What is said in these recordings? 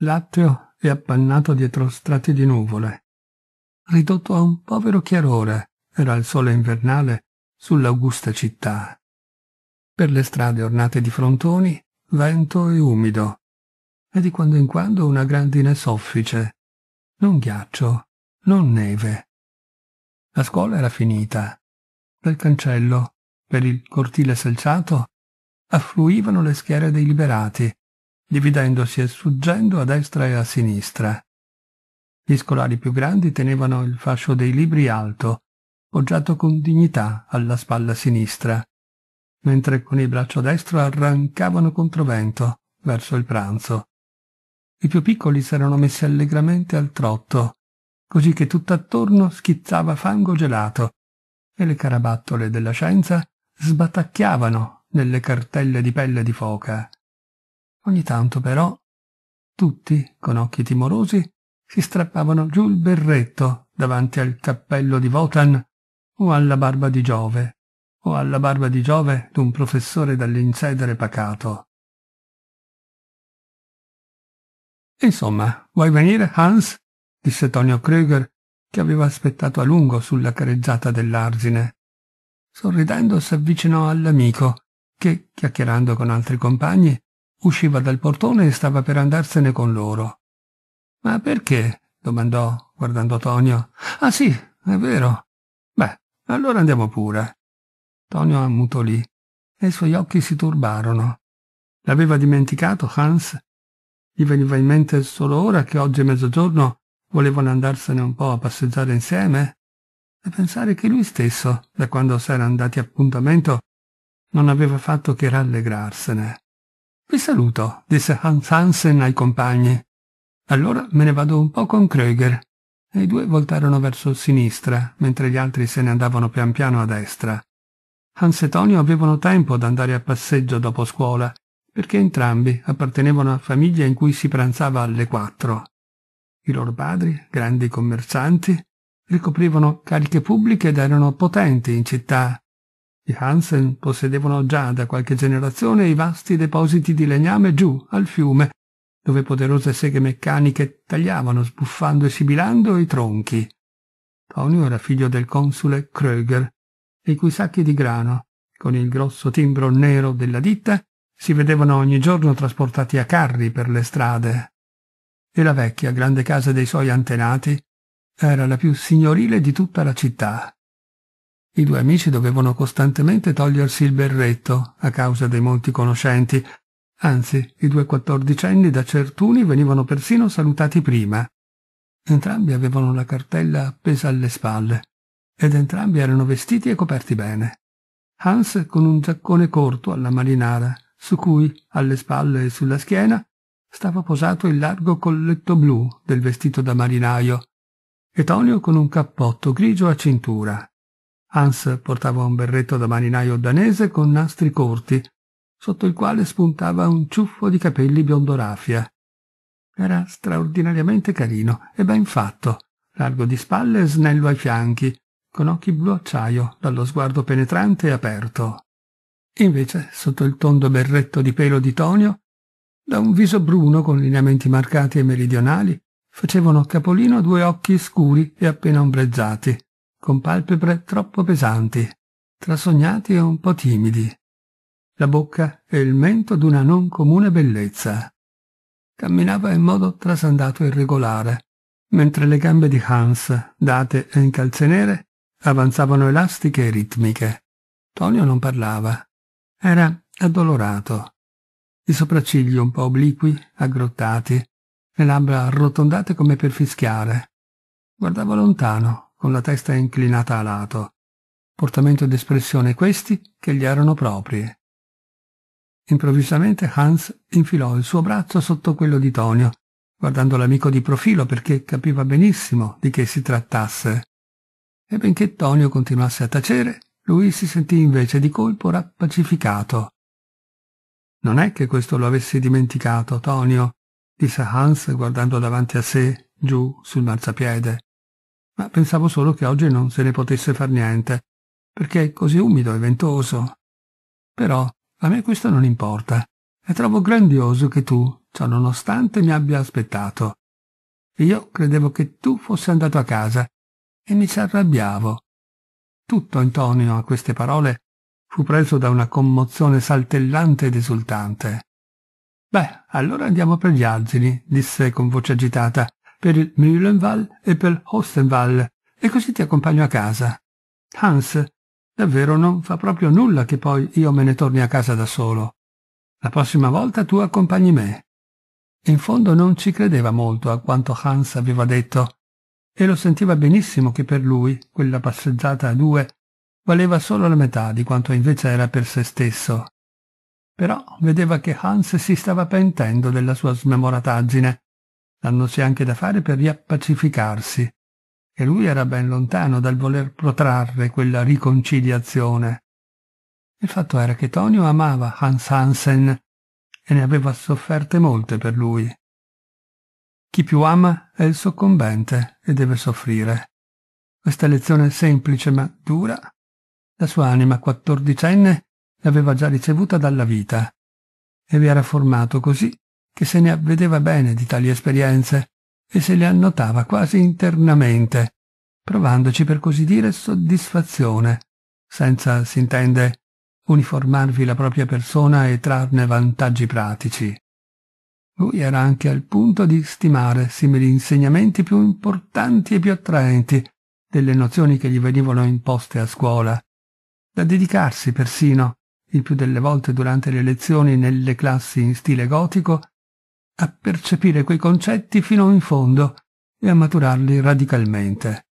latteo e appannato dietro strati di nuvole. Ridotto a un povero chiarore era il sole invernale sull'augusta città. Per le strade ornate di frontoni, vento e umido, e di quando in quando una grandine soffice. Non ghiaccio, non neve. La scuola era finita. Dal cancello, per il cortile selciato, affluivano le schiere dei liberati, dividendosi e sfuggendo a destra e a sinistra. Gli scolari più grandi tenevano il fascio dei libri alto, poggiato con dignità alla spalla sinistra, mentre con il braccio destro arrancavano controvento verso il pranzo. I più piccoli s'erano messi allegramente al trotto, così che tutt'attorno schizzava fango gelato e le carabattole della scienza sbatacchiavano nelle cartelle di pelle di foca. Ogni tanto però tutti, con occhi timorosi, si strappavano giù il berretto davanti al cappello di Votan o alla barba di Giove o alla barba di Giove d'un professore dall'incedere pacato. Insomma, vuoi venire, Hans? disse Tonio Krüger, che aveva aspettato a lungo sulla careggiata dell'arsine. Sorridendo si avvicinò all'amico, che, chiacchierando con altri compagni, Usciva dal portone e stava per andarsene con loro. Ma perché? domandò, guardando Tonio. Ah sì, è vero. Beh, allora andiamo pure. Tonio ammutolì e i suoi occhi si turbarono. L'aveva dimenticato Hans? Gli veniva in mente solo ora che oggi a mezzogiorno volevano andarsene un po' a passeggiare insieme? E pensare che lui stesso, da quando s'era andati appuntamento, non aveva fatto che rallegrarsene. Vi saluto, disse Hans Hansen ai compagni. Allora me ne vado un po' con Kröger. E i due voltarono verso sinistra, mentre gli altri se ne andavano pian piano a destra. Hans e Tonio avevano tempo d'andare a passeggio dopo scuola, perché entrambi appartenevano a famiglie in cui si pranzava alle quattro. I loro padri, grandi commercianti, ricoprivano cariche pubbliche ed erano potenti in città, gli Hansen possedevano già da qualche generazione i vasti depositi di legname giù al fiume, dove poderose seghe meccaniche tagliavano sbuffando e sibilando i tronchi. Tonio era figlio del console Kröger, i cui sacchi di grano, con il grosso timbro nero della ditta, si vedevano ogni giorno trasportati a carri per le strade. E la vecchia grande casa dei suoi antenati era la più signorile di tutta la città. I due amici dovevano costantemente togliersi il berretto a causa dei molti conoscenti. Anzi, i due quattordicenni da Certuni venivano persino salutati prima. Entrambi avevano la cartella appesa alle spalle ed entrambi erano vestiti e coperti bene. Hans con un giaccone corto alla marinara, su cui, alle spalle e sulla schiena, stava posato il largo colletto blu del vestito da marinaio, e Tonio con un cappotto grigio a cintura. Hans portava un berretto da marinaio danese con nastri corti, sotto il quale spuntava un ciuffo di capelli biondorafia. Era straordinariamente carino e ben fatto, largo di spalle e snello ai fianchi, con occhi blu acciaio, dallo sguardo penetrante e aperto. Invece, sotto il tondo berretto di pelo di Tonio, da un viso bruno con lineamenti marcati e meridionali, facevano capolino due occhi scuri e appena ombreggiati, con palpebre troppo pesanti, trasognati e un po' timidi, la bocca e il mento d'una non comune bellezza. Camminava in modo trasandato e regolare, mentre le gambe di Hans, date e in calze nere, avanzavano elastiche e ritmiche. Tonio non parlava. Era addolorato. I sopraccigli un po' obliqui, aggrottati, le labbra arrotondate come per fischiare. Guardava lontano, con la testa inclinata a lato, portamento ed espressione questi che gli erano proprie. Improvvisamente Hans infilò il suo braccio sotto quello di Tonio, guardando l'amico di profilo perché capiva benissimo di che si trattasse. E benché Tonio continuasse a tacere, lui si sentì invece di colpo rappacificato. Non è che questo lo avessi dimenticato, Tonio, disse Hans guardando davanti a sé, giù sul marciapiede ma pensavo solo che oggi non se ne potesse far niente, perché è così umido e ventoso. Però a me questo non importa, e trovo grandioso che tu, ciò nonostante, mi abbia aspettato. Io credevo che tu fossi andato a casa, e mi ci arrabbiavo. Tutto Antonio a queste parole fu preso da una commozione saltellante ed esultante. Beh, allora andiamo per gli asini, disse con voce agitata per il Mühlenwall e per Hostenwall, e così ti accompagno a casa. Hans, davvero non fa proprio nulla che poi io me ne torni a casa da solo. La prossima volta tu accompagni me. In fondo non ci credeva molto a quanto Hans aveva detto, e lo sentiva benissimo che per lui quella passeggiata a due valeva solo la metà di quanto invece era per se stesso. Però vedeva che Hans si stava pentendo della sua smemorataggine dandosi anche da fare per riappacificarsi, e lui era ben lontano dal voler protrarre quella riconciliazione. Il fatto era che Tonio amava Hans Hansen e ne aveva sofferte molte per lui. Chi più ama è il soccombente e deve soffrire. Questa lezione semplice ma dura, la sua anima quattordicenne l'aveva già ricevuta dalla vita e vi era formato così che se ne avvedeva bene di tali esperienze e se le annotava quasi internamente, provandoci per così dire soddisfazione, senza, si intende, uniformarvi la propria persona e trarne vantaggi pratici. Lui era anche al punto di stimare simili insegnamenti più importanti e più attraenti delle nozioni che gli venivano imposte a scuola, da dedicarsi persino, il più delle volte durante le lezioni nelle classi in stile gotico, a percepire quei concetti fino in fondo e a maturarli radicalmente.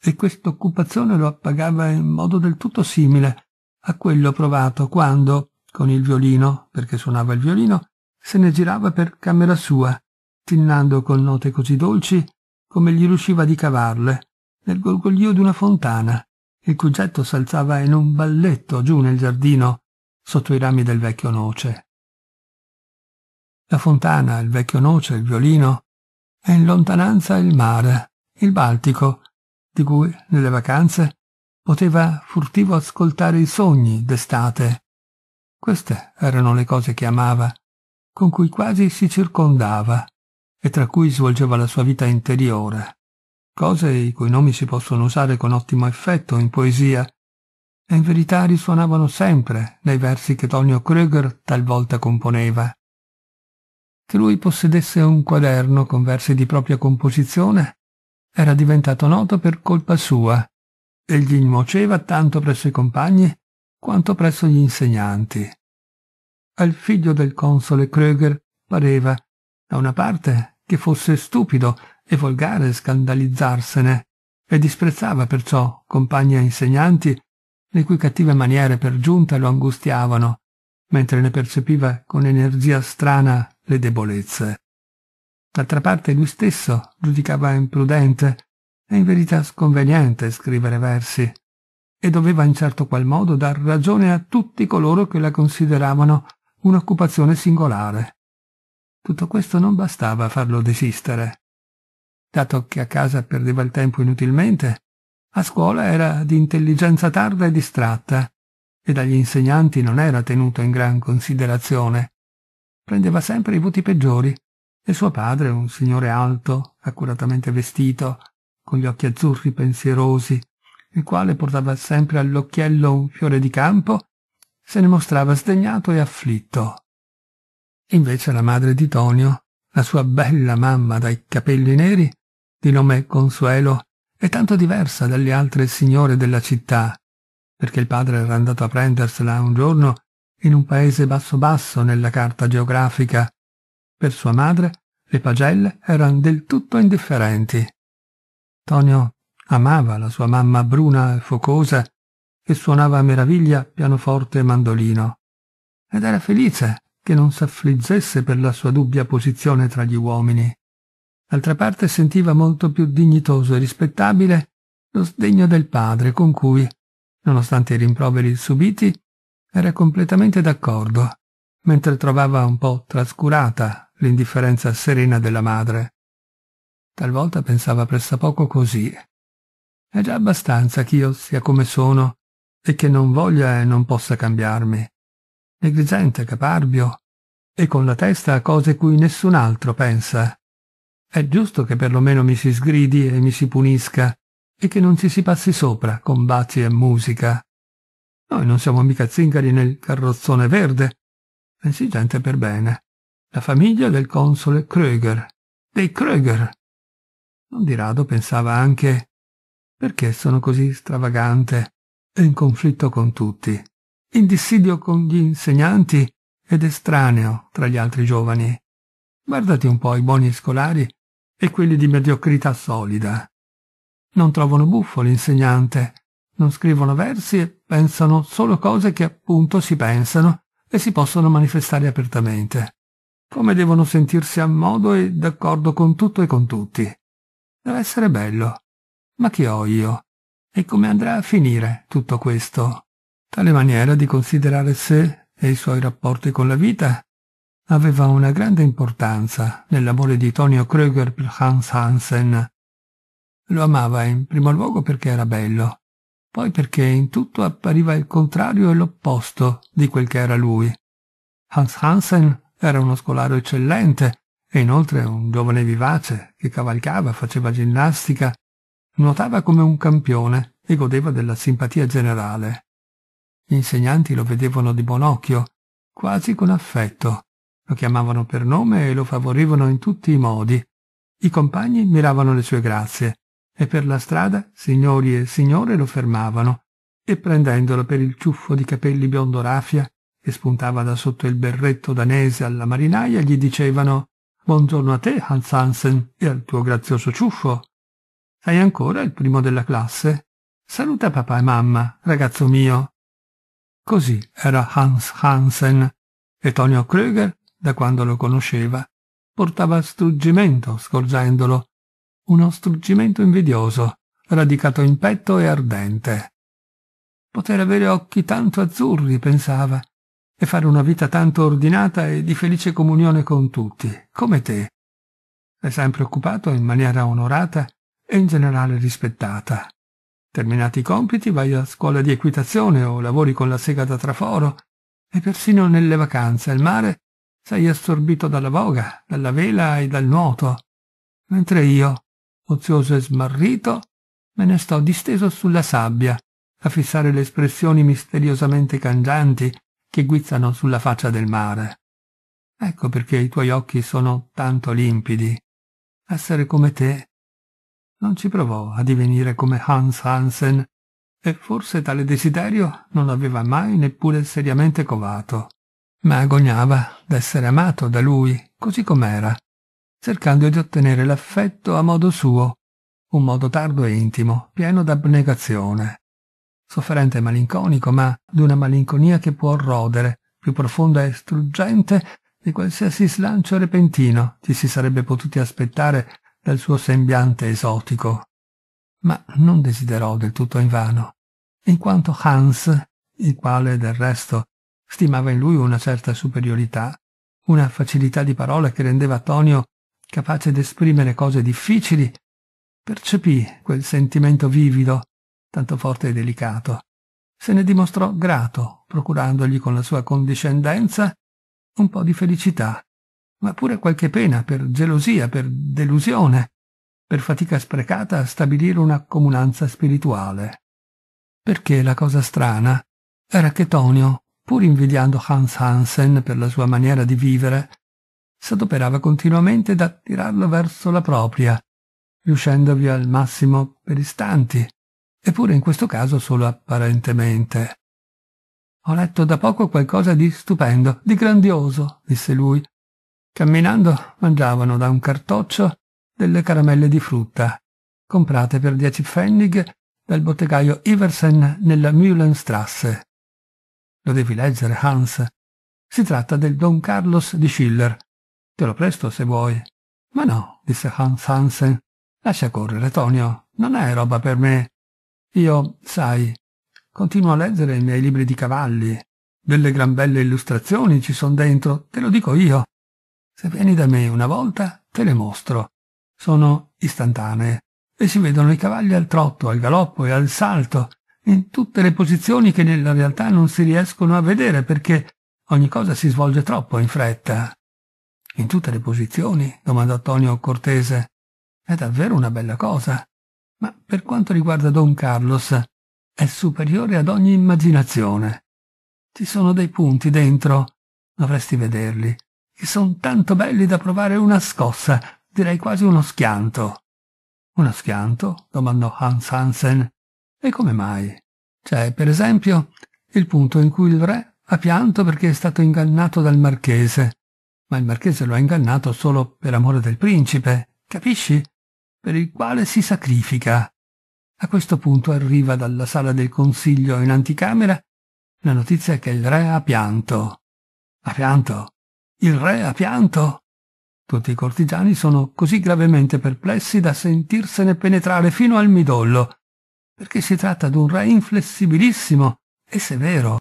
E quest'occupazione lo appagava in modo del tutto simile a quello provato quando, con il violino, perché suonava il violino, se ne girava per camera sua, tinnando con note così dolci come gli riusciva di cavarle, nel gorgoglio di una fontana, il cui getto s'alzava in un balletto giù nel giardino, sotto i rami del vecchio noce la fontana, il vecchio noce, il violino e in lontananza il mare, il Baltico, di cui nelle vacanze poteva furtivo ascoltare i sogni d'estate. Queste erano le cose che amava, con cui quasi si circondava e tra cui svolgeva la sua vita interiore, cose i cui nomi si possono usare con ottimo effetto in poesia e in verità risuonavano sempre nei versi che Tonio Kröger talvolta componeva. Che lui possedesse un quaderno con versi di propria composizione era diventato noto per colpa sua e gli nuoceva tanto presso i compagni quanto presso gli insegnanti. Al figlio del console Kröger pareva, da una parte, che fosse stupido e volgare scandalizzarsene, e disprezzava perciò compagni e insegnanti le cui cattive maniere per giunta lo angustiavano, mentre ne percepiva con energia strana le debolezze. D'altra parte lui stesso giudicava imprudente e in verità sconveniente scrivere versi, e doveva in certo qual modo dar ragione a tutti coloro che la consideravano un'occupazione singolare. Tutto questo non bastava a farlo desistere. Dato che a casa perdeva il tempo inutilmente, a scuola era di intelligenza tarda e distratta, e dagli insegnanti non era tenuto in gran considerazione, prendeva sempre i voti peggiori e suo padre, un signore alto, accuratamente vestito, con gli occhi azzurri pensierosi, il quale portava sempre all'occhiello un fiore di campo, se ne mostrava sdegnato e afflitto. Invece la madre di Tonio, la sua bella mamma dai capelli neri, di nome Consuelo, è tanto diversa dalle altre signore della città, perché il padre era andato a prendersela un giorno in un paese basso basso nella carta geografica. Per sua madre le pagelle erano del tutto indifferenti. Tonio amava la sua mamma bruna e focosa che suonava a meraviglia pianoforte e mandolino ed era felice che non s'affliggesse per la sua dubbia posizione tra gli uomini. D'altra parte sentiva molto più dignitoso e rispettabile lo sdegno del padre con cui, nonostante i rimproveri subiti, era completamente d'accordo, mentre trovava un po' trascurata l'indifferenza serena della madre. Talvolta pensava pressappoco così. È già abbastanza che io sia come sono e che non voglia e non possa cambiarmi. Negligente, caparbio, e con la testa a cose cui nessun altro pensa. È giusto che perlomeno mi si sgridi e mi si punisca e che non ci si passi sopra con baci e musica. Noi non siamo mica zingari nel carrozzone verde, bensì gente per bene. La famiglia del console Kröger, dei Kröger. Non di rado pensava anche perché sono così stravagante e in conflitto con tutti, in dissidio con gli insegnanti ed estraneo tra gli altri giovani. Guardati un po' i buoni scolari e quelli di mediocrità solida. Non trovano buffo l'insegnante, non scrivono versi e pensano solo cose che appunto si pensano e si possono manifestare apertamente, come devono sentirsi a modo e d'accordo con tutto e con tutti. Deve essere bello. Ma chi ho io? E come andrà a finire tutto questo? Tale maniera di considerare sé e i suoi rapporti con la vita aveva una grande importanza nell'amore di Tonio Kröger per Hans Hansen. Lo amava in primo luogo perché era bello, poi perché in tutto appariva il contrario e l'opposto di quel che era lui. Hans Hansen era uno scolaro eccellente e inoltre un giovane vivace che cavalcava, faceva ginnastica, nuotava come un campione e godeva della simpatia generale. Gli insegnanti lo vedevano di buon occhio, quasi con affetto. Lo chiamavano per nome e lo favorivano in tutti i modi. I compagni miravano le sue grazie e per la strada signori e signore lo fermavano e prendendolo per il ciuffo di capelli biondo rafia che spuntava da sotto il berretto danese alla marinaia gli dicevano Buongiorno a te, Hans Hansen, e al tuo grazioso ciuffo. Sei ancora il primo della classe? Saluta papà e mamma, ragazzo mio. Così era Hans Hansen, e Tonio Kröger, da quando lo conosceva, portava struggimento scorgendolo uno struggimento invidioso, radicato in petto e ardente. Poter avere occhi tanto azzurri, pensava, e fare una vita tanto ordinata e di felice comunione con tutti, come te. È sempre occupato in maniera onorata e in generale rispettata. Terminati i compiti vai a scuola di equitazione o lavori con la sega da traforo e persino nelle vacanze al mare sei assorbito dalla voga, dalla vela e dal nuoto, mentre io Ozioso e smarrito, me ne sto disteso sulla sabbia, a fissare le espressioni misteriosamente cangianti che guizzano sulla faccia del mare. Ecco perché i tuoi occhi sono tanto limpidi. Essere come te. Non ci provò a divenire come Hans Hansen, e forse tale desiderio non aveva mai neppure seriamente covato, ma agognava d'essere amato da lui, così com'era, cercando di ottenere l'affetto a modo suo, un modo tardo e intimo, pieno d'abnegazione. Sofferente e malinconico, ma d'una malinconia che può rodere, più profonda e struggente di qualsiasi slancio repentino ci si sarebbe potuti aspettare dal suo sembiante esotico. Ma non desiderò del tutto invano, in quanto Hans, il quale del resto stimava in lui una certa superiorità, una facilità di parole che rendeva Tonio capace d'esprimere cose difficili, percepì quel sentimento vivido, tanto forte e delicato. Se ne dimostrò grato, procurandogli con la sua condiscendenza un po' di felicità, ma pure qualche pena per gelosia, per delusione, per fatica sprecata a stabilire una comunanza spirituale. Perché la cosa strana era che Tonio, pur invidiando Hans Hansen per la sua maniera di vivere, s'adoperava continuamente ad attirarlo verso la propria, riuscendovi al massimo per istanti, eppure in questo caso solo apparentemente. Ho letto da poco qualcosa di stupendo, di grandioso, disse lui. Camminando mangiavano da un cartoccio delle caramelle di frutta, comprate per dieci pfennig dal bottegaio Iversen nella Mühlenstrasse. Lo devi leggere, Hans. Si tratta del Don Carlos di Schiller, Te lo presto se vuoi. Ma no, disse Hans Hansen. Lascia correre, Tonio. Non è roba per me. Io, sai, continuo a leggere i miei libri di cavalli. Delle gran belle illustrazioni ci son dentro, te lo dico io. Se vieni da me una volta, te le mostro. Sono istantanee e si vedono i cavalli al trotto, al galoppo e al salto, in tutte le posizioni che nella realtà non si riescono a vedere perché ogni cosa si svolge troppo in fretta in tutte le posizioni? domandò Tonio Cortese. È davvero una bella cosa. Ma per quanto riguarda Don Carlos, è superiore ad ogni immaginazione. Ci sono dei punti dentro, dovresti vederli, che sono tanto belli da provare una scossa, direi quasi uno schianto. Uno schianto? domandò Hans Hansen. E come mai? C'è, cioè, per esempio, il punto in cui il re ha pianto perché è stato ingannato dal marchese ma il marchese lo ha ingannato solo per amore del principe, capisci? Per il quale si sacrifica. A questo punto arriva dalla sala del consiglio in anticamera la notizia che il re ha pianto. Ha pianto? Il re ha pianto? Tutti i cortigiani sono così gravemente perplessi da sentirsene penetrare fino al midollo, perché si tratta d'un re inflessibilissimo e severo.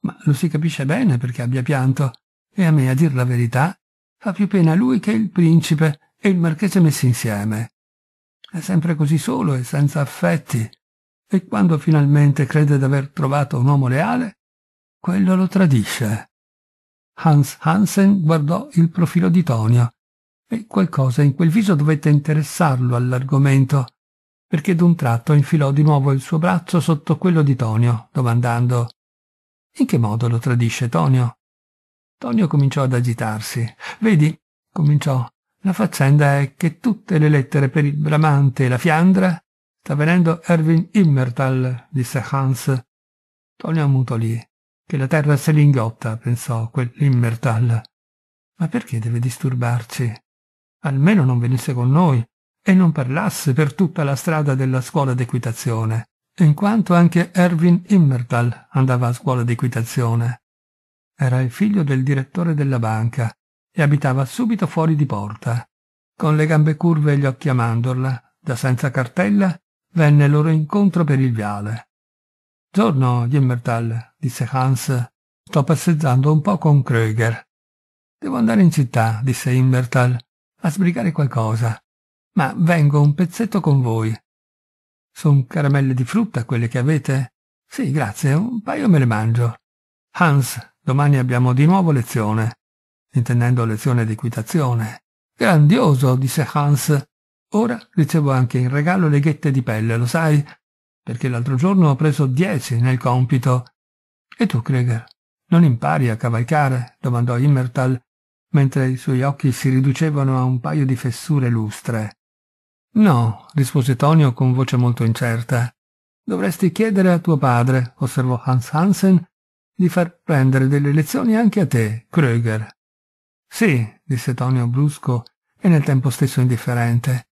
Ma lo si capisce bene perché abbia pianto, e a me, a dir la verità, fa più pena lui che il principe e il marchese messi insieme. È sempre così solo e senza affetti. E quando finalmente crede d'aver trovato un uomo leale, quello lo tradisce. Hans Hansen guardò il profilo di Tonio e qualcosa in quel viso dovette interessarlo all'argomento, perché d'un tratto infilò di nuovo il suo braccio sotto quello di Tonio, domandando In che modo lo tradisce Tonio? Tonio cominciò ad agitarsi. Vedi, cominciò, la faccenda è che tutte le lettere per il Bramante e la Fiandra sta venendo Erwin Immertal, disse Hans. Tonio ammutò lì. Che la terra se l'inghiotta, pensò quell'Immertal. Ma perché deve disturbarci? Almeno non venisse con noi e non parlasse per tutta la strada della scuola d'equitazione, in quanto anche Erwin Immertal andava a scuola d'equitazione. Era il figlio del direttore della banca e abitava subito fuori di porta. Con le gambe curve e gli occhi a mandorla, da senza cartella, venne loro incontro per il viale. Giorno, Gimmertal, disse Hans. Sto passeggiando un po' con Kröger. Devo andare in città, disse Immertal, a sbrigare qualcosa. Ma vengo un pezzetto con voi. Son caramelle di frutta quelle che avete? Sì, grazie, un paio me le mangio. Hans, Domani abbiamo di nuovo lezione, intendendo lezione di equitazione. Grandioso, disse Hans. Ora ricevo anche in regalo le ghette di pelle, lo sai? Perché l'altro giorno ho preso dieci nel compito. E tu, Krieger, non impari a cavalcare? domandò Immertal, mentre i suoi occhi si riducevano a un paio di fessure lustre. No, rispose Tonio con voce molto incerta. Dovresti chiedere a tuo padre, osservò Hans Hansen, di far prendere delle lezioni anche a te, Kröger. Sì, disse Tonio brusco e nel tempo stesso indifferente.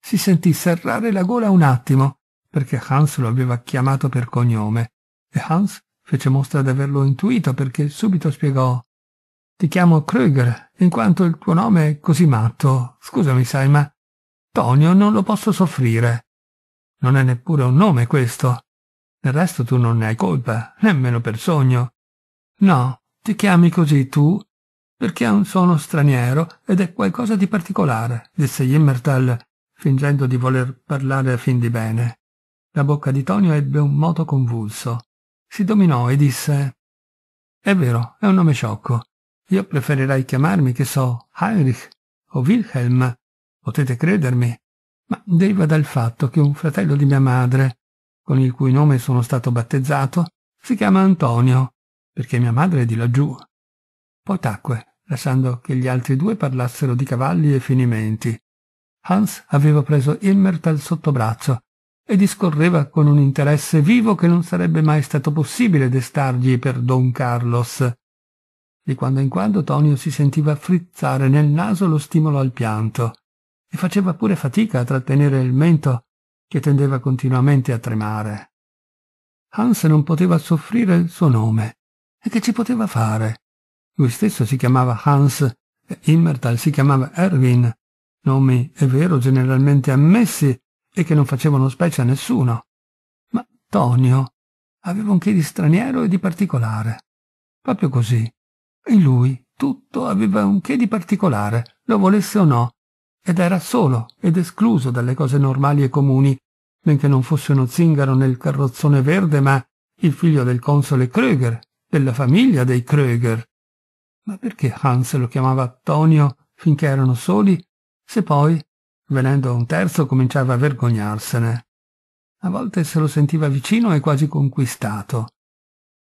Si sentì serrare la gola un attimo, perché Hans lo aveva chiamato per cognome, e Hans fece mostra di averlo intuito perché subito spiegò Ti chiamo Kröger, in quanto il tuo nome è così matto. Scusami, sai, ma Tonio non lo posso soffrire. Non è neppure un nome questo. Del resto tu non ne hai colpa, nemmeno per sogno. No, ti chiami così tu perché ha un suono straniero ed è qualcosa di particolare, disse Yimmertal, fingendo di voler parlare a fin di bene. La bocca di Tonio ebbe un moto convulso. Si dominò e disse È vero, è un nome sciocco. Io preferirei chiamarmi, che so, Heinrich o Wilhelm. Potete credermi, ma deriva dal fatto che un fratello di mia madre, con il cui nome sono stato battezzato, si chiama Antonio, perché mia madre è di laggiù. Poi tacque, lasciando che gli altri due parlassero di cavalli e finimenti. Hans aveva preso Ilmertal sotto braccio e discorreva con un interesse vivo che non sarebbe mai stato possibile destargli per Don Carlos. Di quando in quando Tonio si sentiva frizzare nel naso lo stimolo al pianto e faceva pure fatica a trattenere il mento che tendeva continuamente a tremare. Hans non poteva soffrire il suo nome. E che ci poteva fare? Lui stesso si chiamava Hans e Immertal si chiamava Erwin, nomi, è vero, generalmente ammessi e che non facevano specie a nessuno. Ma Tonio aveva un che di straniero e di particolare. Proprio così. In lui tutto aveva un che di particolare, lo volesse o no, ed era solo ed escluso dalle cose normali e comuni, benché non fosse uno zingaro nel carrozzone verde, ma il figlio del console Kröger, della famiglia dei Kröger. Ma perché Hans lo chiamava Tonio finché erano soli, se poi, venendo un terzo, cominciava a vergognarsene? A volte se lo sentiva vicino e quasi conquistato.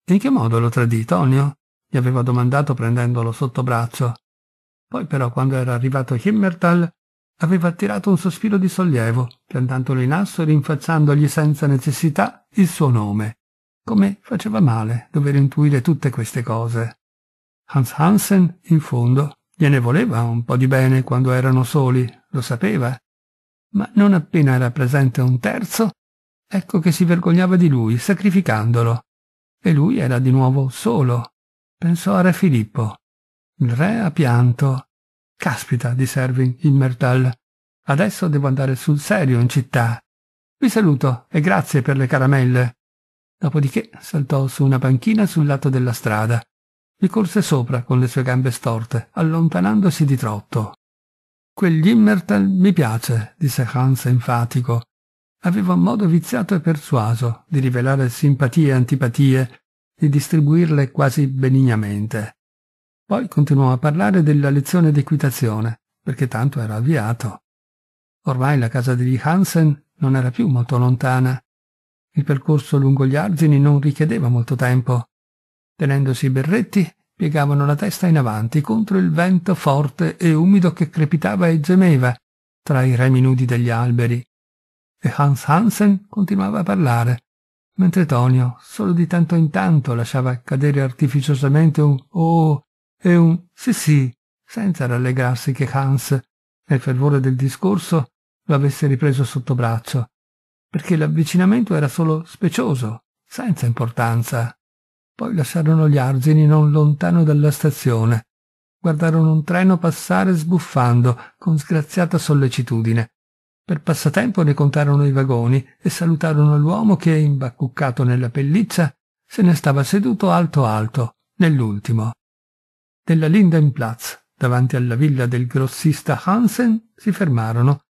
In che modo lo tradì Tonio? gli aveva domandato prendendolo sotto braccio. Poi però, quando era arrivato Himmertal, aveva tirato un sospiro di sollievo, piantandolo in asso e rinfacciandogli senza necessità il suo nome. Come faceva male dover intuire tutte queste cose. Hans Hansen, in fondo, gliene voleva un po' di bene quando erano soli, lo sapeva. Ma non appena era presente un terzo, ecco che si vergognava di lui, sacrificandolo. E lui era di nuovo solo. Pensò a Re Filippo. Il re ha pianto Caspita, disse Erwin, il Mertel. Adesso devo andare sul serio in città. Vi saluto e grazie per le caramelle. Dopodiché saltò su una panchina sul lato della strada. Mi corse sopra con le sue gambe storte, allontanandosi di trotto. Quell'Immertal mi piace, disse Hans enfatico. Aveva un modo viziato e persuaso di rivelare simpatie e antipatie, di distribuirle quasi benignamente. Poi continuò a parlare della lezione d'equitazione, perché tanto era avviato. Ormai la casa degli Hansen non era più molto lontana. Il percorso lungo gli argini non richiedeva molto tempo. Tenendosi i berretti, piegavano la testa in avanti contro il vento forte e umido che crepitava e gemeva tra i remi nudi degli alberi. E Hans Hansen continuava a parlare, mentre Tonio, solo di tanto in tanto, lasciava cadere artificiosamente un oh e un sì sì, senza rallegrarsi che Hans, nel fervore del discorso, lo avesse ripreso sotto braccio, perché l'avvicinamento era solo specioso, senza importanza. Poi lasciarono gli argini non lontano dalla stazione. Guardarono un treno passare sbuffando con sgraziata sollecitudine. Per passatempo ne contarono i vagoni e salutarono l'uomo che, imbacuccato nella pelliccia, se ne stava seduto alto alto, nell'ultimo della Lindenplatz, davanti alla villa del grossista Hansen, si fermarono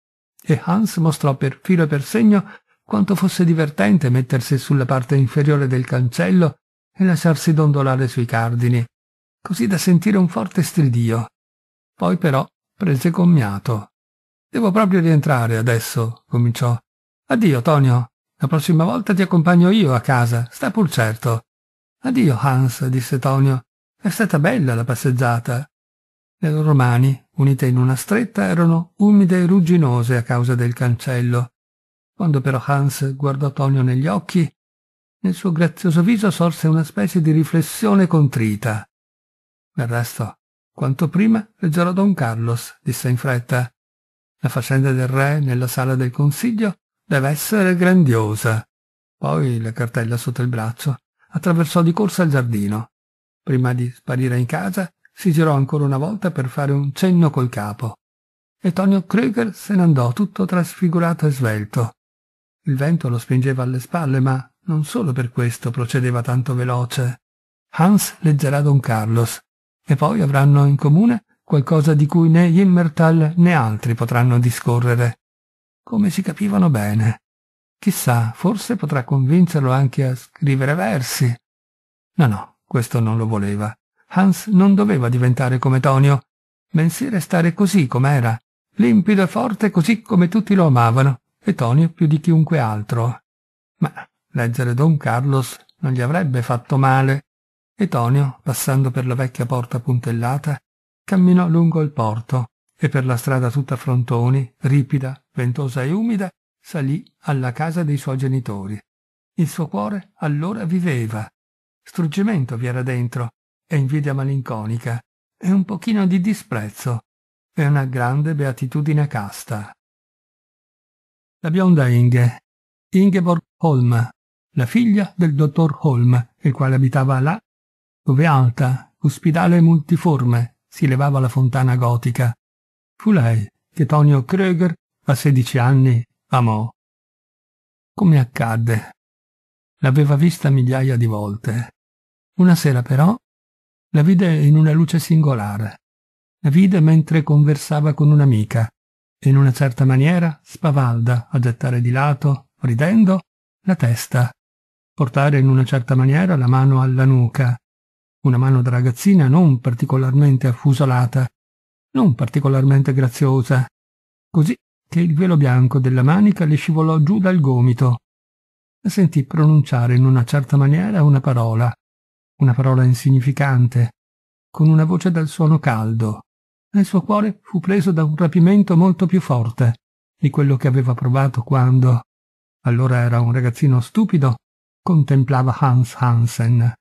e Hans mostrò per filo e per segno quanto fosse divertente mettersi sulla parte inferiore del cancello e lasciarsi dondolare sui cardini, così da sentire un forte stridio. Poi però prese commiato. Devo proprio rientrare adesso, cominciò. Addio, Tonio. La prossima volta ti accompagno io a casa, sta pur certo. Addio, Hans, disse Tonio. È stata bella la passeggiata. Le loro mani, unite in una stretta, erano umide e rugginose a causa del cancello. Quando però Hans guardò Tonio negli occhi, nel suo grazioso viso sorse una specie di riflessione contrita. Del resto, quanto prima leggerò Don Carlos, disse in fretta. La faccenda del re nella sala del consiglio deve essere grandiosa. Poi, la cartella sotto il braccio, attraversò di corsa il giardino prima di sparire in casa, si girò ancora una volta per fare un cenno col capo. E Tonio Krüger se ne andò tutto trasfigurato e svelto. Il vento lo spingeva alle spalle, ma non solo per questo procedeva tanto veloce. Hans leggerà Don Carlos, e poi avranno in comune qualcosa di cui né Immertal né altri potranno discorrere. Come si capivano bene. Chissà, forse potrà convincerlo anche a scrivere versi. No, no, questo non lo voleva. Hans non doveva diventare come Tonio, bensì restare così com'era, limpido e forte così come tutti lo amavano, e Tonio più di chiunque altro. Ma leggere Don Carlos non gli avrebbe fatto male, e Tonio, passando per la vecchia porta puntellata, camminò lungo il porto e per la strada tutta frontoni, ripida, ventosa e umida, salì alla casa dei suoi genitori. Il suo cuore allora viveva, struggimento vi era dentro, e invidia malinconica, e un pochino di disprezzo, e una grande beatitudine casta. La bionda Inge, Ingeborg Holm, la figlia del dottor Holm, il quale abitava là, dove alta, cuspidale e multiforme, si levava la fontana gotica. Fu lei che Tonio Kröger, a sedici anni, amò. Come accadde? L'aveva vista migliaia di volte. Una sera però la vide in una luce singolare. La vide mentre conversava con un'amica in una certa maniera spavalda a gettare di lato, ridendo, la testa, portare in una certa maniera la mano alla nuca, una mano da ragazzina non particolarmente affusolata, non particolarmente graziosa, così che il velo bianco della manica le scivolò giù dal gomito. La sentì pronunciare in una certa maniera una parola, una parola insignificante, con una voce dal suono caldo, e il suo cuore fu preso da un rapimento molto più forte di quello che aveva provato quando, allora era un ragazzino stupido, contemplava Hans Hansen.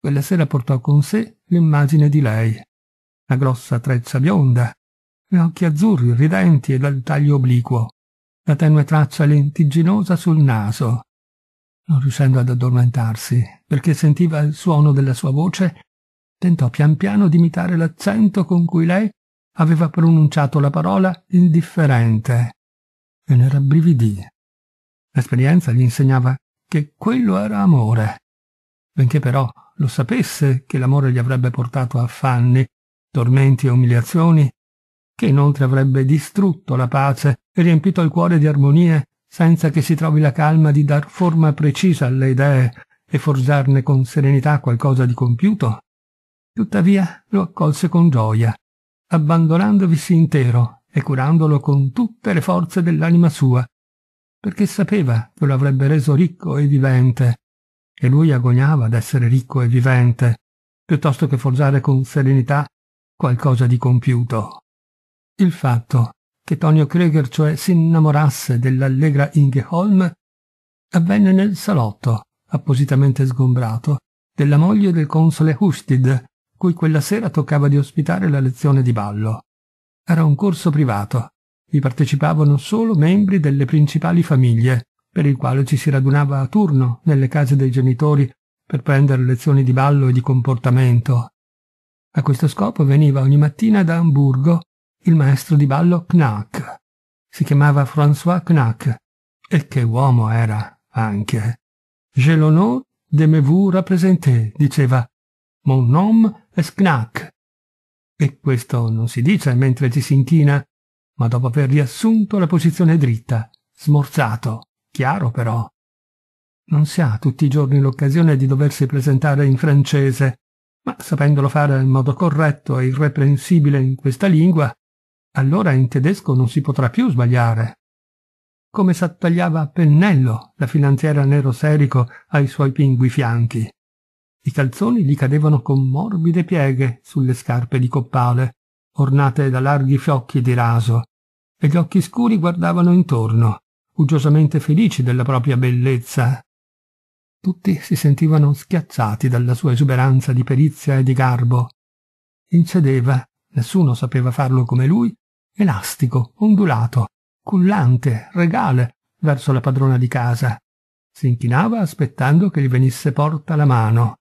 Quella sera portò con sé l'immagine di lei, la grossa treccia bionda, gli occhi azzurri ridenti e dal taglio obliquo, la tenue traccia lentigginosa sul naso, non riuscendo ad addormentarsi, perché sentiva il suono della sua voce, tentò pian piano di imitare l'accento con cui lei aveva pronunciato la parola indifferente e ne rabbrividì. L'esperienza gli insegnava che quello era amore, benché però lo sapesse che l'amore gli avrebbe portato affanni, tormenti e umiliazioni, che inoltre avrebbe distrutto la pace e riempito il cuore di armonie senza che si trovi la calma di dar forma precisa alle idee e forzarne con serenità qualcosa di compiuto? Tuttavia lo accolse con gioia, abbandonandovisi intero e curandolo con tutte le forze dell'anima sua, perché sapeva che lo avrebbe reso ricco e vivente, e lui agognava d'essere ricco e vivente, piuttosto che forzare con serenità qualcosa di compiuto. Il fatto che Tonio Kreger cioè si innamorasse dell'allegra Inge Holm, avvenne nel salotto, appositamente sgombrato, della moglie del console Husted, cui quella sera toccava di ospitare la lezione di ballo. Era un corso privato. Vi partecipavano solo membri delle principali famiglie, per il quale ci si radunava a turno nelle case dei genitori per prendere lezioni di ballo e di comportamento. A questo scopo veniva ogni mattina da Amburgo il maestro di ballo Knack. Si chiamava François Knack. E che uomo era, anche. Je l'honneur de me vous représenter», diceva. Mon nom est Knack. E questo non si dice mentre ci si inchina, ma dopo aver riassunto la posizione dritta, smorzato, chiaro però. Non si ha tutti i giorni l'occasione di doversi presentare in francese, ma sapendolo fare in modo corretto e irreprensibile in questa lingua, allora in tedesco non si potrà più sbagliare. Come s'attagliava a pennello la finanziera nero serico ai suoi pingui fianchi. I calzoni gli cadevano con morbide pieghe sulle scarpe di coppale, ornate da larghi fiocchi di raso, e gli occhi scuri guardavano intorno, uggiosamente felici della propria bellezza. Tutti si sentivano schiacciati dalla sua esuberanza di perizia e di garbo. Incedeva, nessuno sapeva farlo come lui, elastico, ondulato, cullante, regale, verso la padrona di casa. Si inchinava aspettando che gli venisse porta la mano.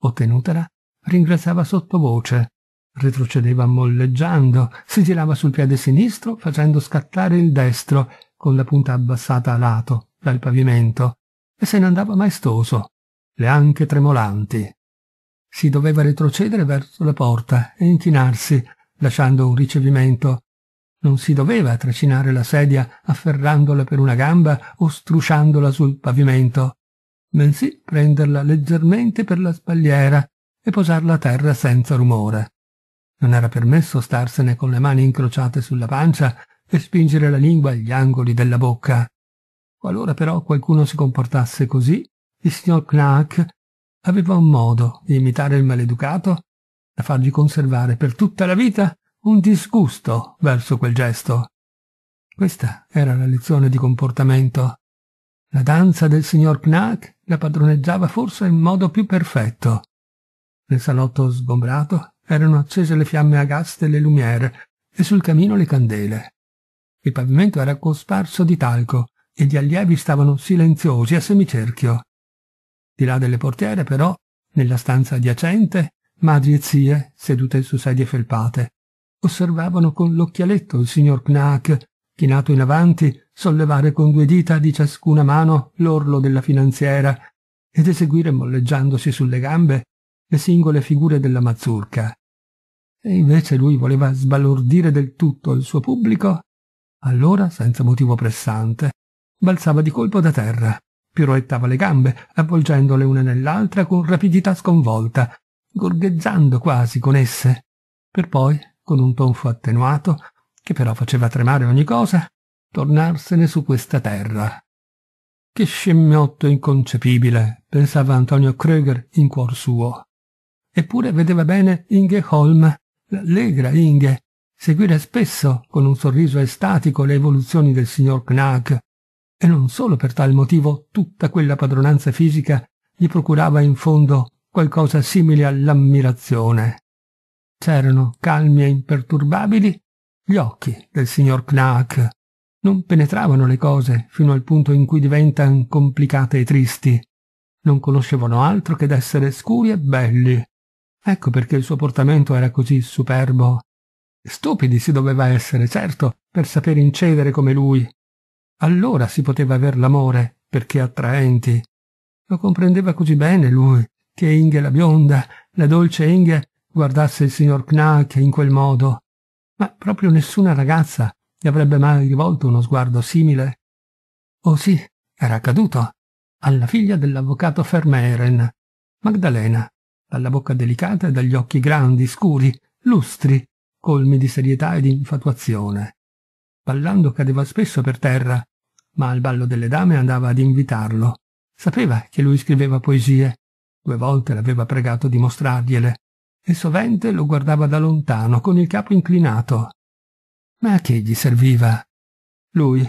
Ottenutela, ringraziava sottovoce. Retrocedeva molleggiando, si girava sul piede sinistro facendo scattare il destro, con la punta abbassata a lato, dal pavimento, e se ne andava maestoso, le anche tremolanti. Si doveva retrocedere verso la porta e inchinarsi, lasciando un ricevimento non si doveva tracinare la sedia afferrandola per una gamba o strusciandola sul pavimento, bensì prenderla leggermente per la spalliera e posarla a terra senza rumore. Non era permesso starsene con le mani incrociate sulla pancia e spingere la lingua agli angoli della bocca. Qualora però qualcuno si comportasse così, il signor Clark aveva un modo di imitare il maleducato, da fargli conservare per tutta la vita un disgusto verso quel gesto. Questa era la lezione di comportamento. La danza del signor Knack la padroneggiava forse in modo più perfetto. Nel salotto sgombrato erano accese le fiamme a gas delle lumiere e sul camino le candele. Il pavimento era cosparso di talco e gli allievi stavano silenziosi a semicerchio. Di là delle portiere, però, nella stanza adiacente, madri e zie sedute su sedie felpate, osservavano con l'occhialetto il signor Knack, chinato in avanti, sollevare con due dita di ciascuna mano l'orlo della finanziera ed eseguire molleggiandosi sulle gambe le singole figure della mazzurca. E invece lui voleva sbalordire del tutto il suo pubblico, allora, senza motivo pressante, balzava di colpo da terra, piroettava le gambe, avvolgendole una nell'altra con rapidità sconvolta, gorgheggiando quasi con esse, per poi con un tonfo attenuato, che però faceva tremare ogni cosa, tornarsene su questa terra. Che scemmiotto inconcepibile, pensava Antonio Kröger in cuor suo. Eppure vedeva bene Inge Holm, l'allegra Inge, seguire spesso con un sorriso estatico le evoluzioni del signor Knack, e non solo per tal motivo tutta quella padronanza fisica gli procurava in fondo qualcosa simile all'ammirazione. C'erano, calmi e imperturbabili, gli occhi del signor Knaak. Non penetravano le cose fino al punto in cui diventan complicate e tristi. Non conoscevano altro che d'essere scuri e belli. Ecco perché il suo portamento era così superbo. Stupidi si doveva essere, certo, per saper incedere come lui. Allora si poteva aver l'amore, perché attraenti. Lo comprendeva così bene lui, che Inge la bionda, la dolce Inge, guardasse il signor Knack in quel modo, ma proprio nessuna ragazza gli avrebbe mai rivolto uno sguardo simile. Oh sì, era accaduto alla figlia dell'avvocato Vermeeren, Magdalena, dalla bocca delicata e dagli occhi grandi, scuri, lustri, colmi di serietà e di infatuazione. Ballando cadeva spesso per terra, ma al ballo delle dame andava ad invitarlo. Sapeva che lui scriveva poesie. Due volte l'aveva pregato di mostrargliele, e sovente lo guardava da lontano con il capo inclinato. Ma a che gli serviva? Lui,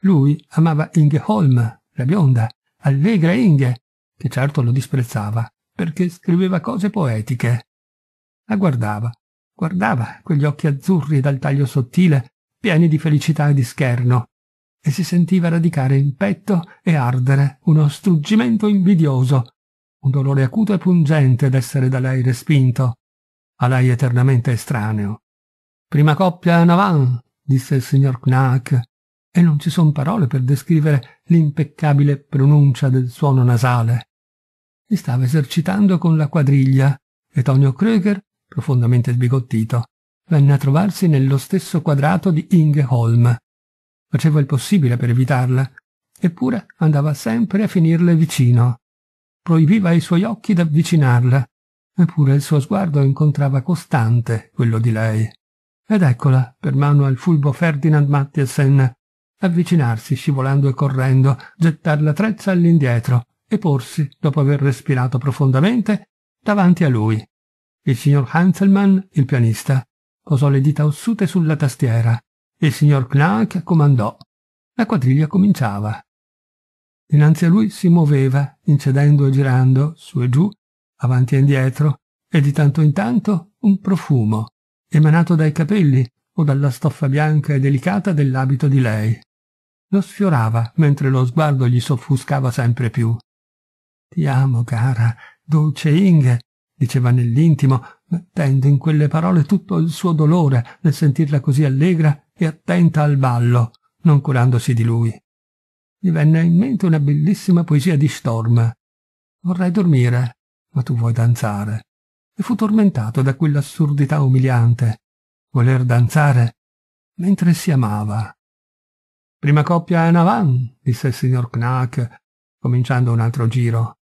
lui amava Inge Holm, la bionda, allegra Inge, che certo lo disprezzava, perché scriveva cose poetiche. La guardava, guardava quegli occhi azzurri dal taglio sottile, pieni di felicità e di scherno, e si sentiva radicare in petto e ardere uno struggimento invidioso, un dolore acuto e pungente d'essere da lei respinto, a lei eternamente estraneo. Prima coppia en Navan, disse il signor Knack, e non ci son parole per descrivere l'impeccabile pronuncia del suono nasale. Si stava esercitando con la quadriglia e Tonio Kröger, profondamente sbigottito, venne a trovarsi nello stesso quadrato di Inge Holm. Faceva il possibile per evitarla, eppure andava sempre a finirle vicino. Proibiva ai suoi occhi d'avvicinarla eppure il suo sguardo incontrava costante quello di lei. Ed eccola, per mano al fulbo Ferdinand Mattiesen, avvicinarsi scivolando e correndo, gettar la trezza all'indietro e porsi, dopo aver respirato profondamente, davanti a lui. Il signor Hanselmann, il pianista, posò le dita ossute sulla tastiera. Il signor Knack comandò. La quadriglia cominciava. Dinanzi a lui si muoveva, incedendo e girando, su e giù, avanti e indietro, e di tanto in tanto un profumo, emanato dai capelli o dalla stoffa bianca e delicata dell'abito di lei. Lo sfiorava mentre lo sguardo gli soffuscava sempre più. Ti amo, cara, dolce Inge, diceva nell'intimo, mettendo in quelle parole tutto il suo dolore nel sentirla così allegra e attenta al ballo, non curandosi di lui. Gli venne in mente una bellissima poesia di Storm. Vorrei dormire, ma tu vuoi danzare. E fu tormentato da quell'assurdità umiliante, voler danzare mentre si amava. Prima coppia en avant, disse il signor Knack, cominciando un altro giro.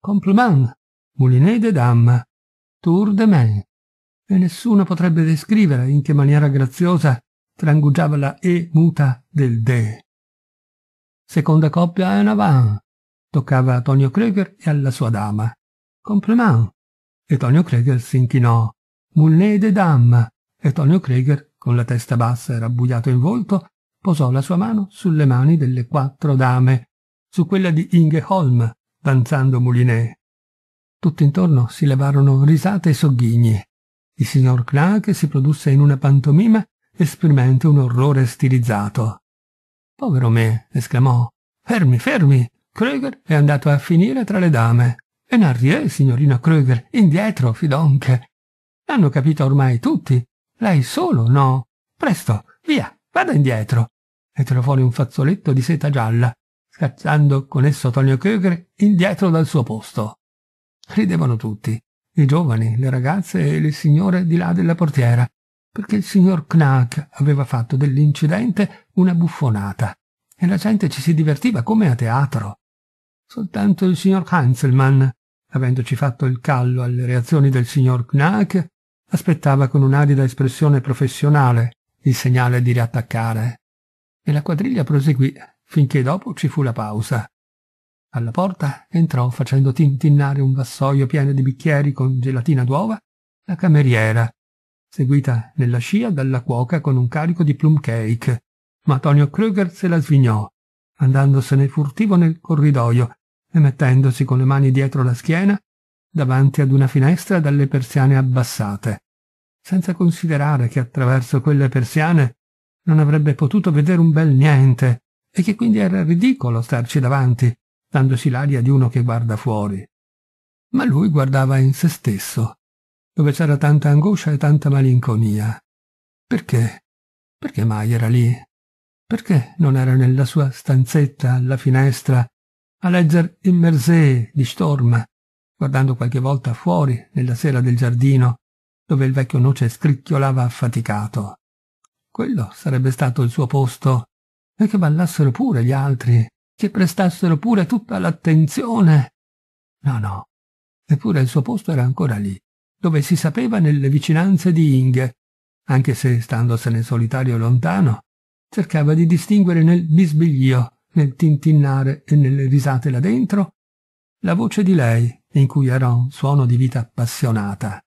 Compliment, moulinet de dame, tour de main. E nessuno potrebbe descrivere in che maniera graziosa trangugiava la E muta del De. Seconda coppia en avant, toccava a Tonio Krüger e alla sua dama. Compliment. E Tonio Krieger si inchinò. Mulné de dame. E Tonio Krieger, con la testa bassa e rabbugliato in volto, posò la sua mano sulle mani delle quattro dame, su quella di Inge Holm, danzando Moulinet. Tutt'intorno si levarono risate e sogghigni. Il signor Clark si produsse in una pantomima esprimendo un orrore stilizzato. Povero me, esclamò. Fermi, fermi! Kröger è andato a finire tra le dame. E Nardie, signorina Krüger, indietro, fidonche. L'hanno capito ormai tutti. Lei solo no. Presto, via, vada indietro. E tirò fuori un fazzoletto di seta gialla, scacciando con esso Tonio Krüger indietro dal suo posto. Ridevano tutti, i giovani, le ragazze e le signore di là della portiera, perché il signor Knack aveva fatto dell'incidente una buffonata e la gente ci si divertiva come a teatro. Soltanto il signor Hanselmann, avendoci fatto il callo alle reazioni del signor Knack, aspettava con un'arida espressione professionale il segnale di riattaccare. E la quadriglia proseguì finché dopo ci fu la pausa. Alla porta entrò facendo tintinnare un vassoio pieno di bicchieri con gelatina d'uova la cameriera, seguita nella scia dalla cuoca con un carico di plum cake. Ma Tonio Krüger se la svignò, andandosene furtivo nel corridoio e mettendosi con le mani dietro la schiena davanti ad una finestra dalle persiane abbassate, senza considerare che attraverso quelle persiane non avrebbe potuto vedere un bel niente e che quindi era ridicolo starci davanti, dandosi l'aria di uno che guarda fuori. Ma lui guardava in se stesso, dove c'era tanta angoscia e tanta malinconia. Perché? Perché mai era lì? Perché non era nella sua stanzetta, alla finestra, a legger il Mersey di Storm, guardando qualche volta fuori nella sera del giardino, dove il vecchio noce scricchiolava affaticato. Quello sarebbe stato il suo posto, e che ballassero pure gli altri, che prestassero pure tutta l'attenzione. No, no, eppure il suo posto era ancora lì, dove si sapeva nelle vicinanze di Ing, anche se, standosene solitario lontano, cercava di distinguere nel bisbiglio nel tintinnare e nelle risate là dentro, la voce di lei, in cui era un suono di vita appassionata.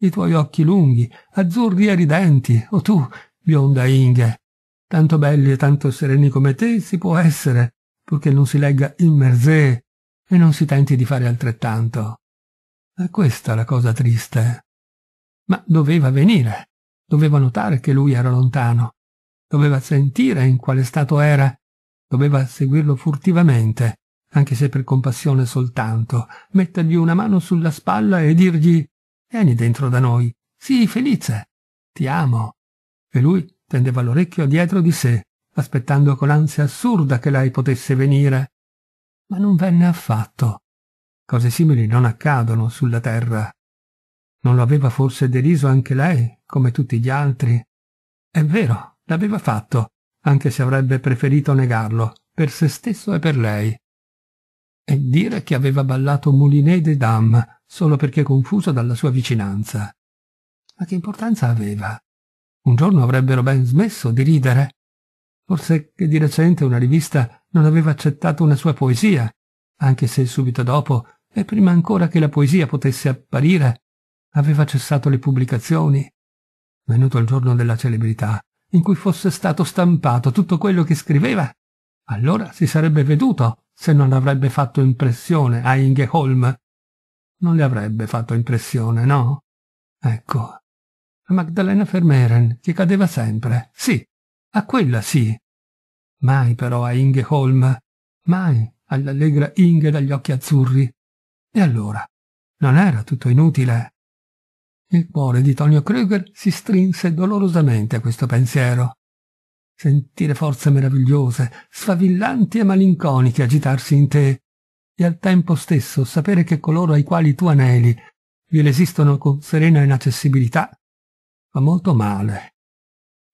I tuoi occhi lunghi, azzurri e ridenti, o tu, bionda Inge, tanto belli e tanto sereni come te si può essere, purché non si legga in merzè e non si tenti di fare altrettanto. È questa la cosa triste. Ma doveva venire, doveva notare che lui era lontano, doveva sentire in quale stato era Doveva seguirlo furtivamente, anche se per compassione soltanto, mettergli una mano sulla spalla e dirgli «Vieni dentro da noi, sii felice, ti amo». E lui tendeva l'orecchio dietro di sé, aspettando con ansia assurda che lei potesse venire. Ma non venne affatto. Cose simili non accadono sulla terra. Non lo aveva forse deriso anche lei, come tutti gli altri? È vero, l'aveva fatto, anche se avrebbe preferito negarlo, per se stesso e per lei. E dire che aveva ballato Moulinet des Dames solo perché confuso dalla sua vicinanza. Ma che importanza aveva? Un giorno avrebbero ben smesso di ridere. Forse che di recente una rivista non aveva accettato una sua poesia, anche se subito dopo, e prima ancora che la poesia potesse apparire, aveva cessato le pubblicazioni. Venuto il giorno della celebrità, in cui fosse stato stampato tutto quello che scriveva, allora si sarebbe veduto se non avrebbe fatto impressione a Inge Holm. Non le avrebbe fatto impressione, no? Ecco. A Magdalena Vermeeren, che cadeva sempre, sì, a quella sì. Mai però a Inge Holm, mai all'allegra Inge dagli occhi azzurri. E allora, non era tutto inutile? Il cuore di Tonio Kruger si strinse dolorosamente a questo pensiero. Sentire forze meravigliose, sfavillanti e malinconiche agitarsi in te, e al tempo stesso sapere che coloro ai quali tu aneli vi resistono con serena inaccessibilità, fa molto male.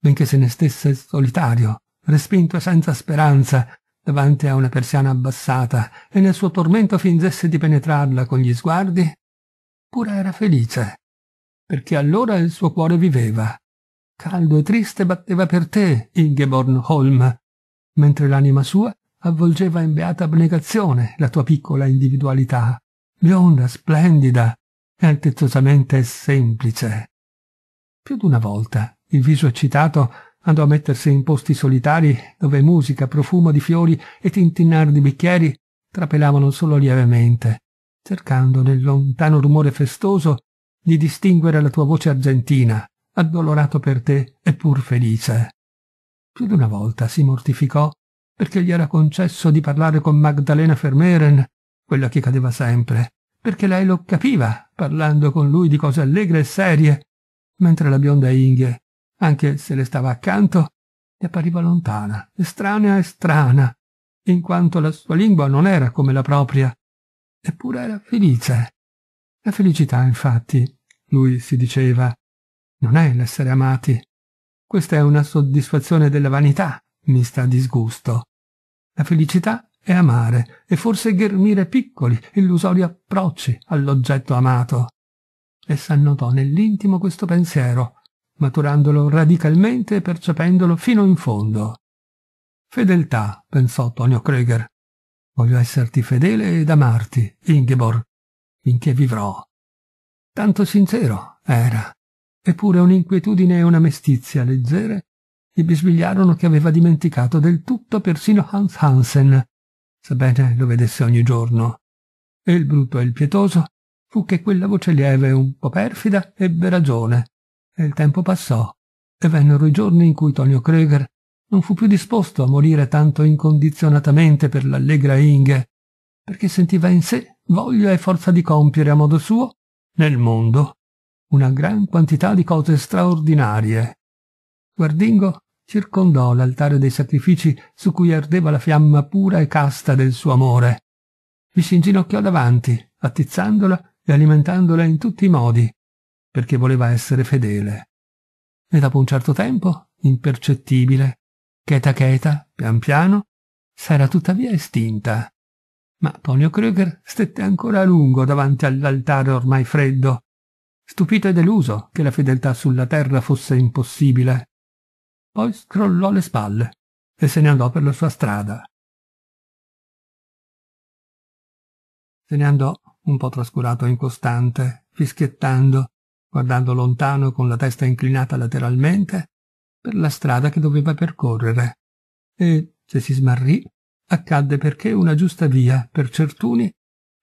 Benché se ne stesse solitario, respinto e senza speranza, davanti a una persiana abbassata e nel suo tormento fingesse di penetrarla con gli sguardi, pure era felice perché allora il suo cuore viveva. Caldo e triste batteva per te, Ingeborg Holm, mentre l'anima sua avvolgeva in beata abnegazione la tua piccola individualità, bionda, splendida e altezzosamente semplice. Più di una volta il viso eccitato andò a mettersi in posti solitari dove musica, profumo di fiori e tintinnar di bicchieri trapelavano solo lievemente, cercando nel lontano rumore festoso di distinguere la tua voce argentina, addolorato per te e pur felice. Più di una volta si mortificò perché gli era concesso di parlare con Magdalena Vermeeren, quella che cadeva sempre, perché lei lo capiva, parlando con lui di cose allegre e serie, mentre la bionda Inge, anche se le stava accanto, gli appariva lontana, estranea e strana, in quanto la sua lingua non era come la propria, eppure era felice. La felicità, infatti, lui si diceva, non è l'essere amati. Questa è una soddisfazione della vanità, mi sta a disgusto. La felicità è amare e forse ghermire piccoli, illusori approcci all'oggetto amato. E s'annotò nell'intimo questo pensiero, maturandolo radicalmente e percependolo fino in fondo. Fedeltà, pensò Tonio Krieger. Voglio esserti fedele ed amarti, Ingeborg, finché vivrò. Tanto sincero era. Eppure un'inquietudine e una mestizia leggere gli bisbigliarono che aveva dimenticato del tutto persino Hans Hansen, sebbene lo vedesse ogni giorno. E il brutto e il pietoso fu che quella voce lieve un po' perfida ebbe ragione, e il tempo passò, e vennero i giorni in cui Tonio Kreger non fu più disposto a morire tanto incondizionatamente per l'allegra Inge, perché sentiva in sé voglia e forza di compiere a modo suo nel mondo una gran quantità di cose straordinarie. Guardingo circondò l'altare dei sacrifici su cui ardeva la fiamma pura e casta del suo amore. Vi si inginocchiò davanti, attizzandola e alimentandola in tutti i modi, perché voleva essere fedele. E dopo un certo tempo, impercettibile, Cheta Cheta, pian piano, s'era tuttavia estinta. Ma Tonio Krüger stette ancora a lungo davanti all'altare ormai freddo, stupito e deluso che la fedeltà sulla terra fosse impossibile. Poi scrollò le spalle e se ne andò per la sua strada. Se ne andò un po' trascurato e incostante, fischiettando, guardando lontano con la testa inclinata lateralmente per la strada che doveva percorrere e, se si smarrì, accadde perché una giusta via, per certuni,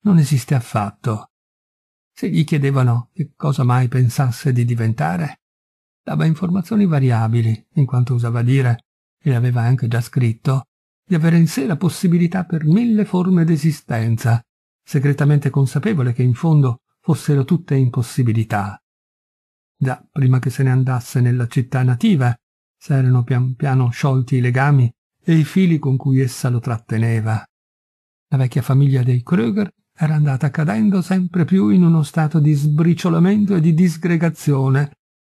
non esiste affatto. Se gli chiedevano che cosa mai pensasse di diventare, dava informazioni variabili, in quanto usava dire, e aveva anche già scritto, di avere in sé la possibilità per mille forme d'esistenza, segretamente consapevole che in fondo fossero tutte impossibilità. Già prima che se ne andasse nella città nativa, s'erano pian piano sciolti i legami e i fili con cui essa lo tratteneva. La vecchia famiglia dei Kröger era andata cadendo sempre più in uno stato di sbriciolamento e di disgregazione,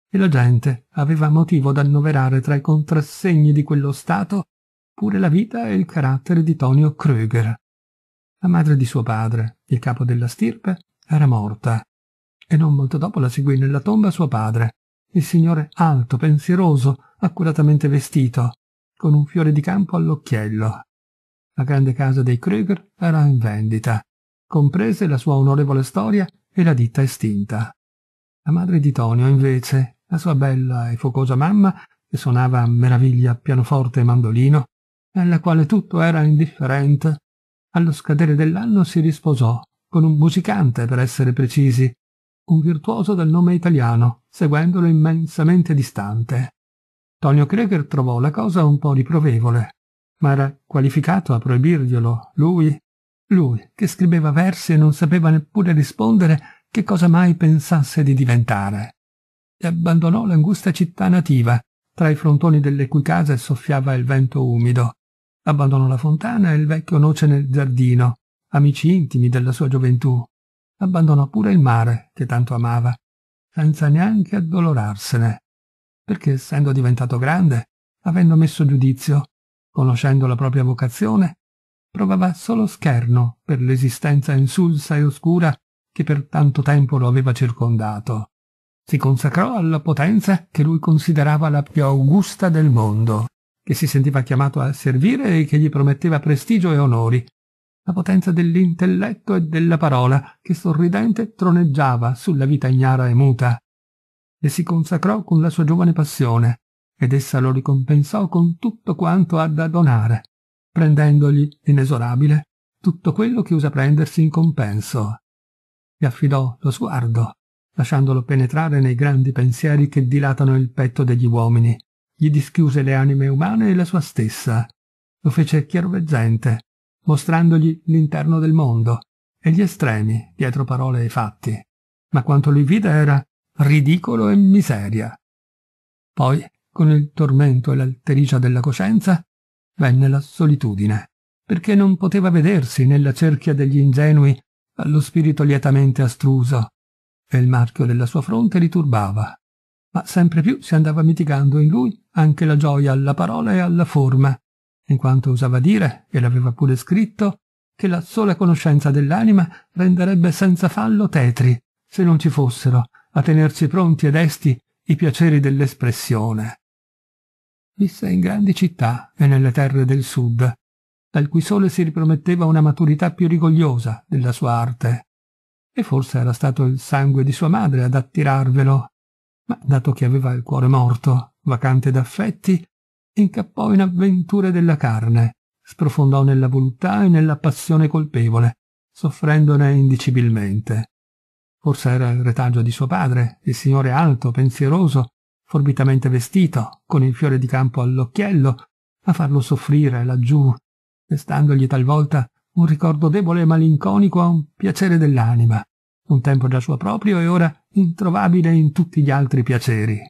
e la gente aveva motivo d'annoverare tra i contrassegni di quello stato pure la vita e il carattere di Tonio Kröger. La madre di suo padre, il capo della stirpe, era morta, e non molto dopo la seguì nella tomba suo padre, il signore alto, pensieroso, accuratamente vestito, con un fiore di campo all'occhiello. La grande casa dei Krüger era in vendita, comprese la sua onorevole storia e la ditta estinta. La madre di Tonio, invece, la sua bella e focosa mamma, che suonava a meraviglia pianoforte e mandolino, alla quale tutto era indifferente, allo scadere dell'anno si risposò con un musicante, per essere precisi, un virtuoso del nome italiano, seguendolo immensamente distante. Tonio Kreger trovò la cosa un po' riprovevole, ma era qualificato a proibirglielo, lui, lui che scriveva versi e non sapeva neppure rispondere che cosa mai pensasse di diventare. E abbandonò l'angusta città nativa, tra i frontoni delle cui case soffiava il vento umido. Abbandonò la fontana e il vecchio noce nel giardino, amici intimi della sua gioventù. Abbandonò pure il mare, che tanto amava, senza neanche addolorarsene perché essendo diventato grande, avendo messo giudizio, conoscendo la propria vocazione, provava solo scherno per l'esistenza insulsa e oscura che per tanto tempo lo aveva circondato. Si consacrò alla potenza che lui considerava la più augusta del mondo, che si sentiva chiamato a servire e che gli prometteva prestigio e onori, la potenza dell'intelletto e della parola che sorridente troneggiava sulla vita ignara e muta, e si consacrò con la sua giovane passione, ed essa lo ricompensò con tutto quanto ha da donare, prendendogli, inesorabile, tutto quello che usa prendersi in compenso. Gli affidò lo sguardo, lasciandolo penetrare nei grandi pensieri che dilatano il petto degli uomini, gli dischiuse le anime umane e la sua stessa, lo fece chiaroveggente, mostrandogli l'interno del mondo e gli estremi dietro parole e fatti. Ma quanto lui vide era ridicolo e miseria. Poi, con il tormento e l'alterigia della coscienza, venne la solitudine, perché non poteva vedersi nella cerchia degli ingenui allo spirito lietamente astruso, e il marchio della sua fronte li turbava. Ma sempre più si andava mitigando in lui anche la gioia alla parola e alla forma, in quanto usava dire, e l'aveva pure scritto, che la sola conoscenza dell'anima renderebbe senza fallo tetri, se non ci fossero, a tenerci pronti e desti i piaceri dell'espressione. Visse in grandi città e nelle terre del sud, dal cui sole si riprometteva una maturità più rigogliosa della sua arte. E forse era stato il sangue di sua madre ad attirarvelo, ma dato che aveva il cuore morto, vacante d'affetti, incappò in avventure della carne, sprofondò nella voluttà e nella passione colpevole, soffrendone indicibilmente. Forse era il retaggio di suo padre, il signore alto, pensieroso, forbitamente vestito, con il fiore di campo all'occhiello, a farlo soffrire laggiù, restandogli talvolta un ricordo debole e malinconico a un piacere dell'anima, un tempo già suo proprio e ora introvabile in tutti gli altri piaceri.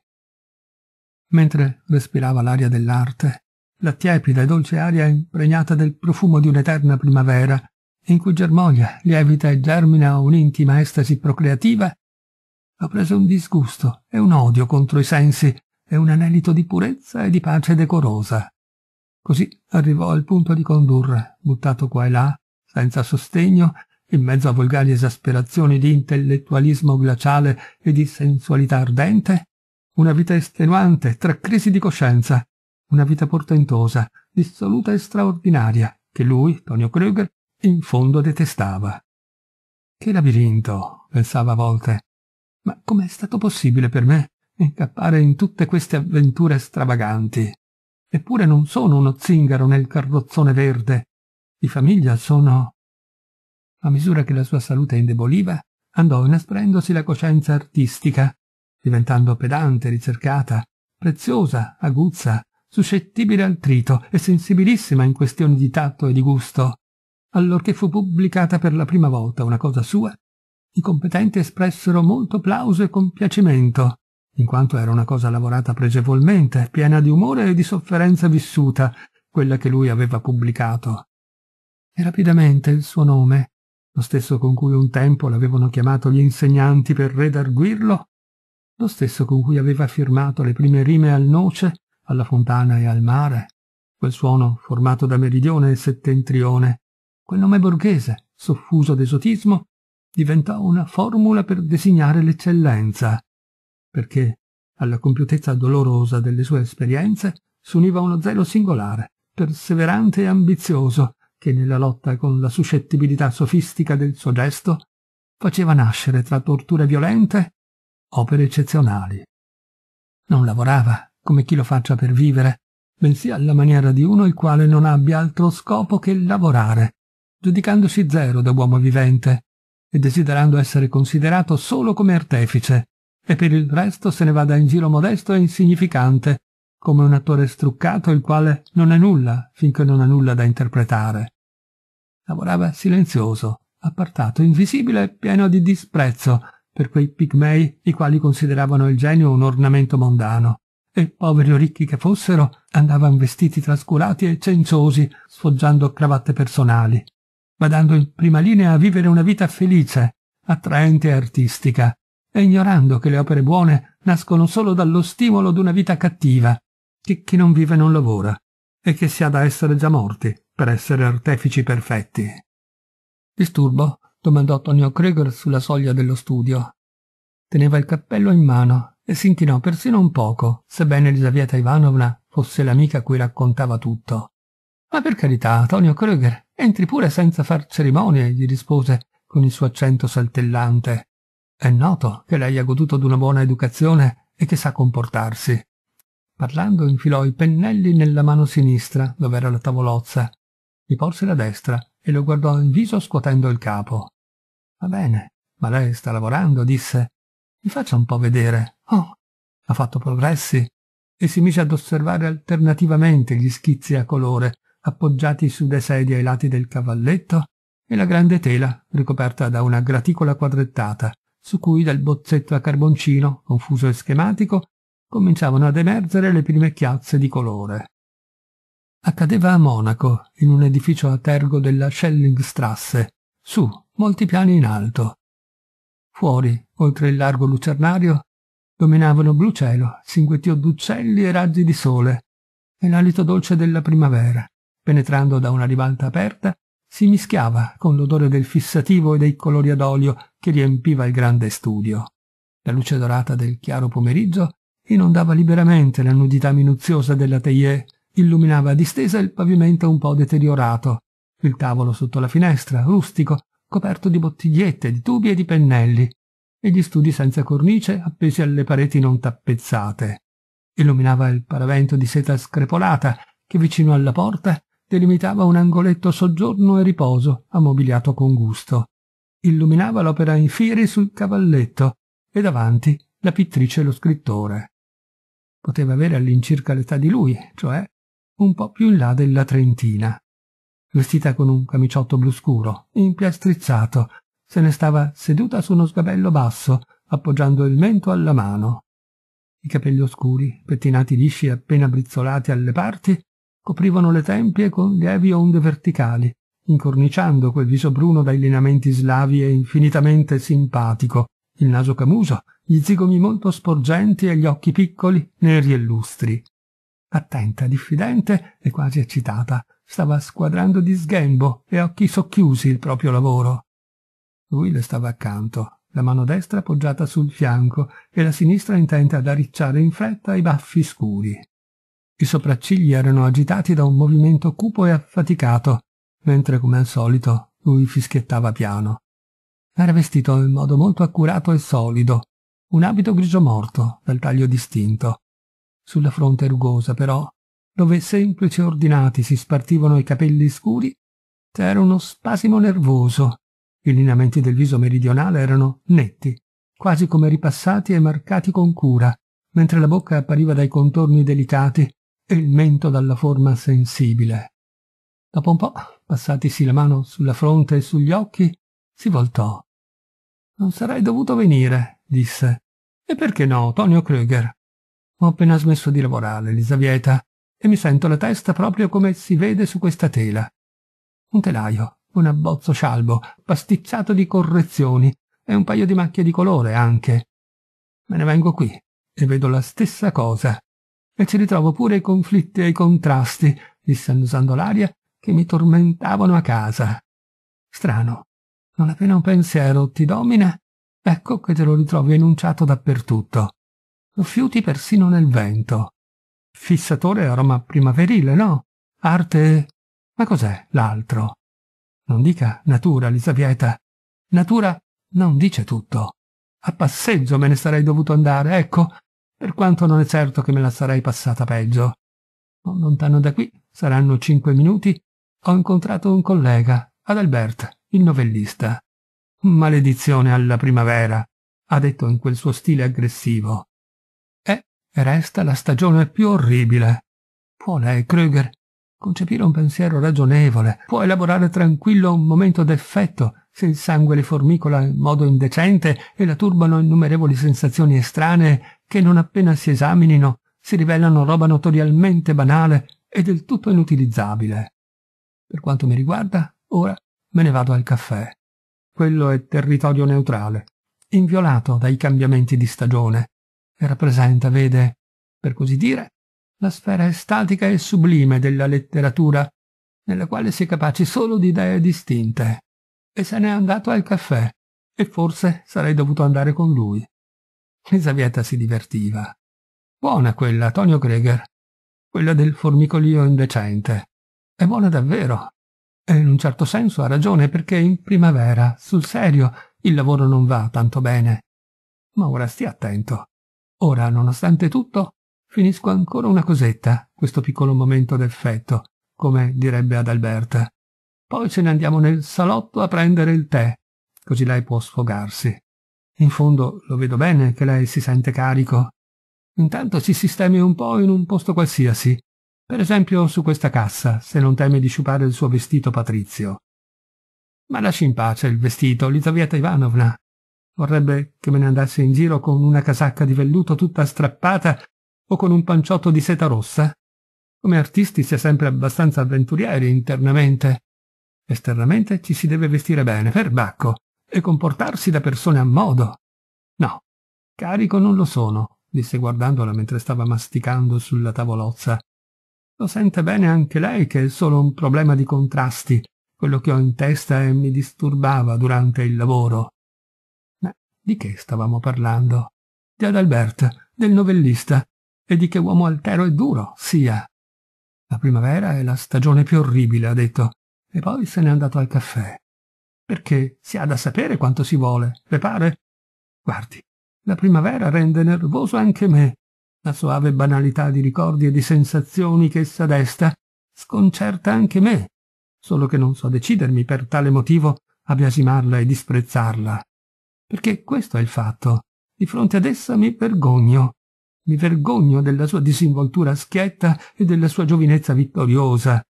Mentre respirava l'aria dell'arte, la tiepida e dolce aria impregnata del profumo di un'eterna primavera, in cui germoglia, lievita e germina un'intima estasi procreativa, ho preso un disgusto e un odio contro i sensi e un anelito di purezza e di pace decorosa. Così arrivò al punto di condurre, buttato qua e là, senza sostegno, in mezzo a volgari esasperazioni di intellettualismo glaciale e di sensualità ardente, una vita estenuante tra crisi di coscienza, una vita portentosa, dissoluta e straordinaria, che lui, Tonio Krüger, in fondo detestava. Che labirinto, pensava a volte. Ma com'è stato possibile per me incappare in tutte queste avventure stravaganti? Eppure non sono uno zingaro nel carrozzone verde. Di famiglia sono... A misura che la sua salute indeboliva, andò inasprendosi la coscienza artistica, diventando pedante, ricercata, preziosa, aguzza, suscettibile al trito e sensibilissima in questioni di tatto e di gusto allorché fu pubblicata per la prima volta una cosa sua, i competenti espressero molto plauso e compiacimento, in quanto era una cosa lavorata pregevolmente, piena di umore e di sofferenza vissuta, quella che lui aveva pubblicato. E rapidamente il suo nome, lo stesso con cui un tempo l'avevano chiamato gli insegnanti per redarguirlo, lo stesso con cui aveva firmato le prime rime al noce, alla fontana e al mare, quel suono formato da meridione e settentrione, Quel nome borghese, soffuso d'esotismo, diventò una formula per designare l'eccellenza, perché alla compiutezza dolorosa delle sue esperienze s'univa uno zelo singolare, perseverante e ambizioso, che nella lotta con la suscettibilità sofistica del suo gesto faceva nascere tra torture violente opere eccezionali. Non lavorava come chi lo faccia per vivere, bensì alla maniera di uno il quale non abbia altro scopo che lavorare giudicandosi zero da uomo vivente e desiderando essere considerato solo come artefice, e per il resto se ne vada in giro modesto e insignificante, come un attore struccato il quale non è nulla finché non ha nulla da interpretare. Lavorava silenzioso, appartato, invisibile e pieno di disprezzo per quei pigmei i quali consideravano il genio un ornamento mondano, e poveri o ricchi che fossero andavan vestiti trascurati e cenciosi, sfoggiando cravatte personali, badando in prima linea a vivere una vita felice, attraente e artistica, e ignorando che le opere buone nascono solo dallo stimolo di una vita cattiva, che chi non vive non lavora, e che si ha da essere già morti per essere artefici perfetti. Disturbo? domandò Tonio Kreger sulla soglia dello studio. Teneva il cappello in mano e si inchinò persino un poco, sebbene Elisaveta Ivanovna fosse l'amica a cui raccontava tutto. Ma per carità, Tonio Kreger, Entri pure senza far cerimonie, gli rispose con il suo accento saltellante. È noto che lei ha goduto d'una buona educazione e che sa comportarsi. Parlando infilò i pennelli nella mano sinistra, dove era la tavolozza, gli porse la destra e lo guardò in viso scuotendo il capo. Va bene, ma lei sta lavorando, disse. Mi faccia un po' vedere. Oh, ha fatto progressi. E si mise ad osservare alternativamente gli schizzi a colore appoggiati su dei sedie ai lati del cavalletto, e la grande tela ricoperta da una graticola quadrettata, su cui dal bozzetto a carboncino, confuso e schematico, cominciavano ad emergere le prime chiazze di colore. Accadeva a Monaco, in un edificio a tergo della Schellingstrasse, su, molti piani in alto. Fuori, oltre il largo lucernario, dominavano blu cielo, cinguettio d'uccelli e raggi di sole, e l'alito dolce della primavera penetrando da una ribalta aperta, si mischiava con l'odore del fissativo e dei colori ad olio che riempiva il grande studio. La luce dorata del chiaro pomeriggio inondava liberamente la nudità minuziosa dell'atelier, illuminava a distesa il pavimento un po' deteriorato, il tavolo sotto la finestra, rustico, coperto di bottigliette, di tubi e di pennelli, e gli studi senza cornice appesi alle pareti non tappezzate. Illuminava il paravento di seta screpolata che vicino alla porta delimitava un angoletto soggiorno e riposo, ammobiliato con gusto. Illuminava l'opera in fieri sul cavalletto e davanti la pittrice e lo scrittore. Poteva avere all'incirca l'età di lui, cioè un po' più in là della trentina. Vestita con un camiciotto blu scuro, impiastrizzato, se ne stava seduta su uno sgabello basso, appoggiando il mento alla mano. I capelli oscuri, pettinati lisci e appena brizzolati alle parti, coprivano le tempie con lievi onde verticali, incorniciando quel viso bruno dai lineamenti slavi e infinitamente simpatico, il naso camuso, gli zigomi molto sporgenti e gli occhi piccoli, neri e lustri. Attenta, diffidente e quasi eccitata, stava squadrando di sghembo e occhi socchiusi il proprio lavoro. Lui le stava accanto, la mano destra appoggiata sul fianco e la sinistra intenta ad arricciare in fretta i baffi scuri. I sopraccigli erano agitati da un movimento cupo e affaticato, mentre come al solito lui fischiettava piano. Era vestito in modo molto accurato e solido, un abito grigio morto, dal taglio distinto. Sulla fronte rugosa, però, dove semplici e ordinati si spartivano i capelli scuri, c'era uno spasimo nervoso. I lineamenti del viso meridionale erano netti, quasi come ripassati e marcati con cura, mentre la bocca appariva dai contorni delicati il mento dalla forma sensibile. Dopo un po', passatisi la mano sulla fronte e sugli occhi, si voltò. Non sarei dovuto venire, disse. E perché no, Tonio Krüger? Ho appena smesso di lavorare, Elisabetta, e mi sento la testa proprio come si vede su questa tela. Un telaio, un abbozzo scialbo, pasticciato di correzioni e un paio di macchie di colore anche. Me ne vengo qui e vedo la stessa cosa e ci ritrovo pure i conflitti e i contrasti, disse annusando l'aria, che mi tormentavano a casa. Strano, non appena un pensiero ti domina, ecco che te lo ritrovi enunciato dappertutto. Lo fiuti persino nel vento. Fissatore aroma primaverile, no? Arte... ma cos'è l'altro? Non dica natura, Elisabetta. Natura non dice tutto. A passeggio me ne sarei dovuto andare, ecco, per quanto non è certo che me la sarei passata peggio. Non lontano da qui, saranno cinque minuti, ho incontrato un collega, Adalbert, il novellista. Maledizione alla primavera, ha detto in quel suo stile aggressivo. È e resta la stagione più orribile. Può lei, Krüger, concepire un pensiero ragionevole, può elaborare tranquillo un momento d'effetto se il sangue le formicola in modo indecente e la turbano innumerevoli sensazioni estranee che non appena si esaminino si rivelano roba notorialmente banale e del tutto inutilizzabile. Per quanto mi riguarda, ora me ne vado al caffè. Quello è territorio neutrale, inviolato dai cambiamenti di stagione, e rappresenta, vede, per così dire, la sfera estatica e sublime della letteratura, nella quale si è capaci solo di idee distinte. E se n'è andato al caffè, e forse sarei dovuto andare con lui. Elisabetta si divertiva. Buona quella, Tonio Greger. Quella del formicolio indecente. È buona davvero. E in un certo senso ha ragione perché in primavera, sul serio, il lavoro non va tanto bene. Ma ora stia attento. Ora, nonostante tutto, finisco ancora una cosetta, questo piccolo momento d'effetto, come direbbe ad Alberta. Poi ce ne andiamo nel salotto a prendere il tè, così lei può sfogarsi. In fondo lo vedo bene che lei si sente carico. Intanto si sistemi un po' in un posto qualsiasi, per esempio su questa cassa, se non teme di sciupare il suo vestito patrizio. Ma lasci in pace il vestito, Lizavieta Ivanovna. Vorrebbe che me ne andasse in giro con una casacca di velluto tutta strappata o con un panciotto di seta rossa? Come artisti si è sempre abbastanza avventurieri internamente. Esternamente ci si deve vestire bene, perbacco e comportarsi da persone a modo. No, carico non lo sono, disse guardandola mentre stava masticando sulla tavolozza. Lo sente bene anche lei che è solo un problema di contrasti, quello che ho in testa e mi disturbava durante il lavoro. Ma di che stavamo parlando? Di Adalbert, del novellista, e di che uomo altero e duro sia. La primavera è la stagione più orribile, ha detto, e poi se n'è andato al caffè. Perché si ha da sapere quanto si vuole, le pare? Guardi, la primavera rende nervoso anche me. La soave banalità di ricordi e di sensazioni che essa desta sconcerta anche me, solo che non so decidermi per tale motivo a biasimarla e disprezzarla. Perché questo è il fatto. Di fronte ad essa mi vergogno. Mi vergogno della sua disinvoltura schietta e della sua giovinezza vittoriosa.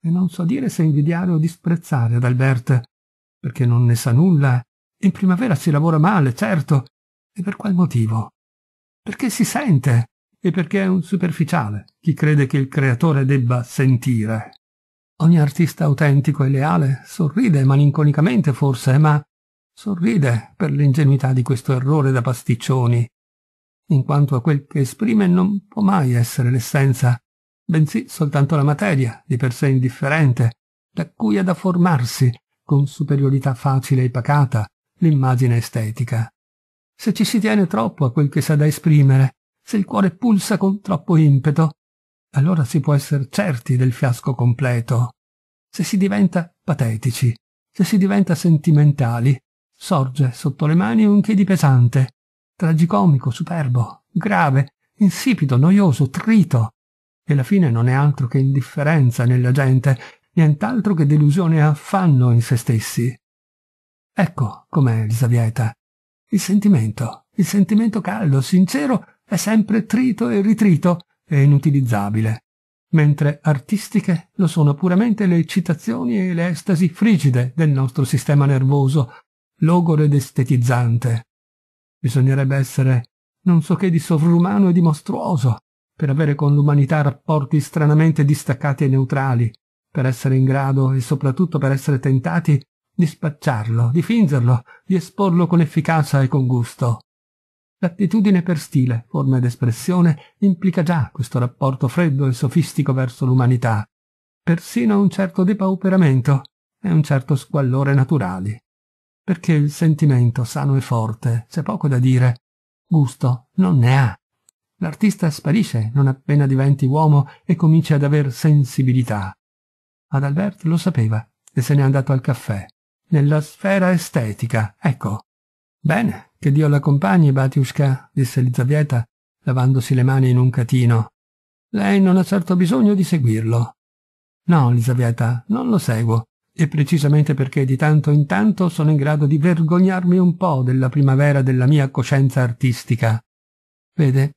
E non so dire se invidiare o disprezzare ad Albert, perché non ne sa nulla. In primavera si lavora male, certo. E per qual motivo? Perché si sente e perché è un superficiale chi crede che il creatore debba sentire. Ogni artista autentico e leale sorride malinconicamente forse, ma sorride per l'ingenuità di questo errore da pasticcioni. In quanto a quel che esprime non può mai essere l'essenza, bensì soltanto la materia, di per sé indifferente, da cui è da formarsi con superiorità facile e pacata, l'immagine estetica. Se ci si tiene troppo a quel che sa da esprimere, se il cuore pulsa con troppo impeto, allora si può essere certi del fiasco completo. Se si diventa patetici, se si diventa sentimentali, sorge sotto le mani un che di pesante, tragicomico, superbo, grave, insipido, noioso, trito. E la fine non è altro che indifferenza nella gente nient'altro che delusione e affanno in se stessi. Ecco com'è Elisabetta. Il sentimento, il sentimento caldo, sincero, è sempre trito e ritrito e inutilizzabile, mentre artistiche lo sono puramente le eccitazioni e le estasi frigide del nostro sistema nervoso, logore ed estetizzante. Bisognerebbe essere non so che di sovrumano e di mostruoso per avere con l'umanità rapporti stranamente distaccati e neutrali, per essere in grado e soprattutto per essere tentati di spacciarlo, di fingerlo, di esporlo con efficacia e con gusto. L'attitudine per stile, forma ed espressione implica già questo rapporto freddo e sofistico verso l'umanità, persino un certo depauperamento e un certo squallore naturali. Perché il sentimento sano e forte, c'è poco da dire, gusto non ne ha. L'artista sparisce non appena diventi uomo e cominci ad aver sensibilità. Adalbert lo sapeva e se n'è andato al caffè. Nella sfera estetica, ecco. Bene, che Dio l'accompagni, Batiushka, disse Elisabetta, lavandosi le mani in un catino. Lei non ha certo bisogno di seguirlo. No, Elisabetta, non lo seguo, e precisamente perché di tanto in tanto sono in grado di vergognarmi un po' della primavera della mia coscienza artistica. Vede,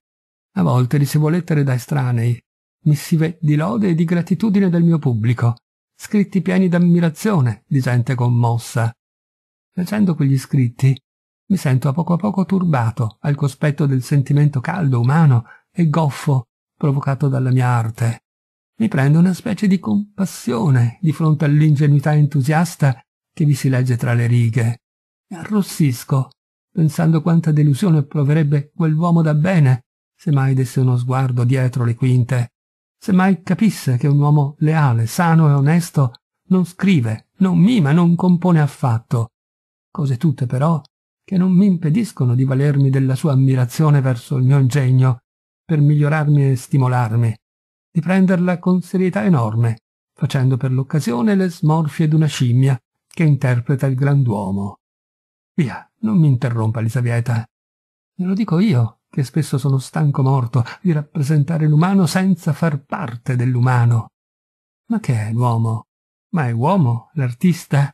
a volte li si vuole lettere da estranei, missive di lode e di gratitudine del mio pubblico, scritti pieni d'ammirazione di gente commossa. Leggendo quegli scritti, mi sento a poco a poco turbato al cospetto del sentimento caldo, umano e goffo provocato dalla mia arte. Mi prende una specie di compassione di fronte all'ingenuità entusiasta che vi si legge tra le righe. E arrossisco, pensando quanta delusione proverebbe quell'uomo da bene se mai desse uno sguardo dietro le quinte se mai capisse che un uomo leale, sano e onesto non scrive, non mima, non compone affatto. Cose tutte però che non mi impediscono di valermi della sua ammirazione verso il mio ingegno per migliorarmi e stimolarmi, di prenderla con serietà enorme, facendo per l'occasione le smorfie d'una scimmia che interpreta il grand'uomo. Via, non mi interrompa, Elisabetta. Me lo dico io, che spesso sono stanco morto di rappresentare l'umano senza far parte dell'umano. Ma che è l'uomo? Ma è uomo l'artista?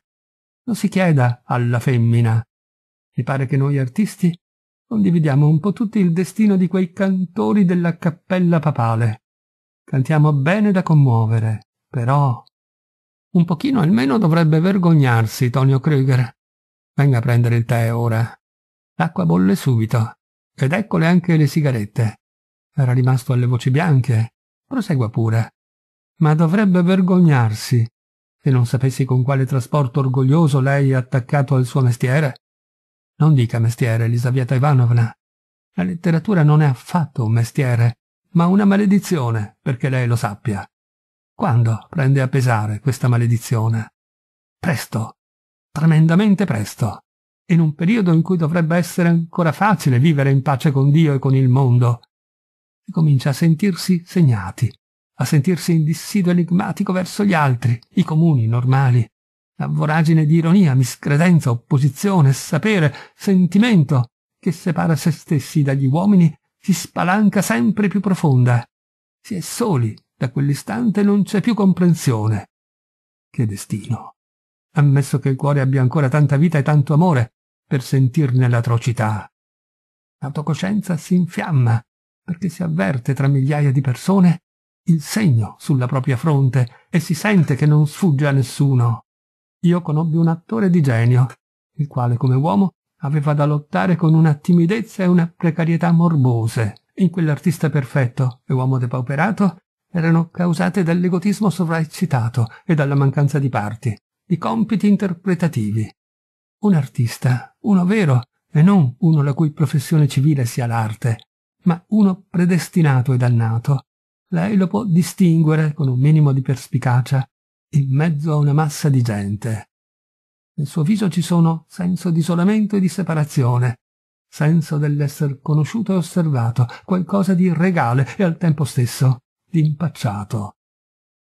Non si chieda alla femmina. Mi pare che noi artisti condividiamo un po' tutti il destino di quei cantori della cappella papale. Cantiamo bene da commuovere, però... Un pochino almeno dovrebbe vergognarsi Tonio Krüger. Venga a prendere il tè ora. L'acqua bolle subito. Ed eccole anche le sigarette. Era rimasto alle voci bianche. Prosegua pure. Ma dovrebbe vergognarsi. Se non sapessi con quale trasporto orgoglioso lei è attaccato al suo mestiere. Non dica mestiere, Elisaveta Ivanovna. La letteratura non è affatto un mestiere, ma una maledizione, perché lei lo sappia. Quando prende a pesare questa maledizione? Presto, tremendamente presto in un periodo in cui dovrebbe essere ancora facile vivere in pace con Dio e con il mondo. Si comincia a sentirsi segnati, a sentirsi in dissidio enigmatico verso gli altri, i comuni, normali. La voragine di ironia, miscredenza, opposizione, sapere, sentimento, che separa se stessi dagli uomini, si spalanca sempre più profonda. Si è soli, da quell'istante non c'è più comprensione. Che destino! Ammesso che il cuore abbia ancora tanta vita e tanto amore, per sentirne l'atrocità. L'autocoscienza si infiamma perché si avverte tra migliaia di persone il segno sulla propria fronte e si sente che non sfugge a nessuno. Io conobbi un attore di genio, il quale come uomo aveva da lottare con una timidezza e una precarietà morbose. In quell'artista perfetto e uomo depauperato erano causate dall'egotismo sovraeccitato e dalla mancanza di parti, di compiti interpretativi. Un artista uno vero e non uno la cui professione civile sia l'arte, ma uno predestinato e dannato. Lei lo può distinguere con un minimo di perspicacia in mezzo a una massa di gente. Nel suo viso ci sono senso di isolamento e di separazione, senso dell'essere conosciuto e osservato, qualcosa di regale e al tempo stesso di impacciato.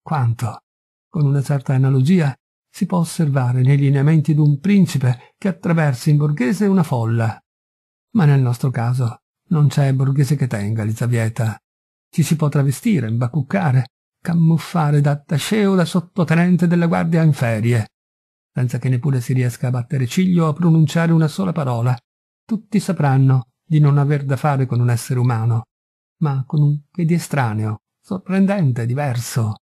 Quanto, con una certa analogia, si può osservare nei lineamenti d'un principe che attraversa in borghese una folla. Ma nel nostro caso non c'è borghese che tenga Elisabetta. Ci si può travestire, imbacuccare, camuffare da attaché o da sottotenente della guardia in ferie, senza che neppure si riesca a battere ciglio o a pronunciare una sola parola. Tutti sapranno di non aver da fare con un essere umano, ma con un che di estraneo, sorprendente, diverso.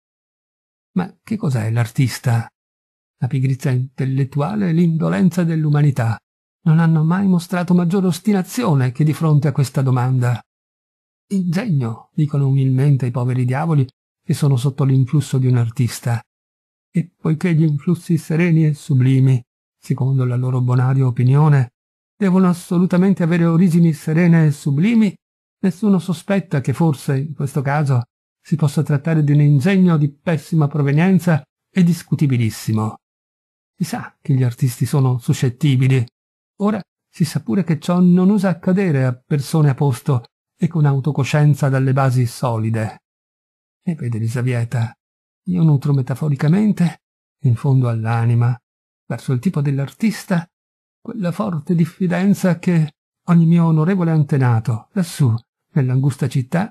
Ma che cos'è l'artista? la pigrizia intellettuale e l'indolenza dell'umanità non hanno mai mostrato maggior ostinazione che di fronte a questa domanda. Ingegno, dicono umilmente i poveri diavoli che sono sotto l'influsso di un artista. E poiché gli influssi sereni e sublimi, secondo la loro bonaria opinione, devono assolutamente avere origini serene e sublimi, nessuno sospetta che forse, in questo caso, si possa trattare di un ingegno di pessima provenienza e discutibilissimo. Si sa che gli artisti sono suscettibili. Ora si sa pure che ciò non usa accadere a persone a posto e con autocoscienza dalle basi solide. E vede Elisabetta, io nutro metaforicamente, in fondo all'anima, verso il tipo dell'artista, quella forte diffidenza che ogni mio onorevole antenato, lassù, nell'angusta città,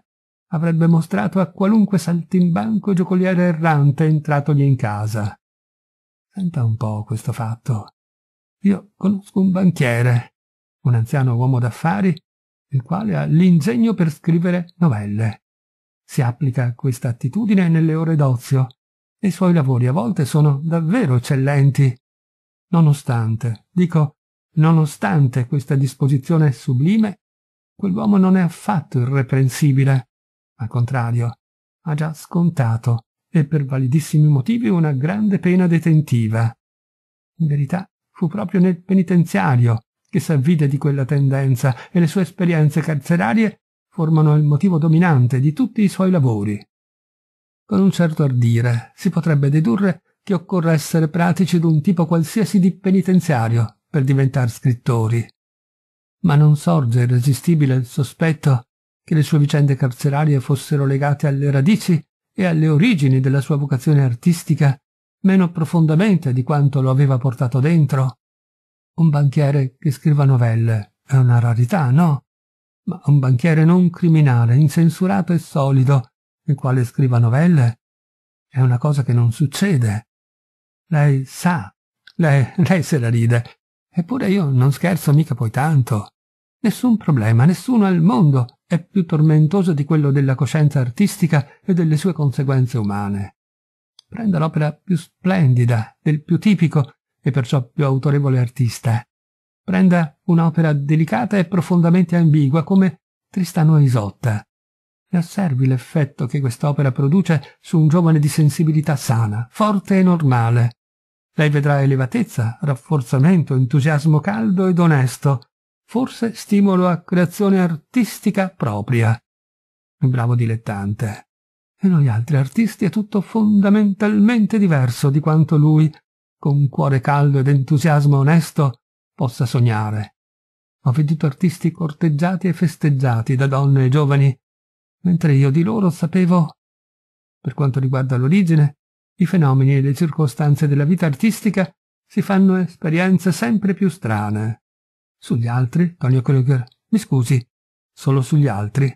avrebbe mostrato a qualunque saltimbanco giocoliere errante entratogli in casa. Senta un po' questo fatto. Io conosco un banchiere, un anziano uomo d'affari, il quale ha l'ingegno per scrivere novelle. Si applica questa attitudine nelle ore d'ozio e i suoi lavori a volte sono davvero eccellenti. Nonostante, dico, nonostante questa disposizione sublime, quell'uomo non è affatto irreprensibile. Al contrario, ha già scontato e per validissimi motivi una grande pena detentiva. In verità fu proprio nel penitenziario che s'avvide di quella tendenza e le sue esperienze carcerarie formano il motivo dominante di tutti i suoi lavori. Con un certo ardire si potrebbe dedurre che occorra essere pratici d'un tipo qualsiasi di penitenziario per diventare scrittori. Ma non sorge irresistibile il sospetto che le sue vicende carcerarie fossero legate alle radici e alle origini della sua vocazione artistica meno profondamente di quanto lo aveva portato dentro. Un banchiere che scriva novelle è una rarità, no? Ma un banchiere non criminale, incensurato e solido, il quale scriva novelle, è una cosa che non succede. Lei sa, lei, lei se la ride, eppure io non scherzo mica poi tanto. Nessun problema, nessuno al mondo è più tormentoso di quello della coscienza artistica e delle sue conseguenze umane. Prenda l'opera più splendida, del più tipico e perciò più autorevole artista. Prenda un'opera delicata e profondamente ambigua come Tristano Isotta e osservi l'effetto che quest'opera produce su un giovane di sensibilità sana, forte e normale. Lei vedrà elevatezza, rafforzamento, entusiasmo caldo ed onesto, forse stimolo a creazione artistica propria. Il bravo dilettante. E noi altri artisti è tutto fondamentalmente diverso di quanto lui, con cuore caldo ed entusiasmo onesto, possa sognare. Ho veduto artisti corteggiati e festeggiati da donne e giovani, mentre io di loro sapevo, per quanto riguarda l'origine, i fenomeni e le circostanze della vita artistica si fanno esperienze sempre più strane. Sugli altri, Tonio Krüger. Mi scusi. Solo sugli altri.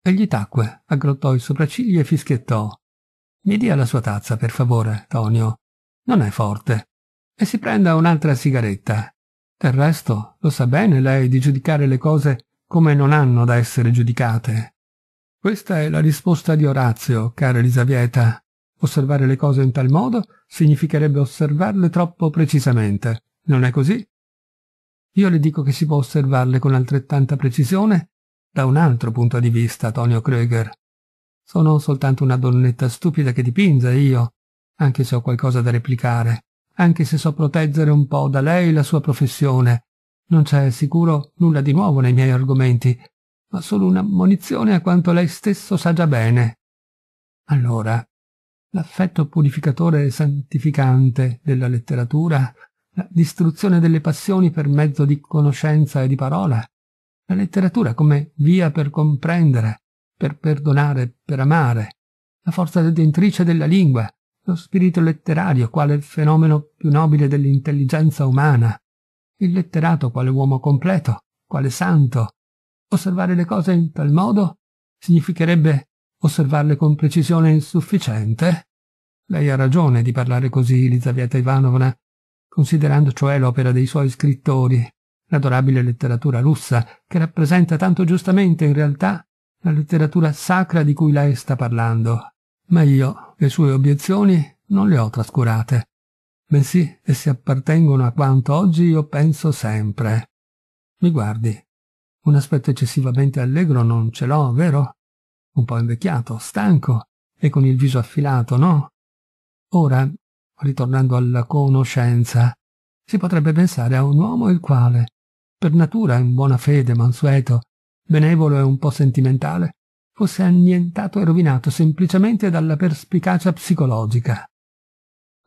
Egli tacque, aggrottò i sopraccigli e fischiettò. Mi dia la sua tazza, per favore, Tonio. Non è forte. E si prenda un'altra sigaretta. Del resto, lo sa bene lei di giudicare le cose come non hanno da essere giudicate. Questa è la risposta di Orazio, cara Elisabetta. Osservare le cose in tal modo significherebbe osservarle troppo precisamente. Non è così? Io le dico che si può osservarle con altrettanta precisione da un altro punto di vista, Tonio Kröger. Sono soltanto una donnetta stupida che dipinge io, anche se ho qualcosa da replicare, anche se so proteggere un po' da lei la sua professione. Non c'è sicuro nulla di nuovo nei miei argomenti, ma solo un'ammonizione a quanto lei stesso sa già bene. Allora, l'affetto purificatore e santificante della letteratura distruzione delle passioni per mezzo di conoscenza e di parola, la letteratura come via per comprendere, per perdonare, per amare, la forza detentrice della lingua, lo spirito letterario quale fenomeno più nobile dell'intelligenza umana, il letterato quale uomo completo, quale santo. Osservare le cose in tal modo significherebbe osservarle con precisione insufficiente? Lei ha ragione di parlare così, Elisabetta Ivanovna, considerando cioè l'opera dei suoi scrittori, l'adorabile letteratura russa, che rappresenta tanto giustamente in realtà la letteratura sacra di cui lei sta parlando. Ma io le sue obiezioni non le ho trascurate, bensì esse appartengono a quanto oggi io penso sempre. Mi guardi, un aspetto eccessivamente allegro non ce l'ho, vero? Un po' invecchiato, stanco e con il viso affilato, no? Ora ritornando alla conoscenza, si potrebbe pensare a un uomo il quale, per natura in buona fede, mansueto, benevolo e un po' sentimentale, fosse annientato e rovinato semplicemente dalla perspicacia psicologica.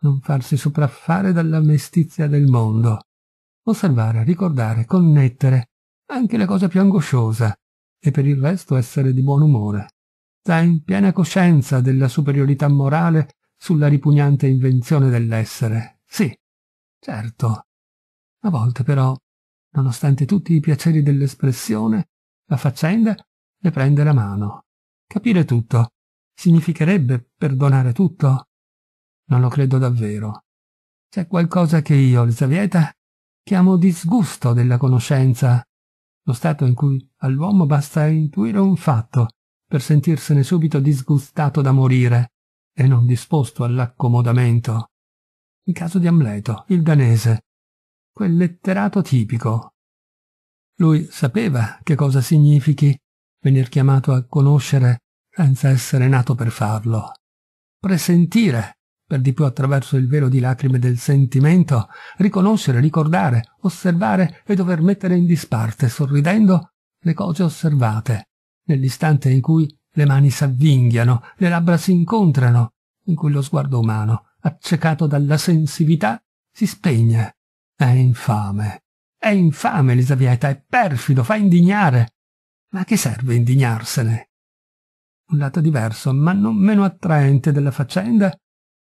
Non farsi sopraffare dalla mestizia del mondo. Osservare, ricordare, connettere anche la cosa più angosciosa e per il resto essere di buon umore. Sta in piena coscienza della superiorità morale sulla ripugnante invenzione dell'essere. Sì, certo. A volte però, nonostante tutti i piaceri dell'espressione, la faccenda le prende la mano. Capire tutto significherebbe perdonare tutto? Non lo credo davvero. C'è qualcosa che io, Elisaveta, chiamo disgusto della conoscenza, lo stato in cui all'uomo basta intuire un fatto per sentirsene subito disgustato da morire e non disposto all'accomodamento. Il caso di Amleto, il danese, quel letterato tipico. Lui sapeva che cosa significhi venir chiamato a conoscere senza essere nato per farlo. Presentire, per di più attraverso il velo di lacrime del sentimento, riconoscere, ricordare, osservare e dover mettere in disparte, sorridendo, le cose osservate, nell'istante in cui le mani s'avvinghiano, le labbra si incontrano, in cui lo sguardo umano, accecato dalla sensività, si spegne. È infame. È infame, Elisabetta, è perfido, fa indignare. Ma a che serve indignarsene? Un lato diverso, ma non meno attraente della faccenda,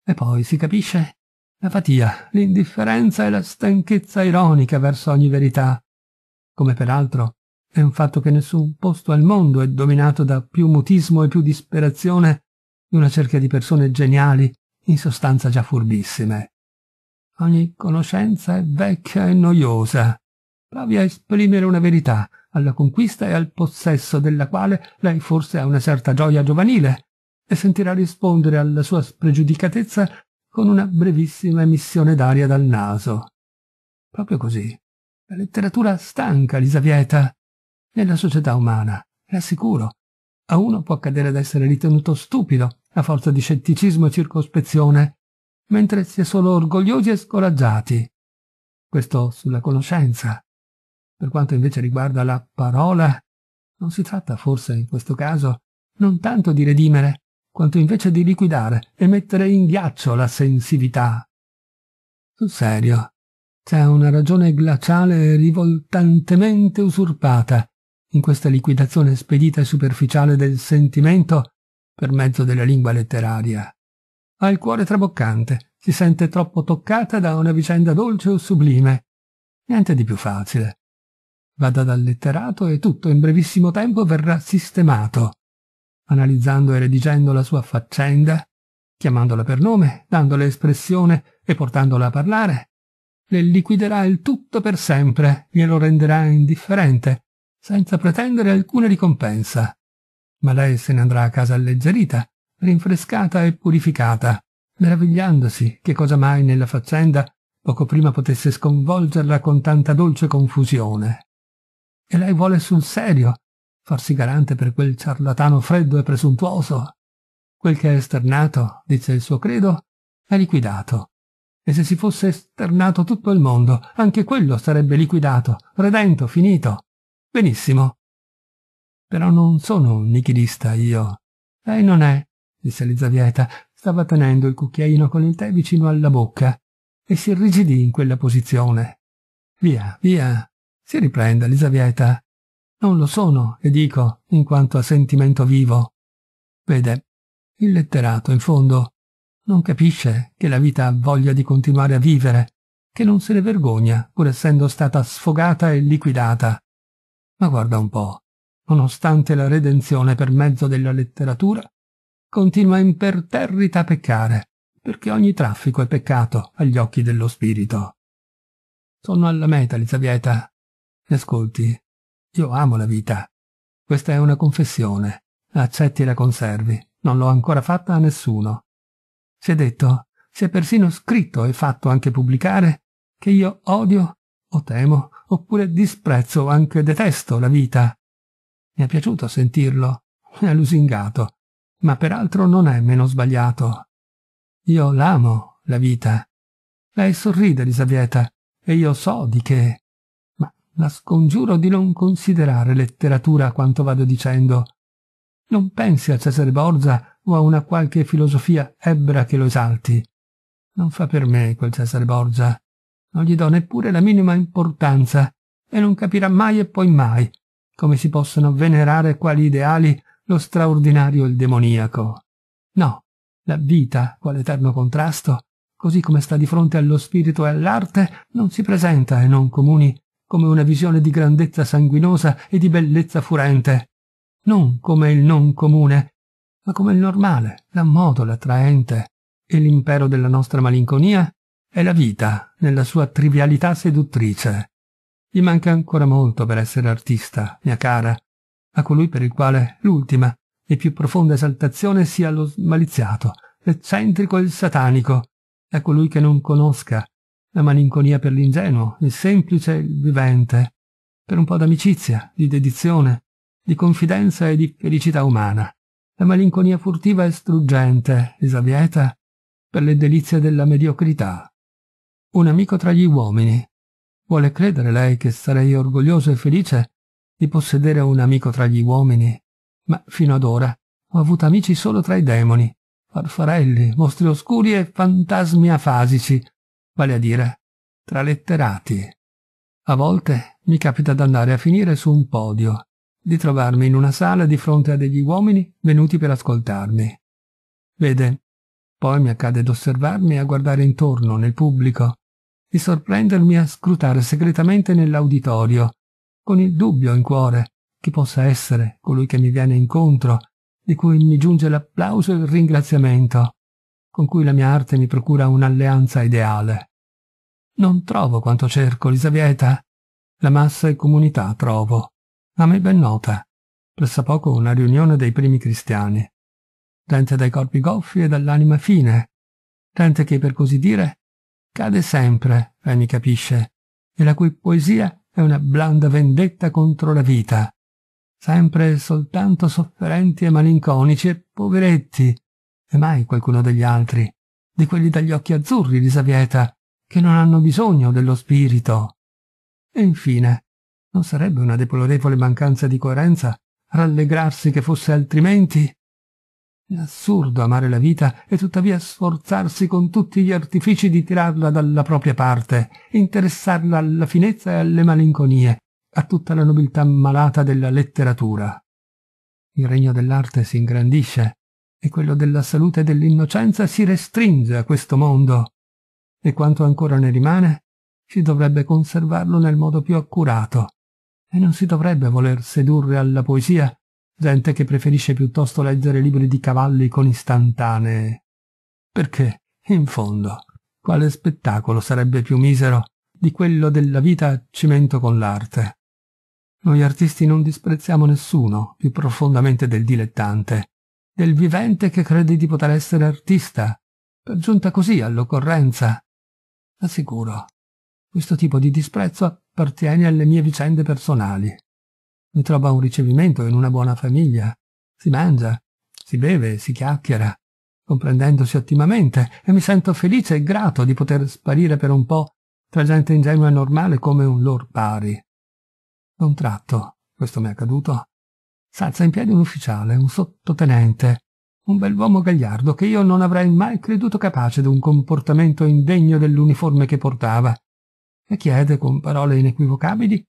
e poi si capisce La fatia, l'indifferenza e la stanchezza ironica verso ogni verità, come peraltro è un fatto che nessun posto al mondo è dominato da più mutismo e più disperazione di una cerchia di persone geniali, in sostanza già furbissime. Ogni conoscenza è vecchia e noiosa. Provi a esprimere una verità alla conquista e al possesso della quale lei forse ha una certa gioia giovanile e sentirà rispondere alla sua spregiudicatezza con una brevissima emissione d'aria dal naso. Proprio così. La letteratura stanca Lisavieta nella società umana, l'assicuro. A uno può accadere d'essere ritenuto stupido a forza di scetticismo e circospezione, mentre si è solo orgogliosi e scoraggiati. Questo sulla conoscenza. Per quanto invece riguarda la parola, non si tratta forse in questo caso non tanto di redimere, quanto invece di liquidare e mettere in ghiaccio la sensibilità. Sul serio, c'è una ragione glaciale rivoltantemente usurpata in questa liquidazione spedita e superficiale del sentimento per mezzo della lingua letteraria. Ha il cuore traboccante, si sente troppo toccata da una vicenda dolce o sublime. Niente di più facile. Vada dal letterato e tutto in brevissimo tempo verrà sistemato, analizzando e redigendo la sua faccenda, chiamandola per nome, dandole espressione e portandola a parlare. Le liquiderà il tutto per sempre, glielo renderà indifferente, senza pretendere alcuna ricompensa. Ma lei se ne andrà a casa alleggerita, rinfrescata e purificata, meravigliandosi che cosa mai nella faccenda poco prima potesse sconvolgerla con tanta dolce confusione. E lei vuole sul serio farsi garante per quel ciarlatano freddo e presuntuoso. Quel che è esternato, dice il suo credo, è liquidato. E se si fosse esternato tutto il mondo, anche quello sarebbe liquidato, redento, finito. Benissimo. Però non sono un nichilista io. Lei non è, disse Elisabetta. Stava tenendo il cucchiaino con il tè vicino alla bocca e si irrigidì in quella posizione. Via, via, si riprenda, Elisabetta. Non lo sono, le dico, in quanto a sentimento vivo. Vede, il letterato, in fondo, non capisce che la vita ha voglia di continuare a vivere, che non se ne vergogna, pur essendo stata sfogata e liquidata. Ma guarda un po', nonostante la redenzione per mezzo della letteratura, continua imperterrita a peccare, perché ogni traffico è peccato agli occhi dello spirito. Sono alla meta, Elisabetta. ascolti, io amo la vita. Questa è una confessione. Accetti e la conservi. Non l'ho ancora fatta a nessuno. Si è detto, si è persino scritto e fatto anche pubblicare, che io odio, o temo, oppure disprezzo anche detesto la vita. Mi è piaciuto sentirlo, mi ha lusingato, ma peraltro non è meno sbagliato. Io l'amo, la vita. Lei sorride, Elisabetta, e io so di che. Ma la scongiuro di non considerare letteratura quanto vado dicendo. Non pensi a Cesare Borgia o a una qualche filosofia ebbra che lo esalti. Non fa per me quel Cesare Borgia non gli do neppure la minima importanza e non capirà mai e poi mai come si possono venerare quali ideali lo straordinario e il demoniaco. No, la vita, quale eterno contrasto, così come sta di fronte allo spirito e all'arte, non si presenta e non comuni come una visione di grandezza sanguinosa e di bellezza furente, non come il non comune, ma come il normale, l'ammodo, l'attraente, e l'impero della nostra malinconia è la vita, nella sua trivialità seduttrice. Gli manca ancora molto per essere artista, mia cara, a colui per il quale l'ultima e più profonda esaltazione sia lo smaliziato, l'eccentrico e il satanico, a colui che non conosca la malinconia per l'ingenuo, il semplice e il vivente, per un po' d'amicizia, di dedizione, di confidenza e di felicità umana, la malinconia furtiva e struggente, e per le delizie della mediocrità un amico tra gli uomini. Vuole credere lei che sarei orgoglioso e felice di possedere un amico tra gli uomini, ma fino ad ora ho avuto amici solo tra i demoni, farfarelli, mostri oscuri e fantasmi afasici, vale a dire tra letterati. A volte mi capita d'andare a finire su un podio, di trovarmi in una sala di fronte a degli uomini venuti per ascoltarmi. Vede, poi mi accade d'osservarmi e a guardare intorno nel pubblico di sorprendermi a scrutare segretamente nell'auditorio, con il dubbio in cuore chi possa essere colui che mi viene incontro, di cui mi giunge l'applauso e il ringraziamento, con cui la mia arte mi procura un'alleanza ideale. Non trovo quanto cerco, Elisabetta. La massa e comunità trovo. A me ben nota. Pressa poco una riunione dei primi cristiani. Gente dai corpi goffi e dall'anima fine. Gente che, per così dire, cade sempre, Fanny capisce, e la cui poesia è una blanda vendetta contro la vita. Sempre soltanto sofferenti e malinconici e poveretti, e mai qualcuno degli altri, di quelli dagli occhi azzurri di Savieta, che non hanno bisogno dello spirito. E infine, non sarebbe una deplorevole mancanza di coerenza rallegrarsi che fosse altrimenti è assurdo amare la vita e tuttavia sforzarsi con tutti gli artifici di tirarla dalla propria parte, interessarla alla finezza e alle malinconie, a tutta la nobiltà malata della letteratura. Il regno dell'arte si ingrandisce e quello della salute e dell'innocenza si restringe a questo mondo. E quanto ancora ne rimane, si dovrebbe conservarlo nel modo più accurato e non si dovrebbe voler sedurre alla poesia gente che preferisce piuttosto leggere libri di cavalli con istantanee. Perché, in fondo, quale spettacolo sarebbe più misero di quello della vita a cimento con l'arte? Noi artisti non disprezziamo nessuno più profondamente del dilettante, del vivente che crede di poter essere artista, per giunta così all'occorrenza. Assicuro, questo tipo di disprezzo appartiene alle mie vicende personali mi trova un ricevimento in una buona famiglia, si mangia, si beve, si chiacchiera, comprendendosi ottimamente, e mi sento felice e grato di poter sparire per un po' tra gente ingenua e normale come un lor pari. A un tratto, questo mi è accaduto, s'alza in piedi un ufficiale, un sottotenente, un bell'uomo gagliardo che io non avrei mai creduto capace d'un comportamento indegno dell'uniforme che portava, e chiede con parole inequivocabili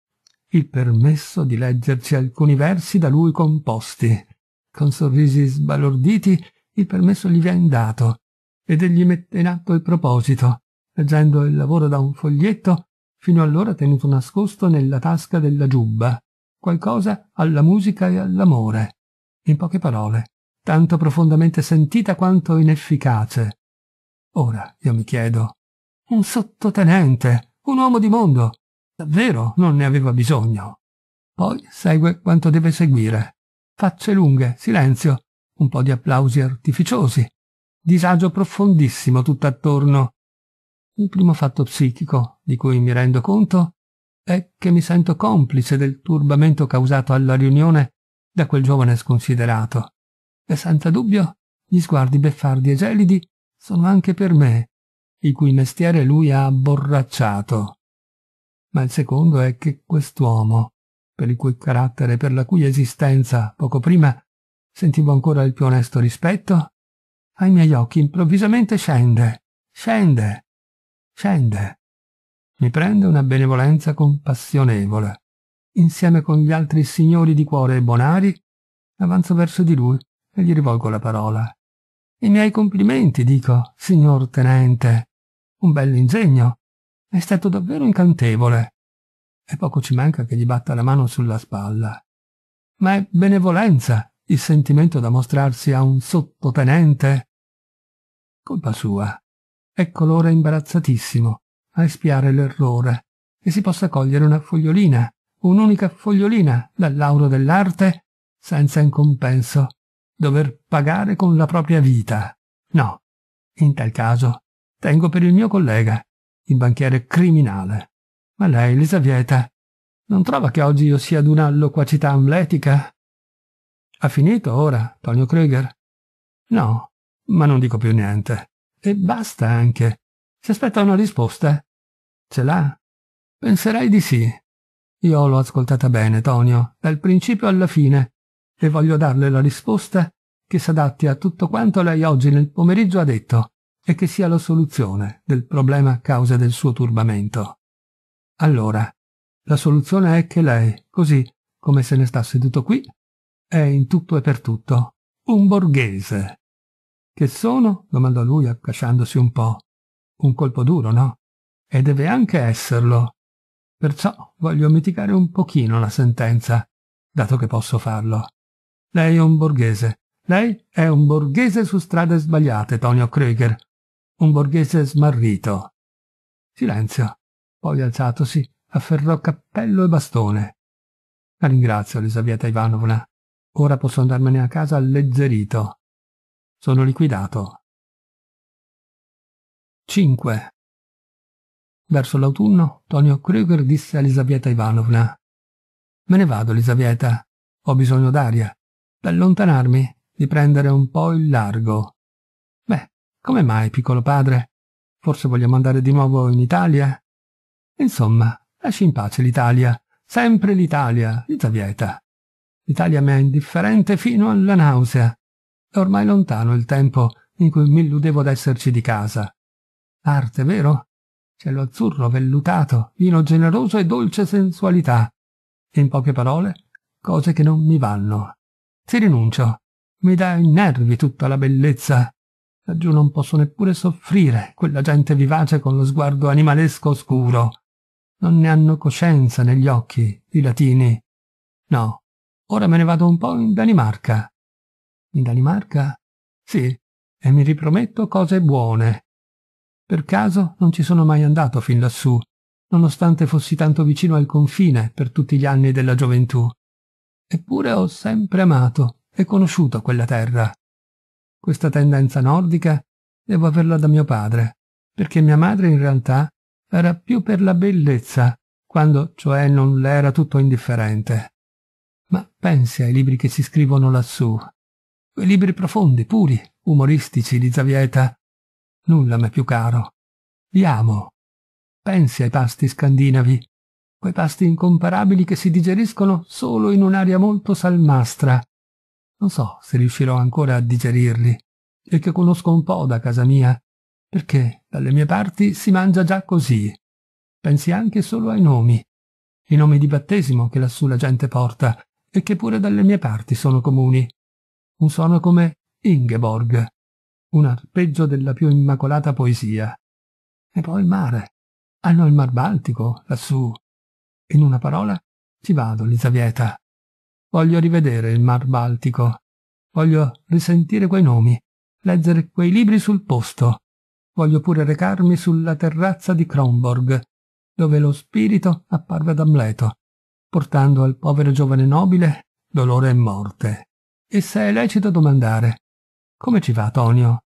il permesso di leggerci alcuni versi da lui composti. Con sorrisi sbalorditi il permesso gli viene dato ed egli mette in atto il proposito, leggendo il lavoro da un foglietto fino allora tenuto nascosto nella tasca della giubba, qualcosa alla musica e all'amore, in poche parole, tanto profondamente sentita quanto inefficace. Ora io mi chiedo, un sottotenente, un uomo di mondo, Davvero non ne aveva bisogno. Poi segue quanto deve seguire. Facce lunghe, silenzio, un po' di applausi artificiosi, disagio profondissimo tutt'attorno. Il primo fatto psichico di cui mi rendo conto è che mi sento complice del turbamento causato alla riunione da quel giovane sconsiderato. E senza dubbio gli sguardi beffardi e gelidi sono anche per me, il cui mestiere lui ha abborracciato ma il secondo è che quest'uomo, per il cui carattere e per la cui esistenza poco prima sentivo ancora il più onesto rispetto, ai miei occhi improvvisamente scende, scende, scende. Mi prende una benevolenza compassionevole. Insieme con gli altri signori di cuore e bonari, avanzo verso di lui e gli rivolgo la parola. I miei complimenti, dico, signor tenente. Un bell'ingegno, è stato davvero incantevole. E poco ci manca che gli batta la mano sulla spalla. Ma è benevolenza il sentimento da mostrarsi a un sottotenente. Colpa sua. Eccolo ora imbarazzatissimo a espiare l'errore e si possa cogliere una fogliolina, un'unica fogliolina dal lauro dell'arte senza in compenso dover pagare con la propria vita. No, in tal caso tengo per il mio collega il banchiere criminale. Ma lei, Elisabetta, non trova che oggi io sia d'una loquacità amletica? Ha finito ora, Tonio Krüger? No, ma non dico più niente. E basta anche. Si aspetta una risposta? Ce l'ha? Penserei di sì. Io l'ho ascoltata bene, Tonio, dal principio alla fine, e voglio darle la risposta che s'adatti a tutto quanto lei oggi nel pomeriggio ha detto e che sia la soluzione del problema causa del suo turbamento. Allora, la soluzione è che lei, così come se ne sta seduto qui, è in tutto e per tutto un borghese. Che sono? domandò lui accasciandosi un po'. Un colpo duro, no? E deve anche esserlo. Perciò voglio mitigare un pochino la sentenza, dato che posso farlo. Lei è un borghese. Lei è un borghese su strade sbagliate, Tonio Krüger, un borghese smarrito. Silenzio. Poi alzatosi, afferrò cappello e bastone. La ringrazio, Elisabetta Ivanovna. Ora posso andarmene a casa alleggerito. Sono liquidato. 5. Verso l'autunno, Tonio Krueger disse a Elisabetta Ivanovna Me ne vado, Elisabetta. Ho bisogno d'aria. Per allontanarmi, di prendere un po' il largo. Come mai, piccolo padre? Forse vogliamo andare di nuovo in Italia? Insomma, lasci in pace l'Italia, sempre l'Italia, gli L'Italia mi è indifferente fino alla nausea. È ormai lontano il tempo in cui mi illudevo ad esserci di casa. Arte, vero? Cielo azzurro, vellutato, vino generoso e dolce sensualità. In poche parole, cose che non mi vanno. Ti rinuncio. Mi dà i nervi tutta la bellezza. Laggiù non posso neppure soffrire quella gente vivace con lo sguardo animalesco oscuro. Non ne hanno coscienza negli occhi, i latini. No, ora me ne vado un po' in Danimarca. In Danimarca? Sì, e mi riprometto cose buone. Per caso non ci sono mai andato fin lassù, nonostante fossi tanto vicino al confine per tutti gli anni della gioventù. Eppure ho sempre amato e conosciuto quella terra. Questa tendenza nordica devo averla da mio padre, perché mia madre in realtà era più per la bellezza, quando cioè non le era tutto indifferente. Ma pensi ai libri che si scrivono lassù, quei libri profondi, puri, umoristici di Zavieta. Nulla m'è più caro. Li amo. Pensi ai pasti scandinavi, quei pasti incomparabili che si digeriscono solo in un'aria molto salmastra, non so se riuscirò ancora a digerirli, perché conosco un po' da casa mia, perché dalle mie parti si mangia già così. Pensi anche solo ai nomi, i nomi di battesimo che lassù la gente porta e che pure dalle mie parti sono comuni. Un suono come Ingeborg, un arpeggio della più immacolata poesia. E poi il mare. Hanno ah il mar Baltico lassù. In una parola, ci vado, Elisabetta. Voglio rivedere il Mar Baltico. Voglio risentire quei nomi, leggere quei libri sul posto. Voglio pure recarmi sulla terrazza di Kronborg, dove lo spirito apparve ad Amleto, portando al povero giovane nobile dolore e morte. E se è lecito domandare, come ci va, Tonio?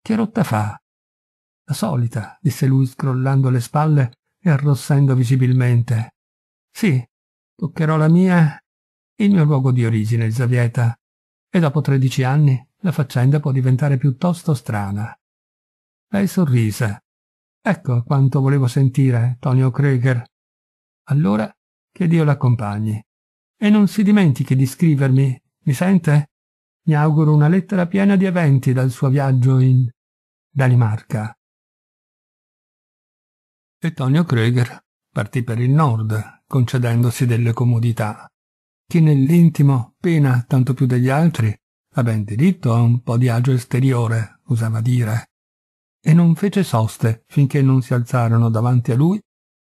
Che rotta fa? La solita, disse lui scrollando le spalle e arrossendo visibilmente. Sì, toccherò la mia il mio luogo di origine, Zavieta, e dopo tredici anni la faccenda può diventare piuttosto strana. Lei sorrise. Ecco quanto volevo sentire, Tonio Krieger. Allora, che Dio l'accompagni. E non si dimentichi di scrivermi, mi sente? Mi auguro una lettera piena di eventi dal suo viaggio in Danimarca. E Tonio Krieger partì per il nord, concedendosi delle comodità che nell'intimo pena tanto più degli altri, ha ben diritto a un po' di agio esteriore, usava dire. E non fece soste finché non si alzarono davanti a lui,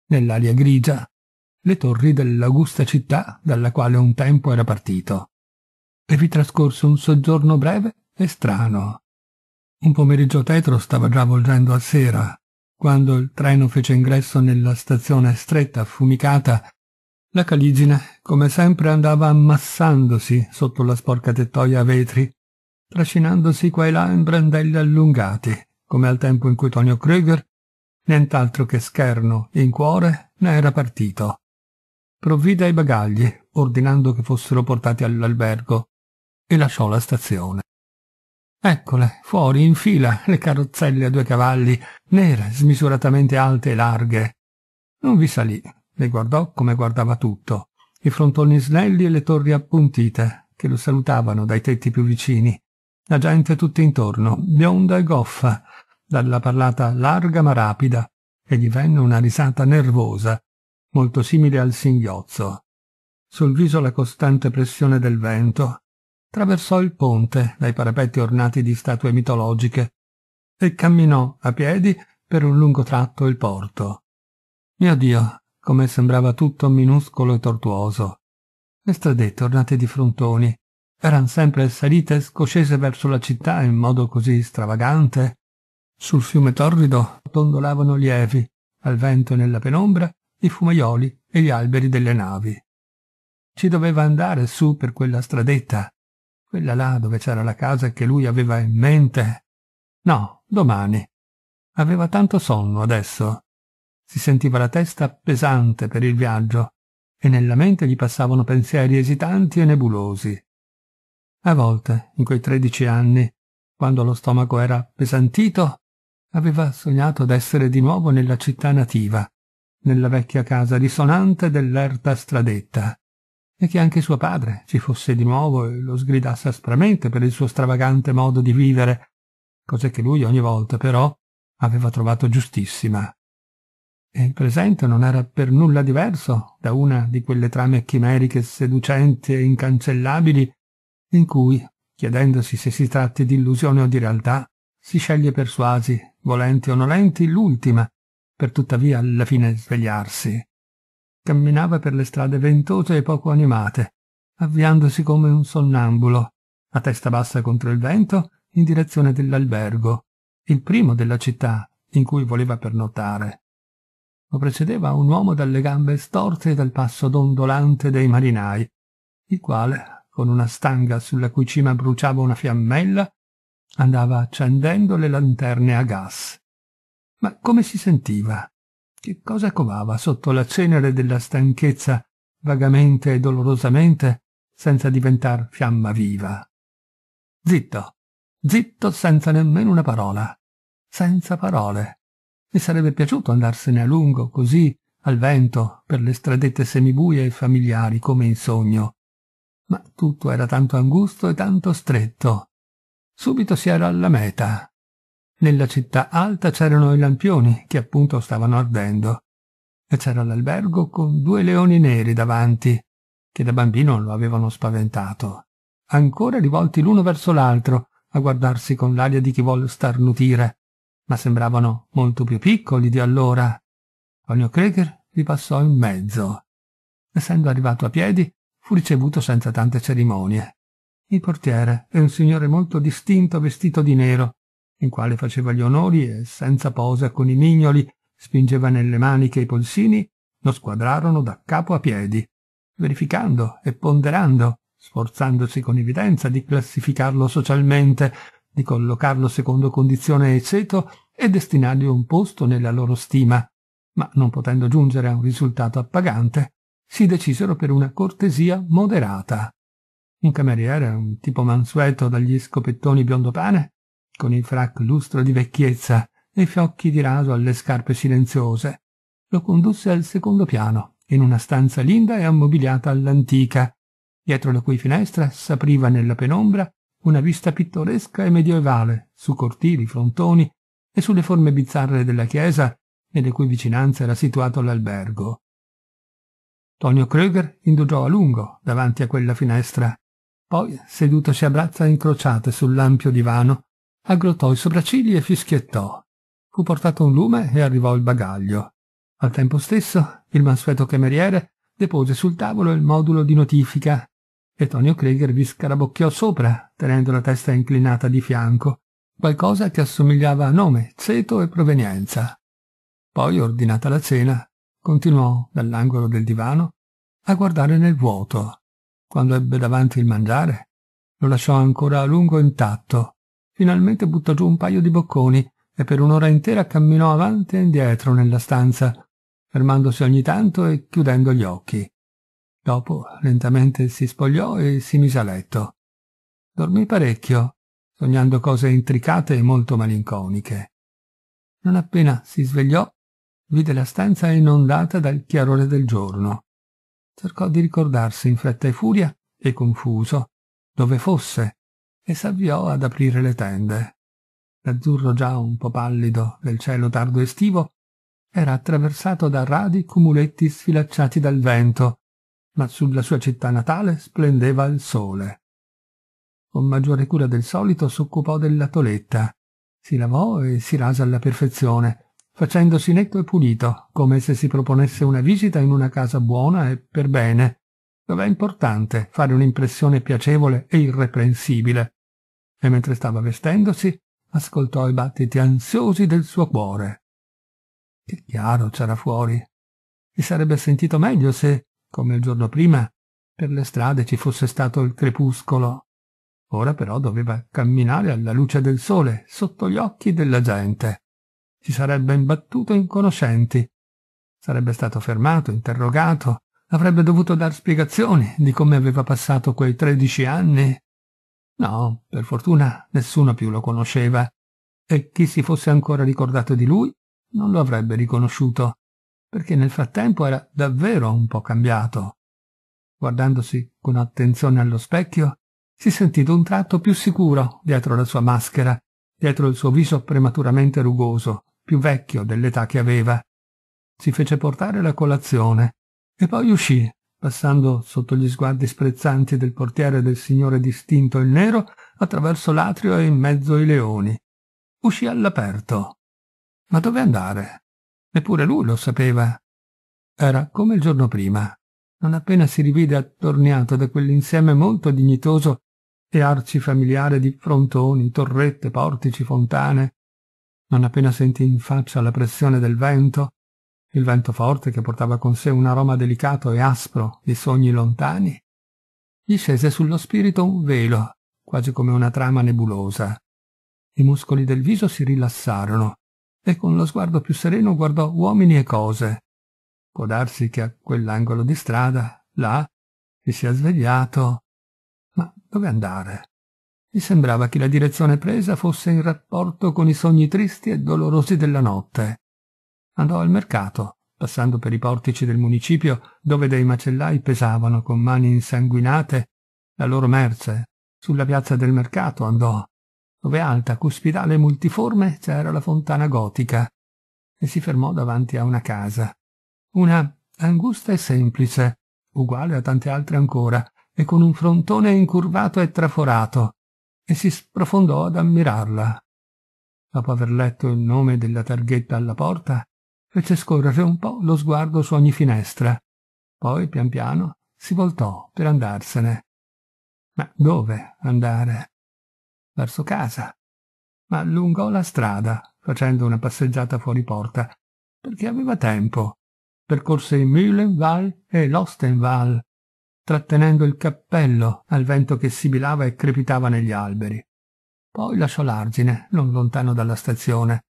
nell'aria grigia, le torri dell'augusta città dalla quale un tempo era partito. E vi trascorse un soggiorno breve e strano. Un pomeriggio tetro stava già volgendo a sera, quando il treno fece ingresso nella stazione stretta, affumicata, la caligine, come sempre, andava ammassandosi sotto la sporca tettoia a vetri, trascinandosi qua e là in brandelli allungati, come al tempo in cui Tonio Krüger, nient'altro che scherno in cuore, ne era partito. Provvide ai bagagli, ordinando che fossero portati all'albergo, e lasciò la stazione. Eccole, fuori, in fila, le carrozzelle a due cavalli, nere, smisuratamente alte e larghe. Non vi salì, le guardò come guardava tutto, i frontoni snelli e le torri appuntite, che lo salutavano dai tetti più vicini, la gente tutta intorno, bionda e goffa, dalla parlata larga ma rapida, e gli venne una risata nervosa, molto simile al singhiozzo. Sul viso la costante pressione del vento. Traversò il ponte dai parapetti ornati di statue mitologiche e camminò a piedi per un lungo tratto il porto. Mio Dio, come sembrava tutto minuscolo e tortuoso. Le strade ornate di frontoni erano sempre salite e scoscese verso la città in modo così stravagante. Sul fiume torrido dondolavano lievi, al vento e nella penombra, i fumaioli e gli alberi delle navi. Ci doveva andare su per quella stradetta, quella là dove c'era la casa che lui aveva in mente. No, domani. Aveva tanto sonno adesso si sentiva la testa pesante per il viaggio e nella mente gli passavano pensieri esitanti e nebulosi. A volte, in quei tredici anni, quando lo stomaco era pesantito, aveva sognato d'essere di nuovo nella città nativa, nella vecchia casa risonante dell'erta stradetta, e che anche suo padre ci fosse di nuovo e lo sgridasse aspramente per il suo stravagante modo di vivere, cosa che lui ogni volta però aveva trovato giustissima il presente non era per nulla diverso da una di quelle trame chimeriche seducenti e incancellabili in cui, chiedendosi se si tratti di illusione o di realtà, si sceglie persuasi, volenti o nolenti, l'ultima, per tuttavia alla fine svegliarsi. Camminava per le strade ventose e poco animate, avviandosi come un sonnambulo, a testa bassa contro il vento, in direzione dell'albergo, il primo della città in cui voleva pernottare lo precedeva un uomo dalle gambe storte e dal passo dondolante dei marinai, il quale, con una stanga sulla cui cima bruciava una fiammella, andava accendendo le lanterne a gas. Ma come si sentiva? Che cosa covava sotto la cenere della stanchezza, vagamente e dolorosamente, senza diventar fiamma viva? Zitto, zitto senza nemmeno una parola, senza parole, mi sarebbe piaciuto andarsene a lungo, così, al vento, per le stradette semibuie e familiari come in sogno. Ma tutto era tanto angusto e tanto stretto. Subito si era alla meta. Nella città alta c'erano i lampioni che appunto stavano ardendo e c'era l'albergo con due leoni neri davanti che da bambino lo avevano spaventato, ancora rivolti l'uno verso l'altro a guardarsi con l'aria di chi vuol starnutire ma sembravano molto più piccoli di allora. Olio Kreger vi passò in mezzo. Essendo arrivato a piedi, fu ricevuto senza tante cerimonie. Il portiere è un signore molto distinto vestito di nero, in quale faceva gli onori e, senza posa con i mignoli, spingeva nelle maniche i polsini, lo squadrarono da capo a piedi, verificando e ponderando, sforzandosi con evidenza di classificarlo socialmente, di collocarlo secondo condizione e ceto e destinargli un posto nella loro stima, ma non potendo giungere a un risultato appagante, si decisero per una cortesia moderata. Un cameriere, un tipo mansueto dagli scopettoni biondo pane, con il frac lustro di vecchiezza e i fiocchi di raso alle scarpe silenziose, lo condusse al secondo piano, in una stanza linda e ammobiliata all'antica, dietro la cui finestra s'apriva nella penombra una vista pittoresca e medioevale su cortili, frontoni e sulle forme bizzarre della chiesa nelle cui vicinanze era situato l'albergo. Tonio Kröger indugiò a lungo davanti a quella finestra, poi, sedutosi a braccia incrociate sull'ampio divano, aggrottò i sopraccigli e fischiettò. Fu portato un lume e arrivò il bagaglio. Al tempo stesso, il mansueto cameriere depose sul tavolo il modulo di notifica e Tonio Krieger vi scarabocchiò sopra, tenendo la testa inclinata di fianco, qualcosa che assomigliava a nome, ceto e provenienza. Poi, ordinata la cena, continuò dall'angolo del divano a guardare nel vuoto. Quando ebbe davanti il mangiare, lo lasciò ancora a lungo intatto. Finalmente buttò giù un paio di bocconi e per un'ora intera camminò avanti e indietro nella stanza, fermandosi ogni tanto e chiudendo gli occhi. Dopo lentamente si spogliò e si mise a letto. Dormì parecchio, sognando cose intricate e molto malinconiche. Non appena si svegliò, vide la stanza inondata dal chiarore del giorno. Cercò di ricordarsi in fretta e furia e confuso dove fosse e s'avviò ad aprire le tende. L'azzurro già un po' pallido del cielo tardo estivo era attraversato da radi cumuletti sfilacciati dal vento ma sulla sua città natale splendeva il sole. Con maggiore cura del solito s'occupò della toletta, si lavò e si rase alla perfezione, facendosi netto e pulito, come se si proponesse una visita in una casa buona e per bene, dove è importante fare un'impressione piacevole e irreprensibile. E mentre stava vestendosi, ascoltò i battiti ansiosi del suo cuore. Che chiaro c'era fuori. Si sarebbe sentito meglio se come il giorno prima, per le strade ci fosse stato il crepuscolo. Ora però doveva camminare alla luce del sole, sotto gli occhi della gente. Si sarebbe imbattuto in conoscenti. Sarebbe stato fermato, interrogato, avrebbe dovuto dar spiegazioni di come aveva passato quei tredici anni. No, per fortuna nessuno più lo conosceva, e chi si fosse ancora ricordato di lui non lo avrebbe riconosciuto perché nel frattempo era davvero un po' cambiato. Guardandosi con attenzione allo specchio, si sentì d'un tratto più sicuro dietro la sua maschera, dietro il suo viso prematuramente rugoso, più vecchio dell'età che aveva. Si fece portare la colazione e poi uscì, passando sotto gli sguardi sprezzanti del portiere del signore distinto il nero, attraverso l'atrio e in mezzo ai leoni. Uscì all'aperto. Ma dove andare? Eppure lui lo sapeva. Era come il giorno prima. Non appena si rivide attorniato da quell'insieme molto dignitoso e arci familiare di frontoni, torrette, portici, fontane, non appena sentì in faccia la pressione del vento, il vento forte che portava con sé un aroma delicato e aspro di sogni lontani, gli scese sullo spirito un velo, quasi come una trama nebulosa. I muscoli del viso si rilassarono, e con lo sguardo più sereno guardò uomini e cose. Può darsi che a quell'angolo di strada, là, si sia svegliato. Ma dove andare? Gli sembrava che la direzione presa fosse in rapporto con i sogni tristi e dolorosi della notte. Andò al mercato, passando per i portici del municipio dove dei macellai pesavano con mani insanguinate la loro merce. Sulla piazza del mercato andò, dove alta, cuspidale e multiforme c'era la fontana gotica, e si fermò davanti a una casa. Una angusta e semplice, uguale a tante altre ancora, e con un frontone incurvato e traforato, e si sprofondò ad ammirarla. Dopo aver letto il nome della targhetta alla porta, fece scorrere un po' lo sguardo su ogni finestra, poi pian piano si voltò per andarsene. Ma dove andare? verso casa, ma allungò la strada facendo una passeggiata fuori porta, perché aveva tempo. Percorse il Mühlenwall e l'Ostenwall, trattenendo il cappello al vento che sibilava e crepitava negli alberi. Poi lasciò l'argine, non lontano dalla stazione.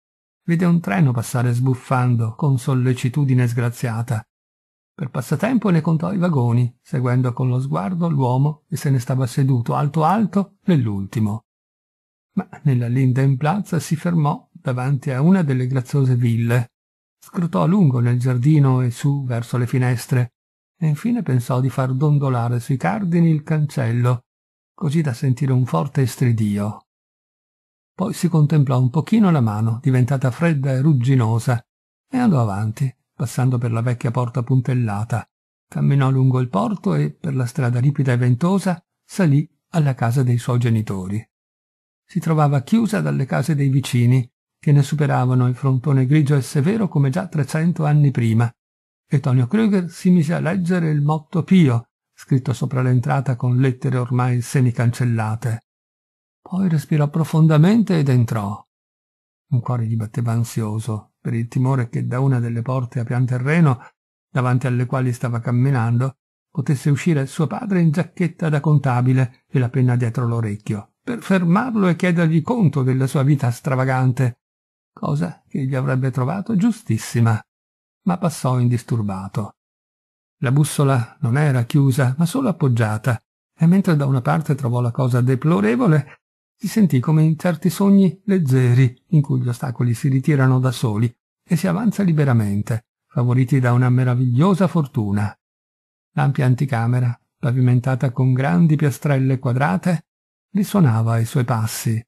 Vide un treno passare sbuffando, con sollecitudine sgraziata. Per passatempo ne contò i vagoni, seguendo con lo sguardo l'uomo che se ne stava seduto alto alto nell'ultimo ma nella linda in Plaza si fermò davanti a una delle graziose ville, scrutò a lungo nel giardino e su verso le finestre, e infine pensò di far dondolare sui cardini il cancello, così da sentire un forte stridio. Poi si contemplò un pochino la mano, diventata fredda e rugginosa, e andò avanti, passando per la vecchia porta puntellata. Camminò lungo il porto e, per la strada ripida e ventosa, salì alla casa dei suoi genitori si trovava chiusa dalle case dei vicini, che ne superavano il frontone grigio e severo come già trecento anni prima, e Tonio Krüger si mise a leggere il motto pio, scritto sopra l'entrata con lettere ormai semicancellate. Poi respirò profondamente ed entrò. Un cuore gli batteva ansioso, per il timore che da una delle porte a pian terreno, davanti alle quali stava camminando, potesse uscire suo padre in giacchetta da contabile e la penna dietro l'orecchio per fermarlo e chiedergli conto della sua vita stravagante, cosa che gli avrebbe trovato giustissima, ma passò indisturbato. La bussola non era chiusa, ma solo appoggiata, e mentre da una parte trovò la cosa deplorevole, si sentì come in certi sogni leggeri, in cui gli ostacoli si ritirano da soli e si avanza liberamente, favoriti da una meravigliosa fortuna. L'ampia anticamera, pavimentata con grandi piastrelle quadrate, risuonava i suoi passi.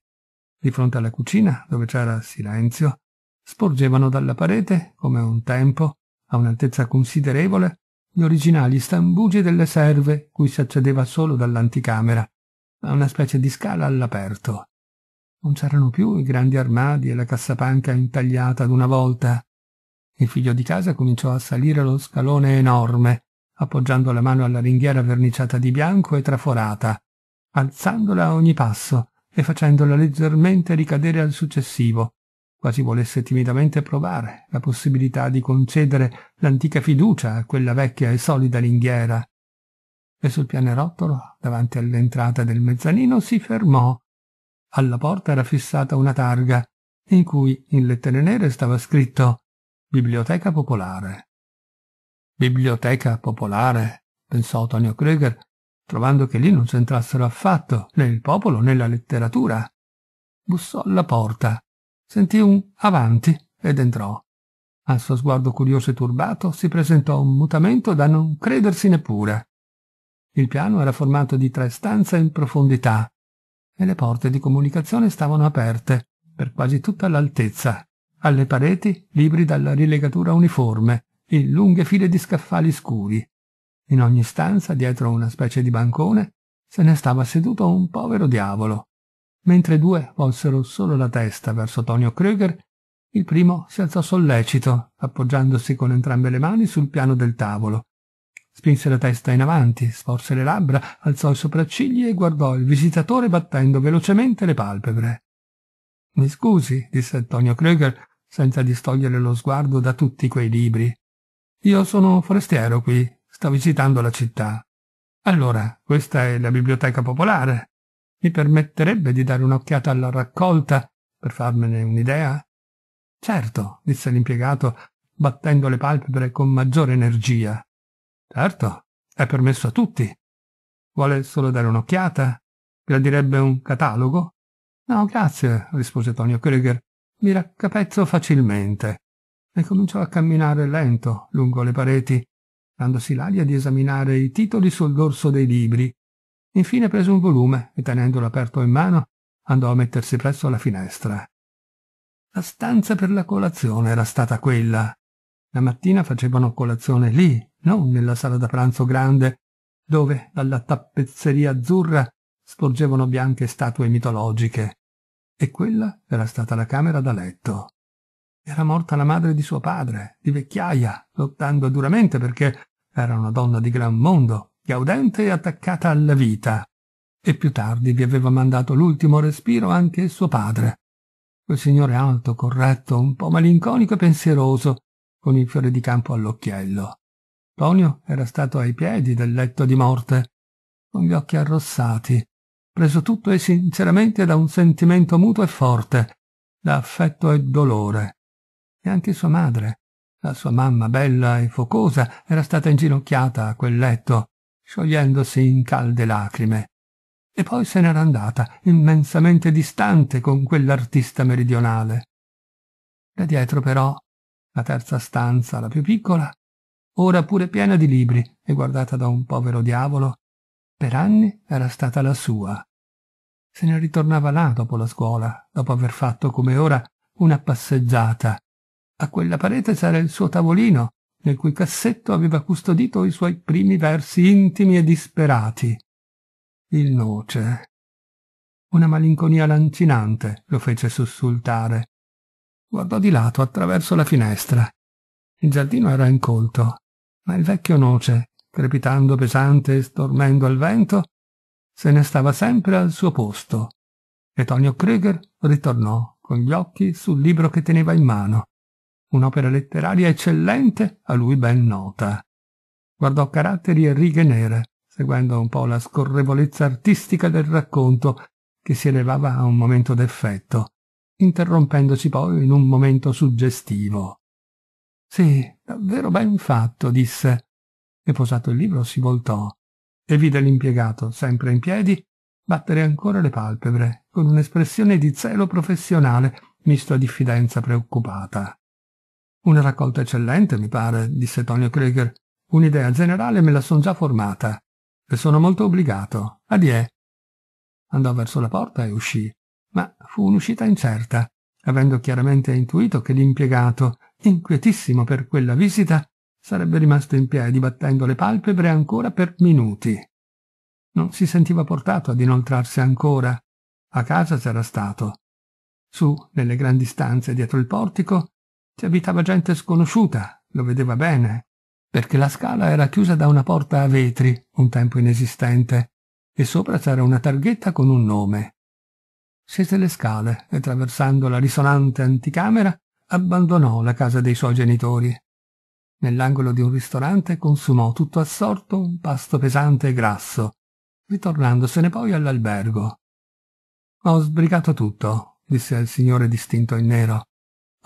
Di fronte alla cucina, dove c'era silenzio, sporgevano dalla parete, come un tempo, a un'altezza considerevole, gli originali stambugi delle serve cui si accedeva solo dall'anticamera, a una specie di scala all'aperto. Non c'erano più i grandi armadi e la cassapanca intagliata ad una volta. Il figlio di casa cominciò a salire lo scalone enorme, appoggiando la mano alla ringhiera verniciata di bianco e traforata, alzandola a ogni passo e facendola leggermente ricadere al successivo, quasi volesse timidamente provare la possibilità di concedere l'antica fiducia a quella vecchia e solida linghiera. E sul pianerottolo, davanti all'entrata del mezzanino, si fermò. Alla porta era fissata una targa, in cui in lettere nere stava scritto Biblioteca Popolare. Biblioteca Popolare, pensò Tonio Krüger, trovando che lì non c'entrassero affatto né il popolo né la letteratura. Bussò alla porta, sentì un avanti ed entrò. Al suo sguardo curioso e turbato si presentò un mutamento da non credersi neppure. Il piano era formato di tre stanze in profondità e le porte di comunicazione stavano aperte per quasi tutta l'altezza. Alle pareti libri dalla rilegatura uniforme, in lunghe file di scaffali scuri, in ogni stanza, dietro una specie di bancone, se ne stava seduto un povero diavolo. Mentre due volsero solo la testa verso Tonio Krüger, il primo si alzò sollecito, appoggiandosi con entrambe le mani sul piano del tavolo. Spinse la testa in avanti, sporse le labbra, alzò i sopraccigli e guardò il visitatore battendo velocemente le palpebre. Mi scusi, disse Tonio Krüger, senza distogliere lo sguardo da tutti quei libri. Io sono forestiero qui, sta visitando la città. Allora, questa è la biblioteca popolare. Mi permetterebbe di dare un'occhiata alla raccolta per farmene un'idea? Certo, disse l'impiegato, battendo le palpebre con maggiore energia. Certo, è permesso a tutti. Vuole solo dare un'occhiata? Gradirebbe un catalogo? No, grazie, rispose Tonio Krieger. Mi raccapezzo facilmente. E cominciò a camminare lento lungo le pareti, dandosi l'aria di esaminare i titoli sul dorso dei libri. Infine prese un volume e tenendolo aperto in mano andò a mettersi presso la finestra. La stanza per la colazione era stata quella. La mattina facevano colazione lì, non nella sala da pranzo grande, dove dalla tappezzeria azzurra sporgevano bianche statue mitologiche. E quella era stata la camera da letto. Era morta la madre di suo padre, di vecchiaia, lottando duramente perché era una donna di gran mondo, gaudente e attaccata alla vita. E più tardi vi aveva mandato l'ultimo respiro anche suo padre. Quel signore alto, corretto, un po' malinconico e pensieroso, con il fiore di campo all'occhiello. Tonio era stato ai piedi del letto di morte, con gli occhi arrossati, preso tutto e sinceramente da un sentimento muto e forte, da affetto e dolore. E anche sua madre, la sua mamma, bella e focosa, era stata inginocchiata a quel letto, sciogliendosi in calde lacrime. E poi se n'era andata, immensamente distante con quell'artista meridionale. Da dietro, però, la terza stanza, la più piccola, ora pure piena di libri e guardata da un povero diavolo, per anni era stata la sua. Se ne ritornava là dopo la scuola, dopo aver fatto come ora una passeggiata a quella parete c'era il suo tavolino, nel cui cassetto aveva custodito i suoi primi versi intimi e disperati. Il noce. Una malinconia lancinante lo fece sussultare. Guardò di lato attraverso la finestra. Il giardino era incolto, ma il vecchio noce, crepitando pesante e stormendo al vento, se ne stava sempre al suo posto. E Tonio Krieger ritornò con gli occhi sul libro che teneva in mano un'opera letteraria eccellente a lui ben nota. Guardò caratteri e righe nere, seguendo un po' la scorrevolezza artistica del racconto che si elevava a un momento d'effetto, interrompendosi poi in un momento suggestivo. Sì, davvero ben fatto, disse, e posato il libro si voltò e vide l'impiegato, sempre in piedi, battere ancora le palpebre, con un'espressione di zelo professionale misto a diffidenza preoccupata. Una raccolta eccellente, mi pare, disse Tonio Krieger. Un'idea generale me la son già formata. E sono molto obbligato. Adie. Andò verso la porta e uscì. Ma fu un'uscita incerta, avendo chiaramente intuito che l'impiegato, inquietissimo per quella visita, sarebbe rimasto in piedi battendo le palpebre ancora per minuti. Non si sentiva portato ad inoltrarsi ancora. A casa c'era stato. Su, nelle grandi stanze dietro il portico, ci abitava gente sconosciuta, lo vedeva bene, perché la scala era chiusa da una porta a vetri, un tempo inesistente, e sopra c'era una targhetta con un nome. Scese le scale e attraversando la risonante anticamera abbandonò la casa dei suoi genitori. Nell'angolo di un ristorante consumò tutto assorto un pasto pesante e grasso, ritornandosene poi all'albergo. Ho sbrigato tutto, disse al signore distinto in nero.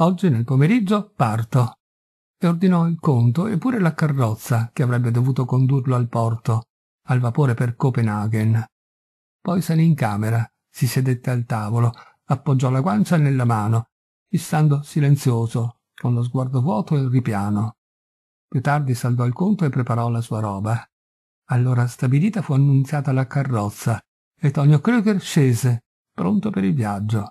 Oggi nel pomeriggio parto. E ordinò il conto e pure la carrozza che avrebbe dovuto condurlo al porto, al vapore per Copenaghen. Poi salì in camera, si sedette al tavolo, appoggiò la guancia nella mano, fissando silenzioso, con lo sguardo vuoto e il ripiano. Più tardi saldò il conto e preparò la sua roba. Allora stabilita fu annunziata la carrozza e Tonio Krüger scese, pronto per il viaggio.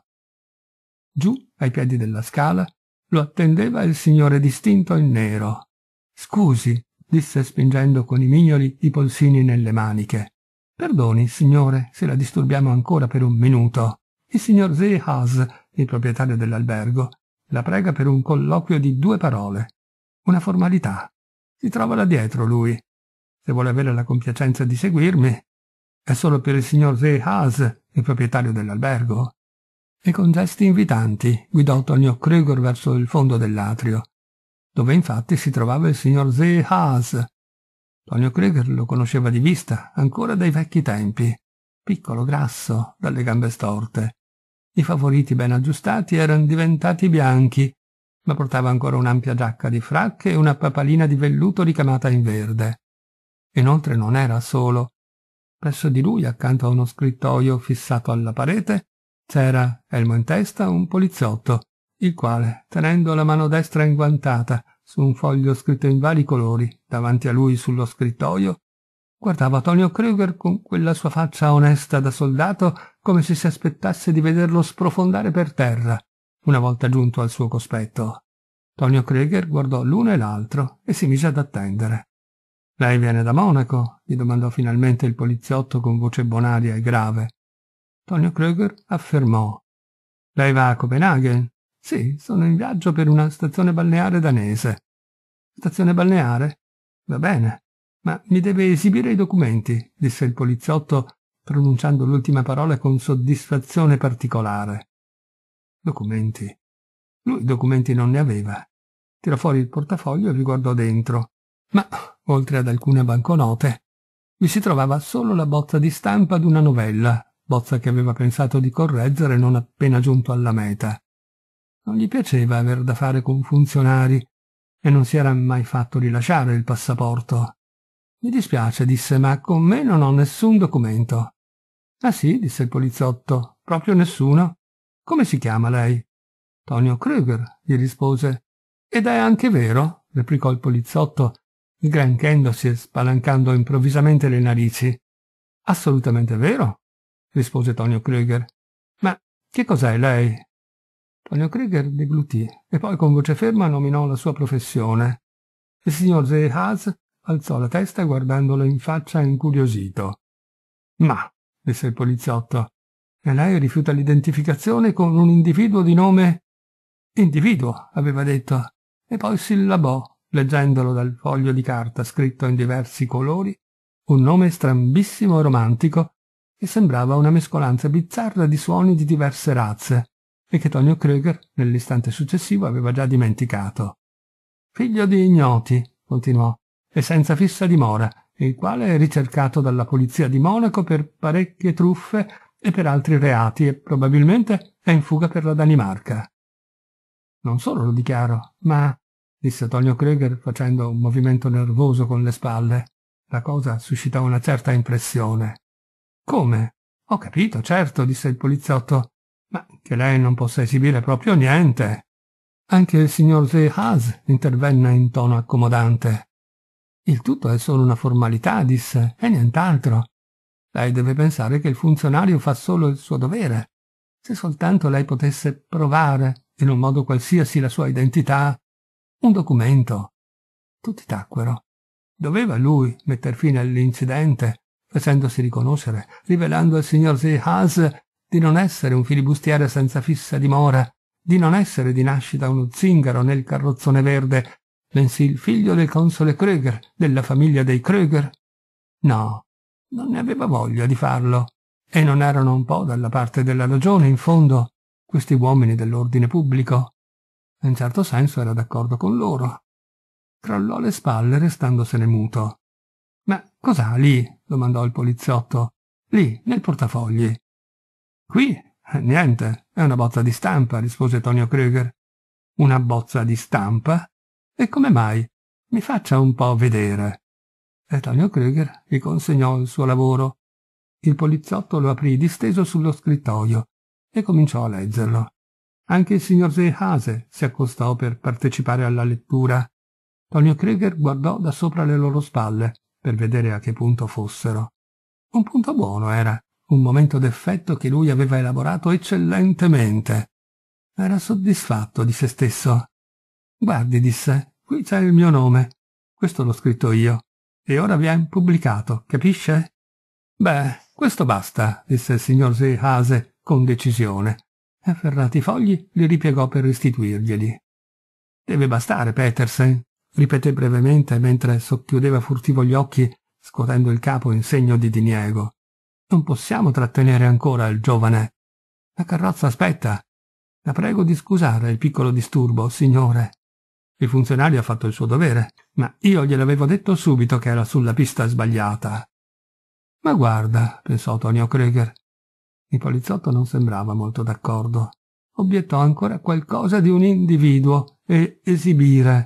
Giù, ai piedi della scala, lo attendeva il signore distinto in nero. Scusi, disse spingendo con i mignoli i polsini nelle maniche. Perdoni, signore, se la disturbiamo ancora per un minuto. Il signor Zehas, il proprietario dell'albergo, la prega per un colloquio di due parole. Una formalità. Si trova là dietro lui. Se vuole avere la compiacenza di seguirmi, è solo per il signor Zehas, il proprietario dell'albergo e con gesti invitanti guidò Tonio Krüger verso il fondo dell'atrio, dove infatti si trovava il signor Z. Haas. Tonio Krüger lo conosceva di vista, ancora dai vecchi tempi, piccolo, grasso, dalle gambe storte. I favoriti ben aggiustati erano diventati bianchi, ma portava ancora un'ampia giacca di fracche e una papalina di velluto ricamata in verde. Inoltre non era solo. Presso di lui, accanto a uno scrittoio fissato alla parete, c'era, elmo in testa, un poliziotto, il quale, tenendo la mano destra inguantata su un foglio scritto in vari colori davanti a lui sullo scrittoio, guardava Tonio Kruger con quella sua faccia onesta da soldato come se si aspettasse di vederlo sprofondare per terra, una volta giunto al suo cospetto. Tonio Kruger guardò l'uno e l'altro e si mise ad attendere. Lei viene da Monaco? gli domandò finalmente il poliziotto con voce bonaria e grave. Tonio Kruger affermò. Lei va a Copenaghen? Sì, sono in viaggio per una stazione balneare danese. Stazione balneare? Va bene, ma mi deve esibire i documenti, disse il poliziotto, pronunciando l'ultima parola con soddisfazione particolare. Documenti. Lui documenti non ne aveva. Tirò fuori il portafoglio e vi guardò dentro. Ma, oltre ad alcune banconote, vi si trovava solo la bozza di stampa una novella bozza che aveva pensato di correggere non appena giunto alla meta. Non gli piaceva aver da fare con funzionari e non si era mai fatto rilasciare il passaporto. Mi dispiace, disse, ma con me non ho nessun documento. Ah sì, disse il poliziotto, proprio nessuno. Come si chiama lei? Tonio Kruger, gli rispose. Ed è anche vero, replicò il poliziotto, sgranchendosi e spalancando improvvisamente le narici. Assolutamente vero, rispose Tonio Krüger. Ma che cos'è lei? Tonio Krüger deglutì e poi con voce ferma nominò la sua professione. Il signor Zehaz alzò la testa guardandolo in faccia incuriosito. Ma, disse il poliziotto, e lei rifiuta l'identificazione con un individuo di nome... Individuo, aveva detto, e poi sillabò, leggendolo dal foglio di carta scritto in diversi colori, un nome strambissimo e romantico e sembrava una mescolanza bizzarra di suoni di diverse razze e che Tonio Kröger nell'istante successivo aveva già dimenticato. Figlio di ignoti, continuò, e senza fissa dimora, il quale è ricercato dalla polizia di Monaco per parecchie truffe e per altri reati e probabilmente è in fuga per la Danimarca. Non solo lo dichiaro, ma, disse Tonio Kröger facendo un movimento nervoso con le spalle, la cosa suscitò una certa impressione. Come? Ho capito, certo, disse il poliziotto, ma che lei non possa esibire proprio niente. Anche il signor Zehaz intervenne in tono accomodante. Il tutto è solo una formalità, disse, e nient'altro. Lei deve pensare che il funzionario fa solo il suo dovere. Se soltanto lei potesse provare, in un modo qualsiasi, la sua identità, un documento. Tutti tacquero. Doveva lui metter fine all'incidente, facendosi riconoscere, rivelando al signor Zehaz di non essere un filibustiere senza fissa dimora, di non essere di nascita uno zingaro nel carrozzone verde, bensì il figlio del console Kröger, della famiglia dei Kröger. No, non ne aveva voglia di farlo, e non erano un po' dalla parte della ragione, in fondo, questi uomini dell'ordine pubblico. In certo senso era d'accordo con loro. Crollò le spalle restandosene muto. Ma cos'ha lì? domandò il poliziotto. Lì, nel portafogli. Qui? Niente, è una bozza di stampa, rispose Tonio Krüger. Una bozza di stampa? E come mai? Mi faccia un po' vedere. E Tonio Krüger gli consegnò il suo lavoro. Il poliziotto lo aprì disteso sullo scrittoio e cominciò a leggerlo. Anche il signor Seehase si accostò per partecipare alla lettura. Tonio Krüger guardò da sopra le loro spalle per vedere a che punto fossero. Un punto buono era, un momento d'effetto che lui aveva elaborato eccellentemente. Era soddisfatto di se stesso. Guardi, disse, qui c'è il mio nome. Questo l'ho scritto io. E ora viene pubblicato, capisce? Beh, questo basta, disse il signor Seehase con decisione. E ferrati i fogli li ripiegò per restituirglieli. Deve bastare, Petersen, ripeté brevemente mentre socchiudeva furtivo gli occhi, scuotendo il capo in segno di diniego. Non possiamo trattenere ancora il giovane. La carrozza aspetta. La prego di scusare il piccolo disturbo, signore. Il funzionario ha fatto il suo dovere, ma io gliel'avevo detto subito che era sulla pista sbagliata. Ma guarda, pensò Tonio Krieger. Il poliziotto non sembrava molto d'accordo. Obiettò ancora qualcosa di un individuo e esibire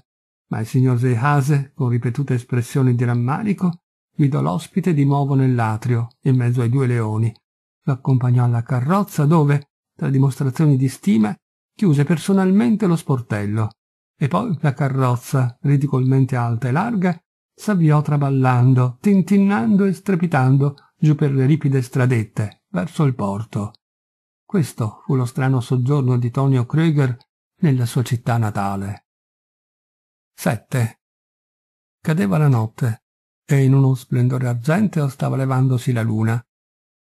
ma il signor Zehase, con ripetute espressioni di rammarico, guidò l'ospite di nuovo nell'atrio, in mezzo ai due leoni. Lo accompagnò alla carrozza dove, tra dimostrazioni di stima, chiuse personalmente lo sportello. E poi la carrozza, ridicolmente alta e larga, s'avviò traballando, tintinnando e strepitando giù per le ripide stradette, verso il porto. Questo fu lo strano soggiorno di Tonio Krueger nella sua città natale. Sette. Cadeva la notte e in uno splendore argenteo stava levandosi la luna,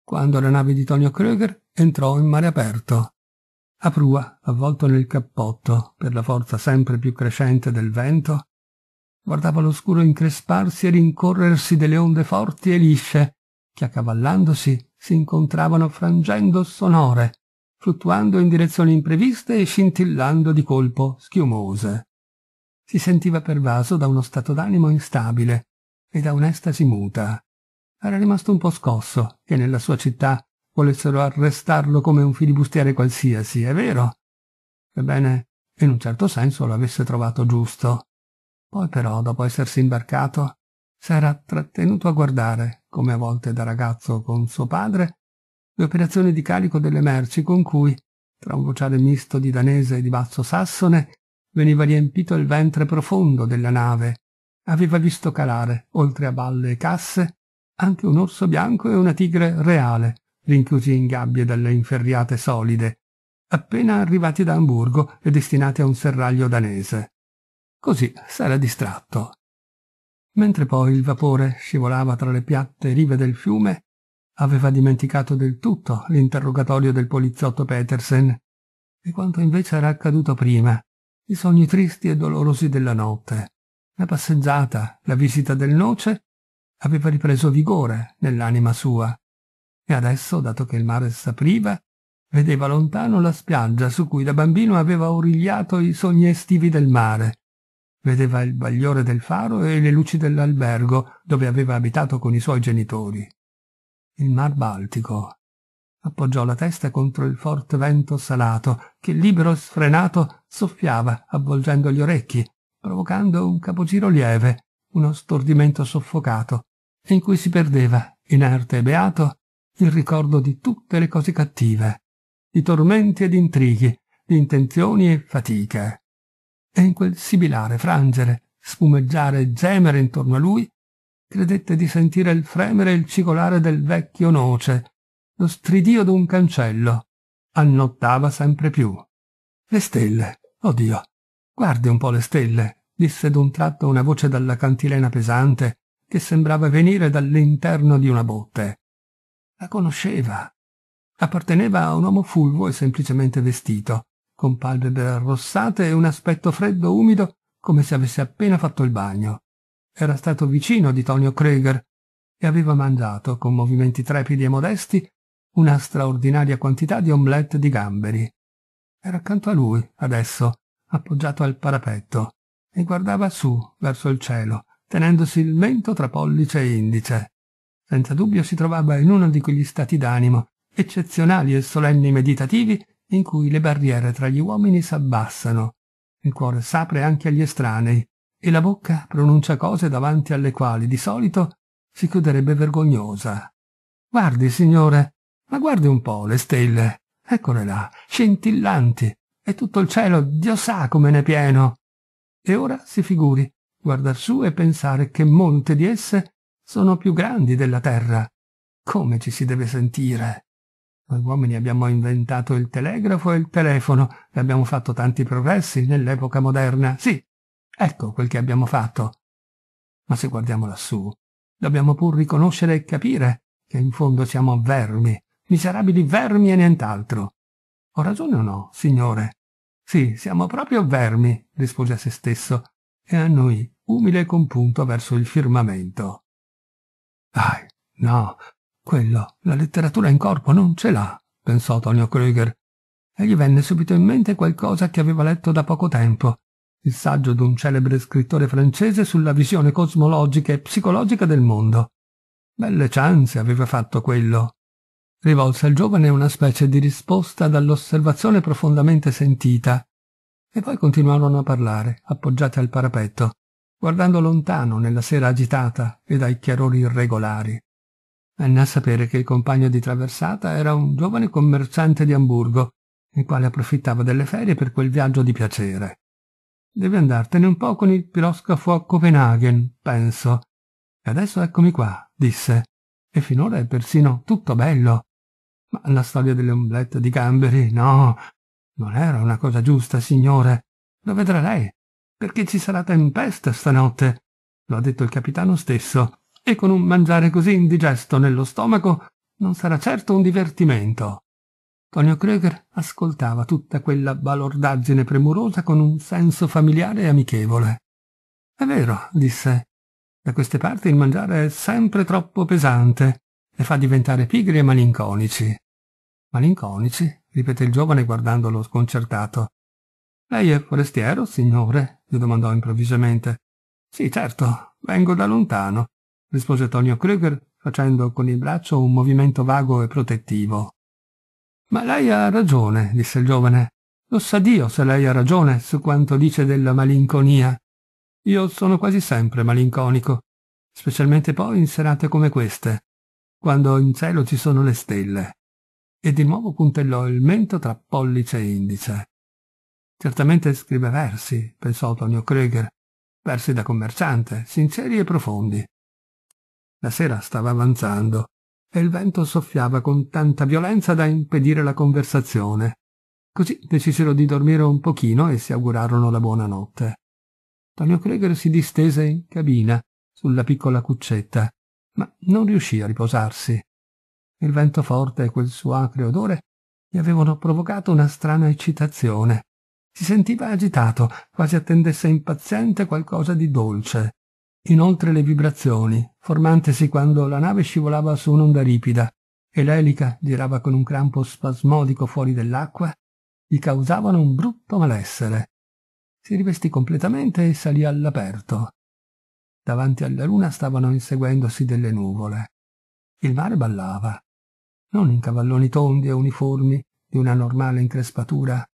quando la nave di Tonio Kröger entrò in mare aperto. A prua, avvolto nel cappotto, per la forza sempre più crescente del vento, guardava l'oscuro incresparsi e rincorrersi delle onde forti e lisce, che accavallandosi si incontravano frangendo sonore, fluttuando in direzioni impreviste e scintillando di colpo schiumose si sentiva pervaso da uno stato d'animo instabile e da un'estasi muta. Era rimasto un po' scosso che nella sua città volessero arrestarlo come un filibustiere qualsiasi, è vero? Ebbene, in un certo senso lo avesse trovato giusto. Poi però, dopo essersi imbarcato, s'era trattenuto a guardare, come a volte da ragazzo con suo padre, le operazioni di carico delle merci con cui, tra un vociare misto di danese e di basso sassone, veniva riempito il ventre profondo della nave. Aveva visto calare, oltre a balle e casse, anche un orso bianco e una tigre reale, rinchiusi in gabbie dalle inferriate solide, appena arrivati da Amburgo e destinati a un serraglio danese. Così s'era distratto. Mentre poi il vapore scivolava tra le piatte rive del fiume, aveva dimenticato del tutto l'interrogatorio del poliziotto Petersen e quanto invece era accaduto prima, i sogni tristi e dolorosi della notte. La passeggiata, la visita del noce, aveva ripreso vigore nell'anima sua. E adesso, dato che il mare s'apriva, vedeva lontano la spiaggia su cui da bambino aveva origliato i sogni estivi del mare. Vedeva il bagliore del faro e le luci dell'albergo dove aveva abitato con i suoi genitori. Il mar Baltico appoggiò la testa contro il forte vento salato che libero e sfrenato soffiava avvolgendo gli orecchi, provocando un capogiro lieve, uno stordimento soffocato, in cui si perdeva, inerte e beato, il ricordo di tutte le cose cattive, di tormenti ed intrighi, di intenzioni e fatiche. E in quel sibilare frangere, spumeggiare e gemere intorno a lui, credette di sentire il fremere e il cicolare del vecchio noce, lo stridio d'un cancello. Annottava sempre più. Le stelle. Oddio. Guardi un po' le stelle, disse d'un tratto una voce dalla cantilena pesante che sembrava venire dall'interno di una botte. La conosceva. Apparteneva a un uomo fulvo e semplicemente vestito, con palpebre arrossate e un aspetto freddo umido come se avesse appena fatto il bagno. Era stato vicino di Tonio Krieger e aveva mangiato, con movimenti trepidi e modesti, una straordinaria quantità di omelette di gamberi. Era accanto a lui, adesso, appoggiato al parapetto, e guardava su, verso il cielo, tenendosi il mento tra pollice e indice. Senza dubbio si trovava in uno di quegli stati d'animo, eccezionali e solenni meditativi, in cui le barriere tra gli uomini s'abbassano, il cuore s'apre anche agli estranei, e la bocca pronuncia cose davanti alle quali di solito si chiuderebbe vergognosa. Guardi, signore, ma guardi un po' le stelle. Eccole là, scintillanti. E tutto il cielo, Dio sa come ne è pieno. E ora si figuri, guardar su e pensare che molte di esse sono più grandi della terra. Come ci si deve sentire? Noi uomini abbiamo inventato il telegrafo e il telefono e abbiamo fatto tanti progressi nell'epoca moderna. Sì, ecco quel che abbiamo fatto. Ma se guardiamo lassù, dobbiamo pur riconoscere e capire che in fondo siamo vermi miserabili vermi e nient'altro. Ho ragione o no, signore? Sì, siamo proprio vermi, rispose a se stesso, e a noi, umile e compunto verso il firmamento. Ah, no, quello, la letteratura in corpo non ce l'ha, pensò Tonio Krüger, e gli venne subito in mente qualcosa che aveva letto da poco tempo, il saggio di un celebre scrittore francese sulla visione cosmologica e psicologica del mondo. Belle cianze aveva fatto quello, rivolse al giovane una specie di risposta dall'osservazione profondamente sentita, e poi continuarono a parlare, appoggiati al parapetto, guardando lontano nella sera agitata e dai chiarori irregolari. Venne a sapere che il compagno di traversata era un giovane commerciante di Amburgo, il quale approfittava delle ferie per quel viaggio di piacere. Devi andartene un po' con il piroscafo a Copenaghen, penso. E adesso eccomi qua, disse. E finora è persino tutto bello. Ma la storia delle di Gamberi, no, non era una cosa giusta, signore. Lo vedrà lei, perché ci sarà tempesta stanotte, lo ha detto il capitano stesso, e con un mangiare così indigesto nello stomaco non sarà certo un divertimento. Tonio Kröger ascoltava tutta quella balordaggine premurosa con un senso familiare e amichevole. È vero, disse, da queste parti il mangiare è sempre troppo pesante le fa diventare pigri e malinconici. Malinconici? ripete il giovane guardandolo sconcertato. Lei è forestiero, signore? gli domandò improvvisamente. Sì, certo, vengo da lontano, rispose Tonio Kruger, facendo con il braccio un movimento vago e protettivo. Ma lei ha ragione, disse il giovane. Lo sa Dio se lei ha ragione su quanto dice della malinconia. Io sono quasi sempre malinconico, specialmente poi in serate come queste quando in cielo ci sono le stelle, e di nuovo puntellò il mento tra pollice e indice. Certamente scrive versi, pensò Tonio Kröger, versi da commerciante, sinceri e profondi. La sera stava avanzando e il vento soffiava con tanta violenza da impedire la conversazione. Così decisero di dormire un pochino e si augurarono la buona notte. Tonio Kröger si distese in cabina, sulla piccola cuccetta, ma non riuscì a riposarsi. Il vento forte e quel suo acre odore gli avevano provocato una strana eccitazione. Si sentiva agitato, quasi attendesse impaziente qualcosa di dolce. Inoltre le vibrazioni, formantesi quando la nave scivolava su un'onda ripida e l'elica girava con un crampo spasmodico fuori dell'acqua, gli causavano un brutto malessere. Si rivestì completamente e salì all'aperto. Davanti alla luna stavano inseguendosi delle nuvole. Il mare ballava, non in cavalloni tondi e uniformi di una normale increspatura,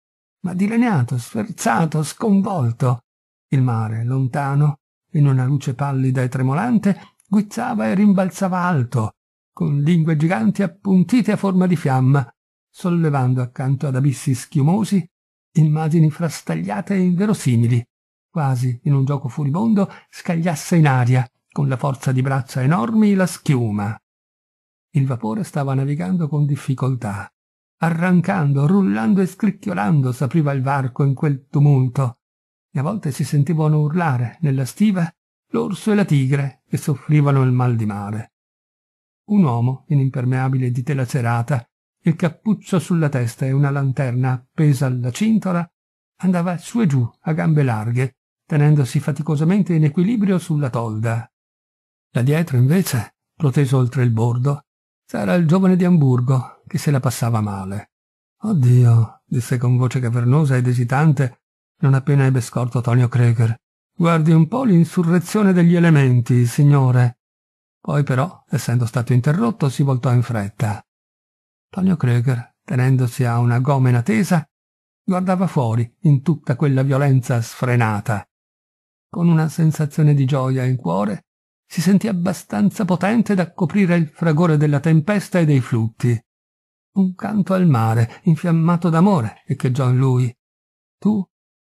ma dilenato, sferzato, sconvolto. Il mare, lontano, in una luce pallida e tremolante, guizzava e rimbalzava alto, con lingue giganti appuntite a forma di fiamma, sollevando accanto ad abissi schiumosi immagini frastagliate e inverosimili, quasi in un gioco furibondo, scagliasse in aria, con la forza di braccia enormi, la schiuma. Il vapore stava navigando con difficoltà. Arrancando, rullando e scricchiolando s'apriva il varco in quel tumulto, e a volte si sentivano urlare nella stiva l'orso e la tigre che soffrivano il mal di mare. Un uomo in impermeabile di tela cerata, il cappuccio sulla testa e una lanterna appesa alla cintola, andava su e giù a gambe larghe, tenendosi faticosamente in equilibrio sulla tolda. Là dietro, invece, proteso oltre il bordo, c'era il giovane di Amburgo, che se la passava male. Oddio, disse con voce cavernosa ed esitante, non appena ebbe scorto Tonio Kreger. Guardi un po' l'insurrezione degli elementi, signore. Poi però, essendo stato interrotto, si voltò in fretta. Tonio Kreger, tenendosi a una gomena tesa, guardava fuori in tutta quella violenza sfrenata con una sensazione di gioia in cuore, si sentì abbastanza potente da coprire il fragore della tempesta e dei flutti. Un canto al mare, infiammato d'amore, echeggiò in lui. Tu,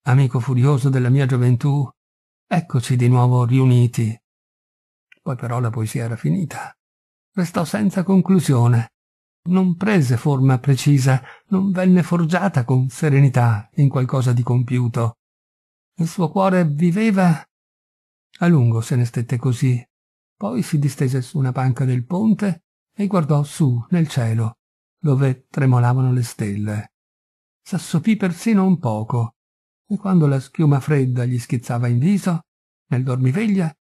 amico furioso della mia gioventù, eccoci di nuovo riuniti. Poi però la poesia era finita. Restò senza conclusione. Non prese forma precisa, non venne forgiata con serenità in qualcosa di compiuto. Il suo cuore viveva. A lungo se ne stette così. Poi si distese su una panca del ponte e guardò su nel cielo, dove tremolavano le stelle. S'assopì persino un poco, e quando la schiuma fredda gli schizzava in viso, nel dormiveglia,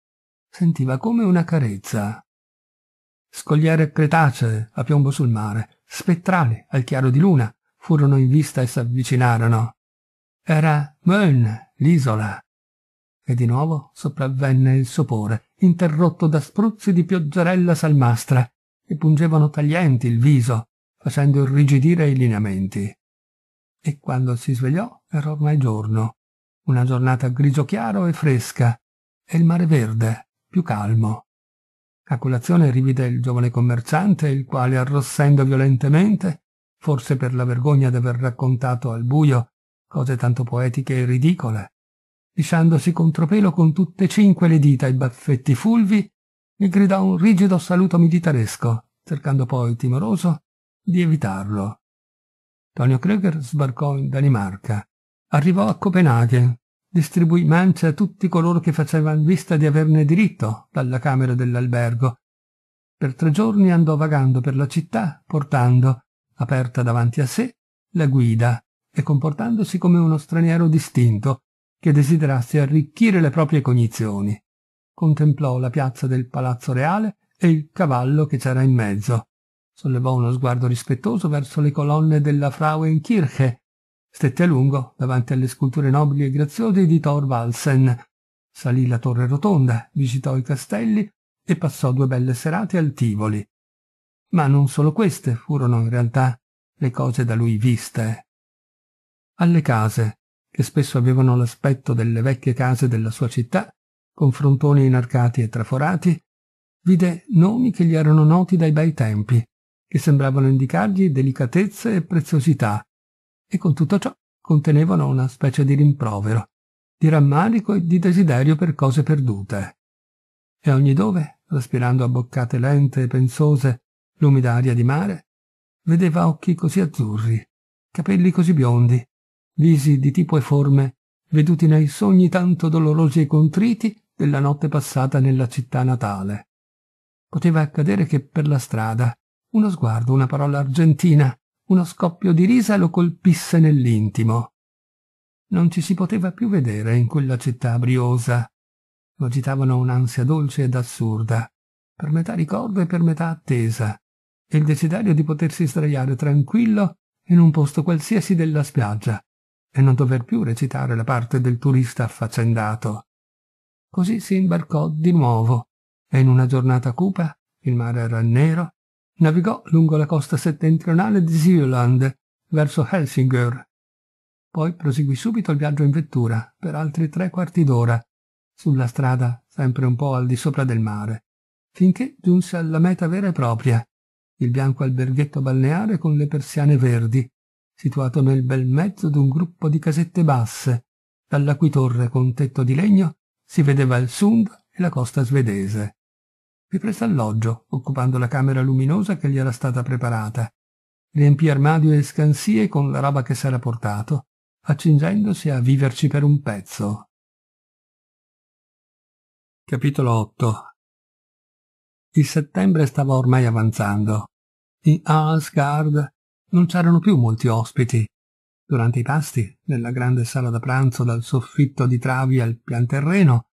sentiva come una carezza. Scogliere cretacee a piombo sul mare, spettrali al chiaro di luna, furono in vista e s'avvicinarono. Era Mön l'isola. E di nuovo sopravvenne il sopore, interrotto da spruzzi di pioggerella salmastra, che pungevano taglienti il viso, facendo irrigidire i lineamenti. E quando si svegliò era ormai giorno, una giornata grigio chiaro e fresca, e il mare verde, più calmo. A colazione rivide il giovane commerciante, il quale, arrossendo violentemente, forse per la vergogna d'aver raccontato al buio cose tanto poetiche e ridicole, lisciandosi contropelo con tutte e cinque le dita i baffetti fulvi, mi gridò un rigido saluto militaresco, cercando poi, timoroso, di evitarlo. Tonio Krüger sbarcò in Danimarca, arrivò a Copenaghen, distribuì mance a tutti coloro che facevano vista di averne diritto dalla camera dell'albergo. Per tre giorni andò vagando per la città, portando, aperta davanti a sé, la guida, e comportandosi come uno straniero distinto che desiderasse arricchire le proprie cognizioni. Contemplò la piazza del palazzo reale e il cavallo che c'era in mezzo. Sollevò uno sguardo rispettoso verso le colonne della Frauenkirche. Stette a lungo davanti alle sculture nobili e graziose di Thor Walsen. Salì la torre rotonda, visitò i castelli e passò due belle serate al Tivoli. Ma non solo queste furono in realtà le cose da lui viste alle case, che spesso avevano l'aspetto delle vecchie case della sua città, con frontoni inarcati e traforati, vide nomi che gli erano noti dai bei tempi, che sembravano indicargli delicatezze e preziosità, e con tutto ciò contenevano una specie di rimprovero, di rammarico e di desiderio per cose perdute. E ogni dove, respirando a boccate lente e pensose l'umida aria di mare, vedeva occhi così azzurri, capelli così biondi, visi di tipo e forme, veduti nei sogni tanto dolorosi e contriti della notte passata nella città natale. Poteva accadere che per la strada uno sguardo, una parola argentina, uno scoppio di risa lo colpisse nell'intimo. Non ci si poteva più vedere in quella città briosa. Lo agitavano un'ansia dolce ed assurda, per metà ricordo e per metà attesa, e il desiderio di potersi sdraiare tranquillo in un posto qualsiasi della spiaggia, e non dover più recitare la parte del turista affaccendato. Così si imbarcò di nuovo e in una giornata cupa, il mare era nero, navigò lungo la costa settentrionale di Zealand verso Helsingør. Poi proseguì subito il viaggio in vettura per altri tre quarti d'ora, sulla strada sempre un po' al di sopra del mare, finché giunse alla meta vera e propria, il bianco alberghetto balneare con le persiane verdi, situato nel bel mezzo d'un gruppo di casette basse, dalla cui torre con tetto di legno si vedeva il Sund e la costa svedese. Vi prese alloggio, occupando la camera luminosa che gli era stata preparata. Riempì armadio e scansie con la roba che s'era portato, accingendosi a viverci per un pezzo. Capitolo 8 Il settembre stava ormai avanzando. In Asgard non c'erano più molti ospiti. Durante i pasti, nella grande sala da pranzo dal soffitto di travi al pian terreno,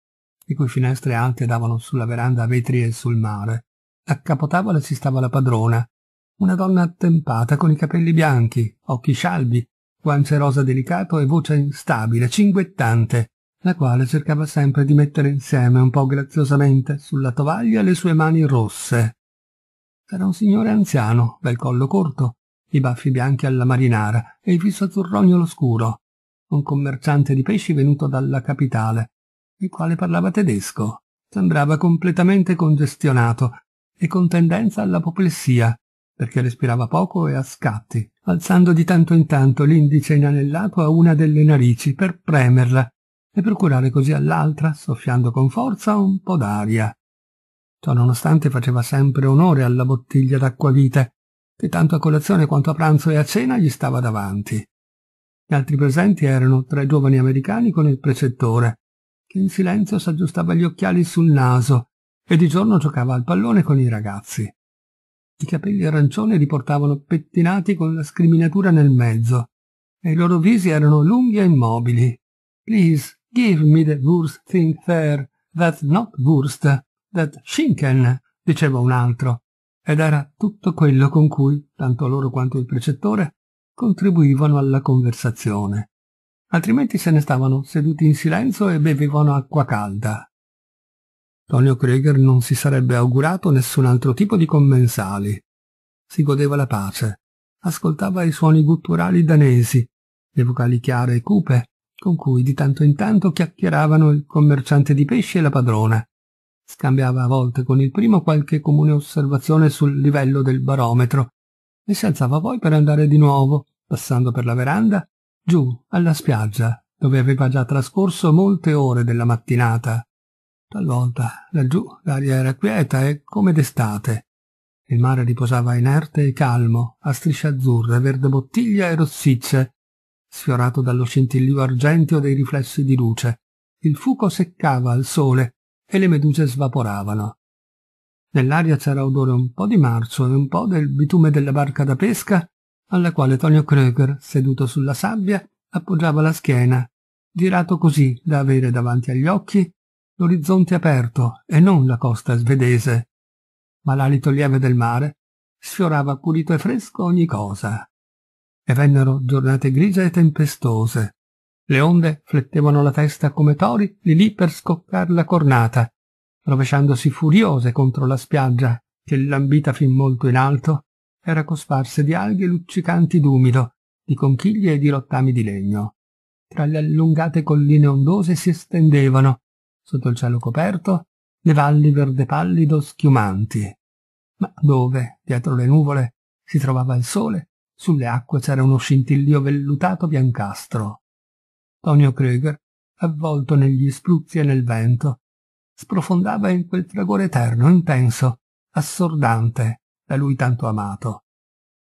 le cui finestre alte davano sulla veranda a vetri e sul mare, a capotavola si stava la padrona, una donna attempata con i capelli bianchi, occhi scialbi, guance rosa delicato e voce instabile, cinguettante, la quale cercava sempre di mettere insieme un po' graziosamente sulla tovaglia le sue mani rosse. Era un signore anziano, bel collo corto, i baffi bianchi alla marinara e il viso azzurrognolo scuro, un commerciante di pesci venuto dalla capitale, il quale parlava tedesco, sembrava completamente congestionato e con tendenza all'apoplessia, perché respirava poco e a scatti, alzando di tanto in tanto l'indice inanellato a una delle narici per premerla e procurare così all'altra, soffiando con forza, un po' d'aria. Ciò nonostante faceva sempre onore alla bottiglia d'acquavite, che tanto a colazione quanto a pranzo e a cena gli stava davanti. Gli altri presenti erano tre giovani americani con il precettore, che in silenzio s'aggiustava gli occhiali sul naso e di giorno giocava al pallone con i ragazzi. I capelli arancioni li portavano pettinati con la scriminatura nel mezzo, e i loro visi erano lunghi e immobili. Please, give me the worst thing there, that's not worst, that's Schinken, diceva un altro ed era tutto quello con cui, tanto loro quanto il precettore, contribuivano alla conversazione. Altrimenti se ne stavano seduti in silenzio e bevevano acqua calda. Tonio Krieger non si sarebbe augurato nessun altro tipo di commensali. Si godeva la pace, ascoltava i suoni gutturali danesi, le vocali chiare e cupe, con cui di tanto in tanto chiacchieravano il commerciante di pesci e la padrona, scambiava a volte con il primo qualche comune osservazione sul livello del barometro e si alzava poi per andare di nuovo, passando per la veranda, giù alla spiaggia, dove aveva già trascorso molte ore della mattinata. Talvolta laggiù l'aria era quieta e come d'estate. Il mare riposava inerte e calmo, a strisce azzurre, verde bottiglia e rossicce, sfiorato dallo scintillio argenteo dei riflessi di luce. Il fuco seccava al sole e le meduse svaporavano. Nell'aria c'era odore un po' di marzo e un po' del bitume della barca da pesca alla quale Tonio Kröger, seduto sulla sabbia, appoggiava la schiena, girato così da avere davanti agli occhi l'orizzonte aperto e non la costa svedese. Ma l'alito lieve del mare sfiorava pulito e fresco ogni cosa. E vennero giornate grigie e tempestose, le onde flettevano la testa come tori lì lì per scoccar la cornata, rovesciandosi furiose contro la spiaggia che, lambita fin molto in alto, era cosparse di alghe luccicanti d'umido, di conchiglie e di rottami di legno. Tra le allungate colline ondose si estendevano, sotto il cielo coperto, le valli verde pallido schiumanti. Ma dove, dietro le nuvole, si trovava il sole, sulle acque c'era uno scintillio vellutato biancastro. Tonio Krüger, avvolto negli spruzzi e nel vento, sprofondava in quel fragore eterno, intenso, assordante, da lui tanto amato.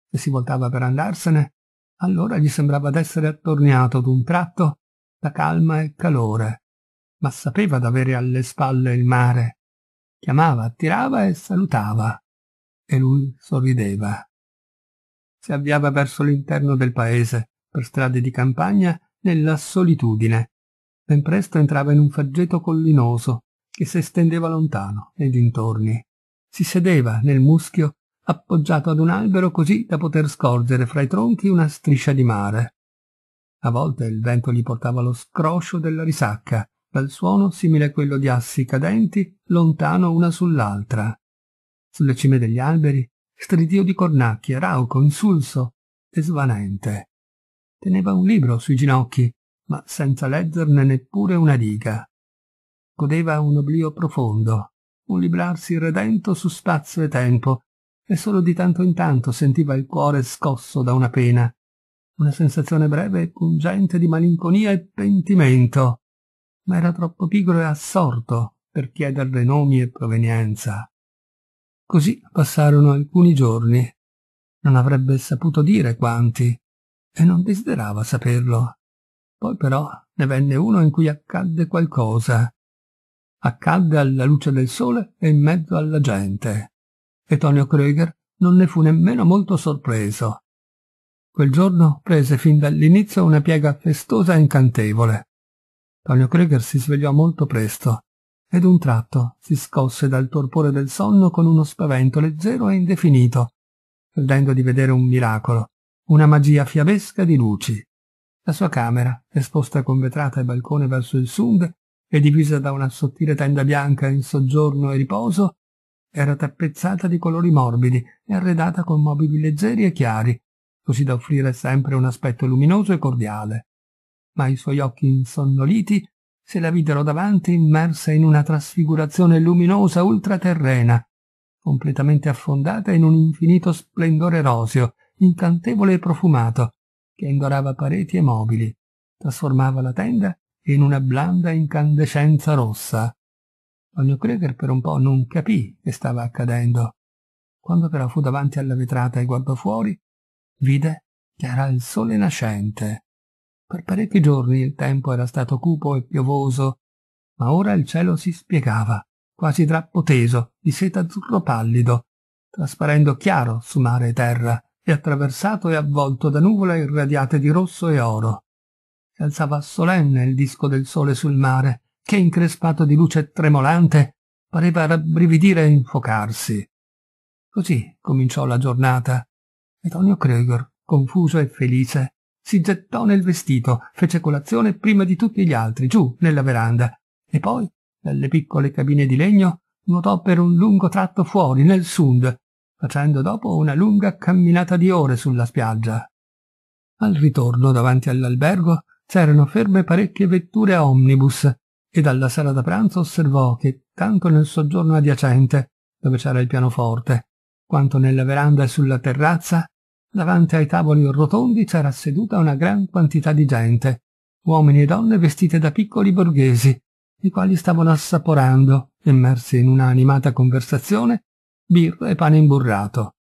Se si voltava per andarsene, allora gli sembrava d'essere attorniato d'un tratto da calma e calore, ma sapeva d'avere alle spalle il mare. Chiamava, attirava e salutava, e lui sorrideva. Si avviava verso l'interno del paese, per strade di campagna nella solitudine. Ben presto entrava in un faggeto collinoso che si estendeva lontano nei dintorni. Si sedeva nel muschio appoggiato ad un albero così da poter scorgere fra i tronchi una striscia di mare. A volte il vento gli portava lo scroscio della risacca, dal suono simile a quello di assi cadenti lontano una sull'altra. Sulle cime degli alberi, stridio di cornacchie, rauco, insulso e svanente. Teneva un libro sui ginocchi, ma senza leggerne neppure una riga. Godeva un oblio profondo, un librarsi redento su spazio e tempo, e solo di tanto in tanto sentiva il cuore scosso da una pena, una sensazione breve e pungente di malinconia e pentimento, ma era troppo pigro e assorto per chiederle nomi e provenienza. Così passarono alcuni giorni, non avrebbe saputo dire quanti, e non desiderava saperlo. Poi però ne venne uno in cui accadde qualcosa. Accadde alla luce del sole e in mezzo alla gente. E Tonio Krueger non ne fu nemmeno molto sorpreso. Quel giorno prese fin dall'inizio una piega festosa e incantevole. Tonio Krueger si svegliò molto presto e un tratto si scosse dal torpore del sonno con uno spavento leggero e indefinito, credendo di vedere un miracolo una magia fiabesca di luci. La sua camera, esposta con vetrata e balcone verso il sud e divisa da una sottile tenda bianca in soggiorno e riposo, era tappezzata di colori morbidi e arredata con mobili leggeri e chiari, così da offrire sempre un aspetto luminoso e cordiale. Ma i suoi occhi insonnoliti se la videro davanti immersa in una trasfigurazione luminosa ultraterrena, completamente affondata in un infinito splendore roseo, incantevole e profumato che indorava pareti e mobili, trasformava la tenda in una blanda incandescenza rossa. Tonio Krieger per un po' non capì che stava accadendo. Quando però fu davanti alla vetrata e guardò fuori, vide che era il sole nascente. Per parecchi giorni il tempo era stato cupo e piovoso, ma ora il cielo si spiegava, quasi drappo teso, di seta azzurro pallido, trasparendo chiaro su mare e terra, e attraversato e avvolto da nuvole irradiate di rosso e oro. Si alzava solenne il disco del sole sul mare, che increspato di luce tremolante pareva rabbrividire e infocarsi. Così cominciò la giornata, e Tonio Kröger, confuso e felice, si gettò nel vestito, fece colazione prima di tutti gli altri, giù, nella veranda, e poi, dalle piccole cabine di legno, nuotò per un lungo tratto fuori, nel sund, facendo dopo una lunga camminata di ore sulla spiaggia. Al ritorno davanti all'albergo c'erano ferme parecchie vetture a omnibus e dalla sala da pranzo osservò che tanto nel soggiorno adiacente, dove c'era il pianoforte, quanto nella veranda e sulla terrazza, davanti ai tavoli rotondi c'era seduta una gran quantità di gente, uomini e donne vestite da piccoli borghesi, i quali stavano assaporando, immersi in una animata conversazione, birra e pane imburrato.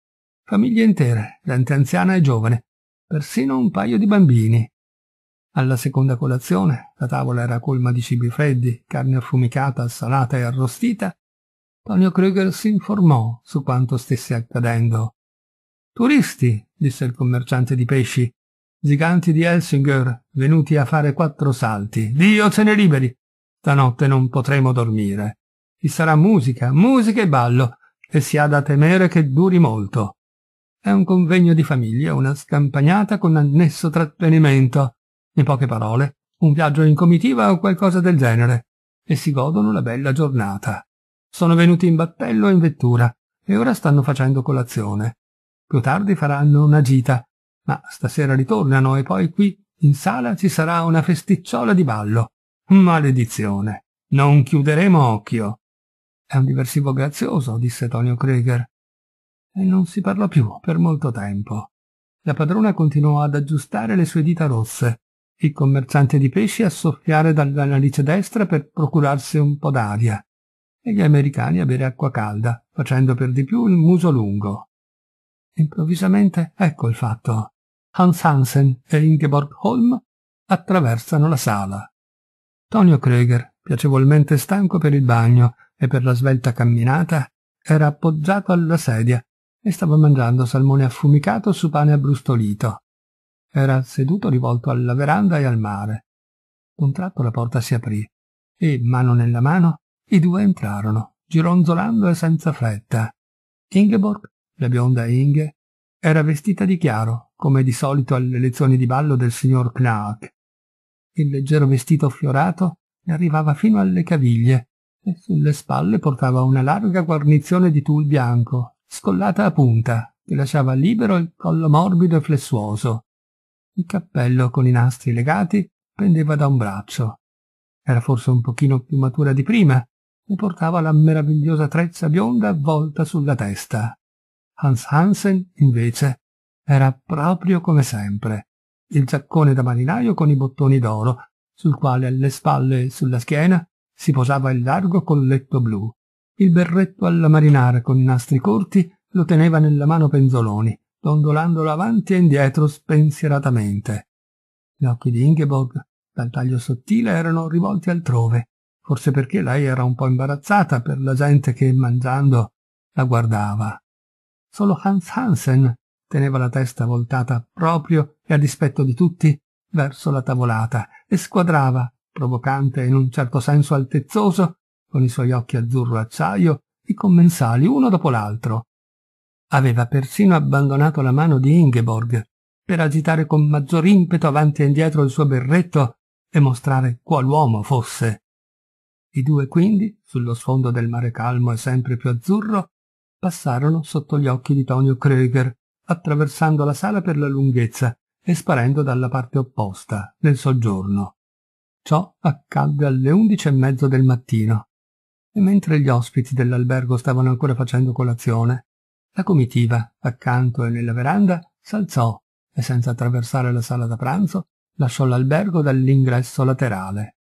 Famiglie intere, gente anziana e giovane, persino un paio di bambini. Alla seconda colazione la tavola era colma di cibi freddi, carne affumicata, salata e arrostita. Tonio Krüger si informò su quanto stesse accadendo. Turisti, disse il commerciante di pesci, giganti di Helsinger, venuti a fare quattro salti. Dio ce ne liberi! Stanotte non potremo dormire. Ci sarà musica, musica e ballo e si ha da temere che duri molto. È un convegno di famiglia, una scampagnata con annesso trattenimento, in poche parole, un viaggio in comitiva o qualcosa del genere, e si godono la bella giornata. Sono venuti in battello e in vettura, e ora stanno facendo colazione. Più tardi faranno una gita, ma stasera ritornano e poi qui in sala ci sarà una festicciola di ballo. Maledizione. Non chiuderemo occhio. È un diversivo grazioso, disse Tonio Krieger. E non si parlò più per molto tempo. La padrona continuò ad aggiustare le sue dita rosse, il commerciante di pesci a soffiare dalla narice destra per procurarsi un po' d'aria, e gli americani a bere acqua calda, facendo per di più il muso lungo. Improvvisamente ecco il fatto. Hans Hansen e Ingeborg Holm attraversano la sala. Tonio Krieger, piacevolmente stanco per il bagno, e per la svelta camminata era appoggiato alla sedia e stava mangiando salmone affumicato su pane abbrustolito. Era seduto rivolto alla veranda e al mare. Un tratto la porta si aprì e, mano nella mano, i due entrarono, gironzolando e senza fretta. Ingeborg, la bionda Inge, era vestita di chiaro, come di solito alle lezioni di ballo del signor Knark. Il leggero vestito fiorato arrivava fino alle caviglie e sulle spalle portava una larga guarnizione di tul bianco, scollata a punta, che lasciava libero il collo morbido e flessuoso. Il cappello con i nastri legati pendeva da un braccio. Era forse un pochino più matura di prima e portava la meravigliosa trezza bionda avvolta sulla testa. Hans Hansen, invece, era proprio come sempre. Il giaccone da marinaio con i bottoni d'oro, sul quale alle spalle e sulla schiena si posava il largo colletto blu. Il berretto alla marinara con nastri corti lo teneva nella mano penzoloni, dondolandolo avanti e indietro spensieratamente. Gli occhi di Ingeborg, dal taglio sottile, erano rivolti altrove, forse perché lei era un po' imbarazzata per la gente che, mangiando, la guardava. Solo Hans Hansen teneva la testa voltata proprio e a dispetto di tutti verso la tavolata e squadrava provocante e in un certo senso altezzoso, con i suoi occhi azzurro acciaio, i commensali uno dopo l'altro. Aveva persino abbandonato la mano di Ingeborg per agitare con maggior impeto avanti e indietro il suo berretto e mostrare qual uomo fosse. I due quindi, sullo sfondo del mare calmo e sempre più azzurro, passarono sotto gli occhi di Tonio Kröger, attraversando la sala per la lunghezza e sparendo dalla parte opposta, nel soggiorno. Ciò accadde alle undici e mezzo del mattino, e mentre gli ospiti dell'albergo stavano ancora facendo colazione, la comitiva, accanto e nella veranda, s'alzò e senza attraversare la sala da pranzo, lasciò l'albergo dall'ingresso laterale.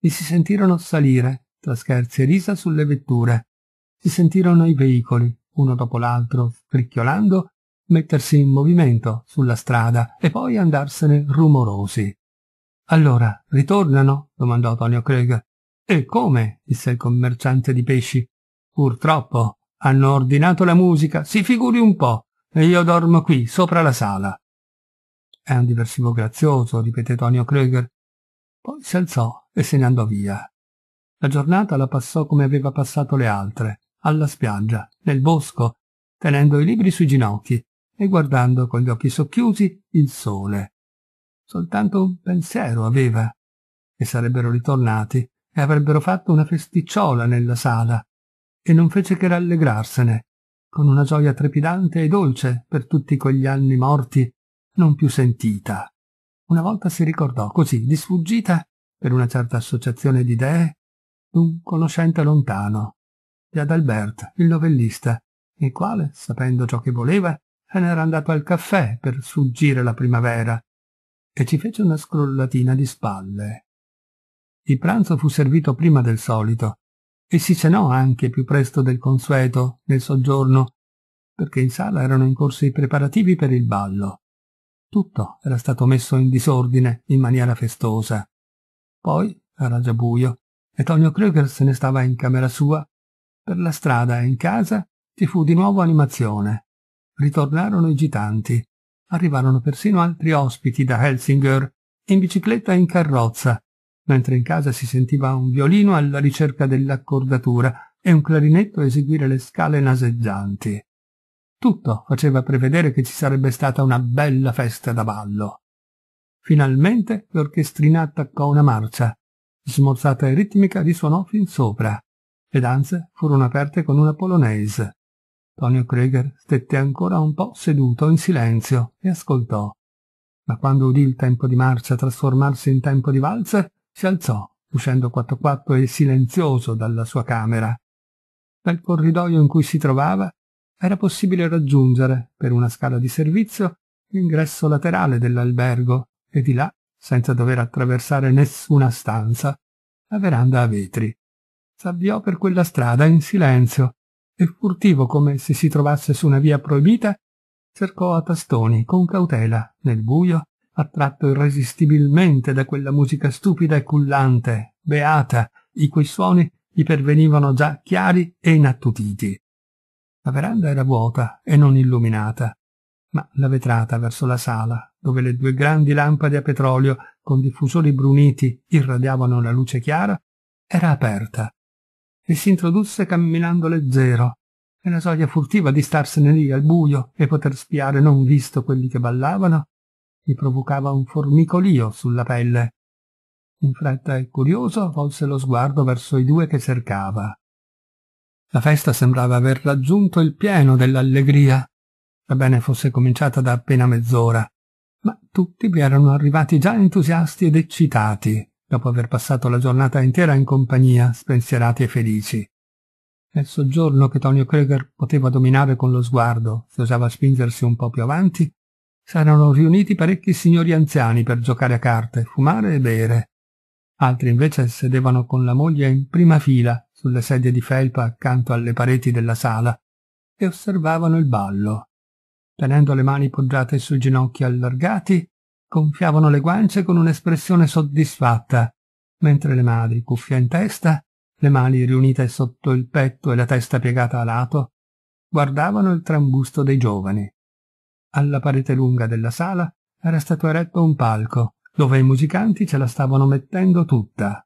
Li si sentirono salire, tra scherzi e risa, sulle vetture. Si sentirono i veicoli, uno dopo l'altro, scricchiolando, mettersi in movimento sulla strada e poi andarsene rumorosi. Allora, ritornano? domandò Tonio Craig. E come? disse il commerciante di pesci. Purtroppo, hanno ordinato la musica, si figuri un po', e io dormo qui, sopra la sala. È un diversivo grazioso, ripeté Tonio Kreger. Poi si alzò e se ne andò via. La giornata la passò come aveva passato le altre, alla spiaggia, nel bosco, tenendo i libri sui ginocchi e guardando con gli occhi socchiusi il sole. Soltanto un pensiero aveva, e sarebbero ritornati e avrebbero fatto una festicciola nella sala, e non fece che rallegrarsene, con una gioia trepidante e dolce per tutti quegli anni morti, non più sentita. Una volta si ricordò così, di sfuggita, per una certa associazione di idee, d'un conoscente lontano, di Adalbert, il novellista, il quale, sapendo ciò che voleva, se n'era andato al caffè per sfuggire la primavera, e ci fece una scrollatina di spalle. Il pranzo fu servito prima del solito e si cenò anche più presto del consueto nel soggiorno, perché in sala erano in corso i preparativi per il ballo. Tutto era stato messo in disordine in maniera festosa. Poi era già buio e Tonio Kruger se ne stava in camera sua. Per la strada e in casa ci fu di nuovo animazione. Ritornarono i gitanti arrivarono persino altri ospiti da Helsingør, in bicicletta e in carrozza, mentre in casa si sentiva un violino alla ricerca dell'accordatura e un clarinetto a eseguire le scale naseggianti. Tutto faceva prevedere che ci sarebbe stata una bella festa da ballo. Finalmente l'orchestrina attaccò una marcia, smorzata e ritmica risuonò fin sopra. Le danze furono aperte con una polonese. Tonio Krieger stette ancora un po' seduto in silenzio e ascoltò. Ma quando udì il tempo di marcia trasformarsi in tempo di valzer, si alzò, uscendo quattro quattro e silenzioso dalla sua camera. Dal corridoio in cui si trovava era possibile raggiungere, per una scala di servizio, l'ingresso laterale dell'albergo e di là, senza dover attraversare nessuna stanza, la veranda a vetri. S'avviò per quella strada in silenzio, e furtivo come se si trovasse su una via proibita, cercò a tastoni, con cautela, nel buio, attratto irresistibilmente da quella musica stupida e cullante, beata, i cui suoni gli pervenivano già chiari e inattutiti. La veranda era vuota e non illuminata, ma la vetrata verso la sala, dove le due grandi lampade a petrolio con diffusori bruniti irradiavano la luce chiara, era aperta e si introdusse camminando leggero, nella soglia furtiva di starsene lì al buio e poter spiare non visto quelli che ballavano, gli provocava un formicolio sulla pelle. In fretta e curioso volse lo sguardo verso i due che cercava. La festa sembrava aver raggiunto il pieno dell'allegria, sebbene fosse cominciata da appena mezz'ora, ma tutti vi erano arrivati già entusiasti ed eccitati dopo aver passato la giornata intera in compagnia, spensierati e felici. Nel soggiorno che Tonio Kreger poteva dominare con lo sguardo, se osava spingersi un po' più avanti, s'erano riuniti parecchi signori anziani per giocare a carte, fumare e bere. Altri invece sedevano con la moglie in prima fila sulle sedie di felpa accanto alle pareti della sala e osservavano il ballo. Tenendo le mani poggiate sui ginocchi allargati, gonfiavano le guance con un'espressione soddisfatta, mentre le madri, cuffia in testa, le mani riunite sotto il petto e la testa piegata a lato, guardavano il trambusto dei giovani. Alla parete lunga della sala era stato eretto un palco, dove i musicanti ce la stavano mettendo tutta.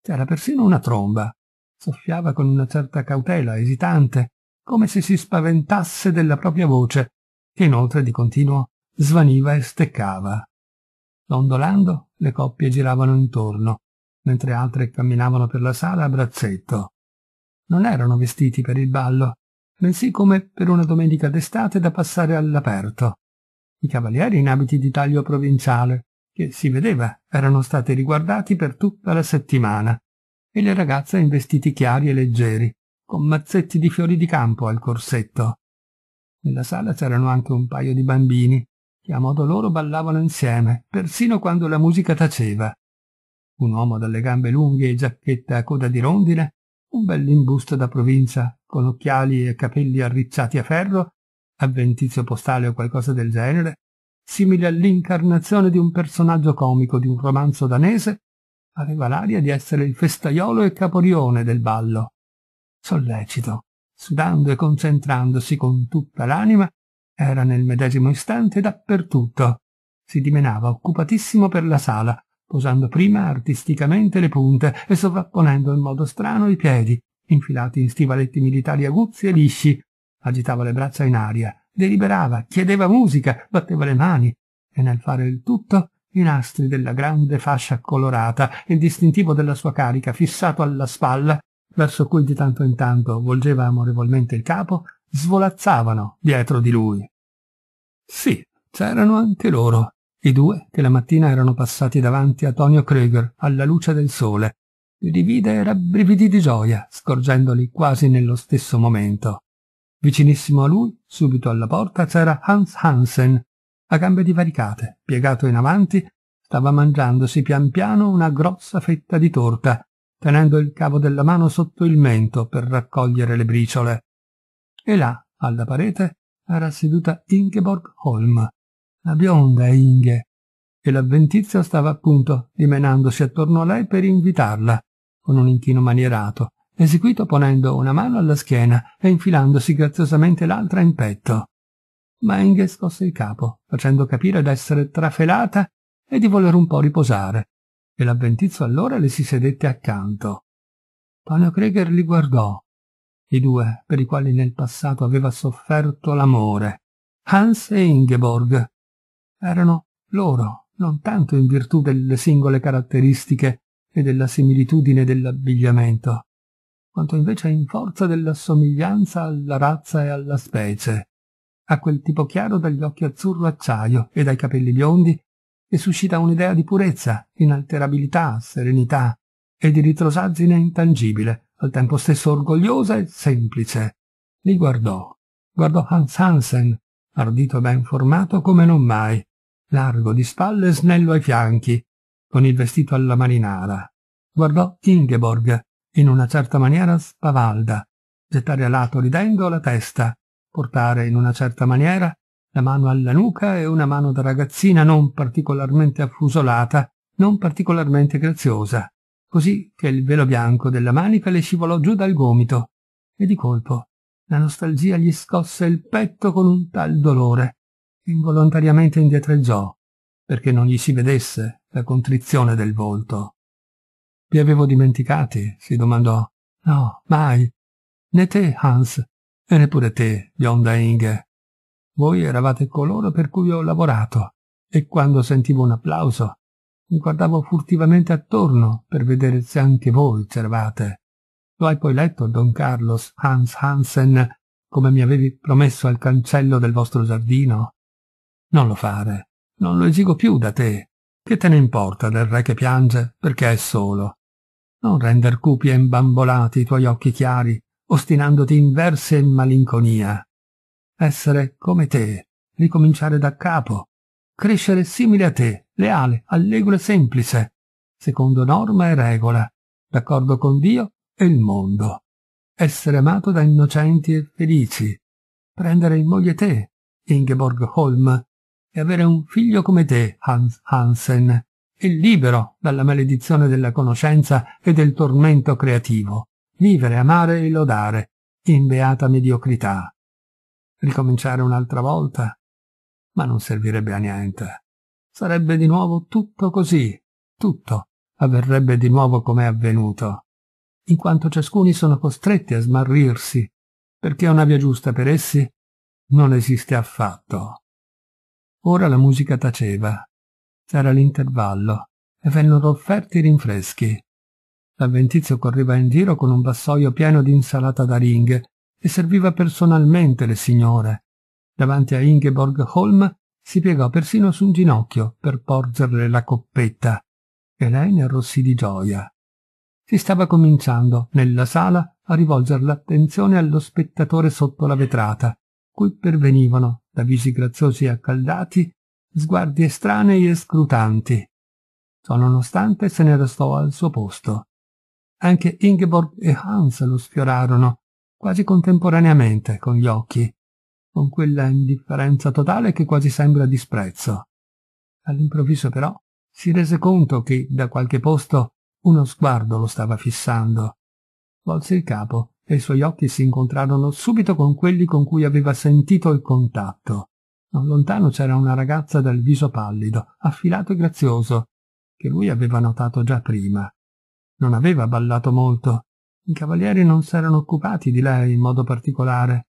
C'era persino una tromba. Soffiava con una certa cautela, esitante, come se si spaventasse della propria voce, che inoltre di continuo svaniva e steccava. Dondolando, le coppie giravano intorno, mentre altre camminavano per la sala a brazzetto. Non erano vestiti per il ballo, bensì come per una domenica d'estate da passare all'aperto. I cavalieri in abiti di taglio provinciale, che si vedeva erano stati riguardati per tutta la settimana, e le ragazze in vestiti chiari e leggeri, con mazzetti di fiori di campo al corsetto. Nella sala c'erano anche un paio di bambini, che a modo loro ballavano insieme, persino quando la musica taceva. Un uomo dalle gambe lunghe e giacchetta a coda di rondine, un bell'imbusto da provincia, con occhiali e capelli arricciati a ferro, avventizio postale o qualcosa del genere, simile all'incarnazione di un personaggio comico di un romanzo danese, aveva l'aria di essere il festaiolo e caporione del ballo. Sollecito, sudando e concentrandosi con tutta l'anima, era nel medesimo istante dappertutto. Si dimenava occupatissimo per la sala, posando prima artisticamente le punte e sovrapponendo in modo strano i piedi, infilati in stivaletti militari aguzzi e lisci. Agitava le braccia in aria, deliberava, chiedeva musica, batteva le mani, e nel fare il tutto i nastri della grande fascia colorata, il distintivo della sua carica fissato alla spalla, verso cui di tanto in tanto volgeva amorevolmente il capo, svolazzavano dietro di lui. Sì, c'erano anche loro, i due che la mattina erano passati davanti a Tonio Kröger alla luce del sole. Li vide rabbrividì di gioia, scorgendoli quasi nello stesso momento. Vicinissimo a lui, subito alla porta, c'era Hans Hansen, a gambe divaricate, piegato in avanti, stava mangiandosi pian piano una grossa fetta di torta, tenendo il cavo della mano sotto il mento per raccogliere le briciole. E là, alla parete, era seduta Ingeborg Holm, la bionda Inge, e l'avventizio stava appunto dimenandosi attorno a lei per invitarla, con un inchino manierato, eseguito ponendo una mano alla schiena e infilandosi graziosamente l'altra in petto. Ma Inge scosse il capo, facendo capire d'essere trafelata e di voler un po' riposare, e l'avventizio allora le si sedette accanto. Pano Kreger li guardò, i due per i quali nel passato aveva sofferto l'amore. Hans e Ingeborg. Erano loro, non tanto in virtù delle singole caratteristiche e della similitudine dell'abbigliamento, quanto invece in forza della somiglianza alla razza e alla specie, a quel tipo chiaro dagli occhi azzurro acciaio e dai capelli biondi che suscita un'idea di purezza, inalterabilità, serenità e di ritrosaggine intangibile, al tempo stesso orgogliosa e semplice. Li guardò. Guardò Hans Hansen, ardito e ben formato come non mai, largo di spalle e snello ai fianchi, con il vestito alla marinara. Guardò Ingeborg, in una certa maniera spavalda, gettare a lato ridendo la testa, portare in una certa maniera la mano alla nuca e una mano da ragazzina non particolarmente affusolata, non particolarmente graziosa così che il velo bianco della manica le scivolò giù dal gomito e di colpo la nostalgia gli scosse il petto con un tal dolore che involontariamente indietreggiò perché non gli si vedesse la contrizione del volto. Vi avevo dimenticati? si domandò. No, mai. Né te, Hans, e neppure te, bionda Inge. Voi eravate coloro per cui ho lavorato, e quando sentivo un applauso mi guardavo furtivamente attorno per vedere se anche voi c'eravate. Lo hai poi letto, Don Carlos Hans Hansen, come mi avevi promesso al cancello del vostro giardino? Non lo fare. Non lo esigo più da te. Che te ne importa del re che piange perché è solo? Non render cupi e imbambolati i tuoi occhi chiari, ostinandoti in verse e malinconia. Essere come te, ricominciare da capo, crescere simile a te, leale, allegro e semplice, secondo norma e regola, d'accordo con Dio e il mondo. Essere amato da innocenti e felici. Prendere in moglie te, Ingeborg Holm, e avere un figlio come te, Hans Hansen, e libero dalla maledizione della conoscenza e del tormento creativo. Vivere, amare e lodare, in beata mediocrità. Ricominciare un'altra volta? Ma non servirebbe a niente. Sarebbe di nuovo tutto così, tutto avverrebbe di nuovo come è avvenuto, in quanto ciascuni sono costretti a smarrirsi, perché una via giusta per essi non esiste affatto. Ora la musica taceva, c'era l'intervallo, e vennero offerti rinfreschi. L'avventizio correva in giro con un vassoio pieno di insalata d'aringhe e serviva personalmente le signore. Davanti a Ingeborg Holm si piegò persino su un ginocchio per porgerle la coppetta e lei ne arrossì di gioia. Si stava cominciando, nella sala, a rivolger l'attenzione allo spettatore sotto la vetrata, cui pervenivano, da visi graziosi e accaldati, sguardi estranei e scrutanti. Ciò nonostante se ne restò al suo posto. Anche Ingeborg e Hans lo sfiorarono, quasi contemporaneamente, con gli occhi, con quella indifferenza totale che quasi sembra disprezzo. All'improvviso però si rese conto che da qualche posto uno sguardo lo stava fissando. Volse il capo e i suoi occhi si incontrarono subito con quelli con cui aveva sentito il contatto. Non lontano c'era una ragazza dal viso pallido, affilato e grazioso, che lui aveva notato già prima. Non aveva ballato molto. I cavalieri non s'erano occupati di lei in modo particolare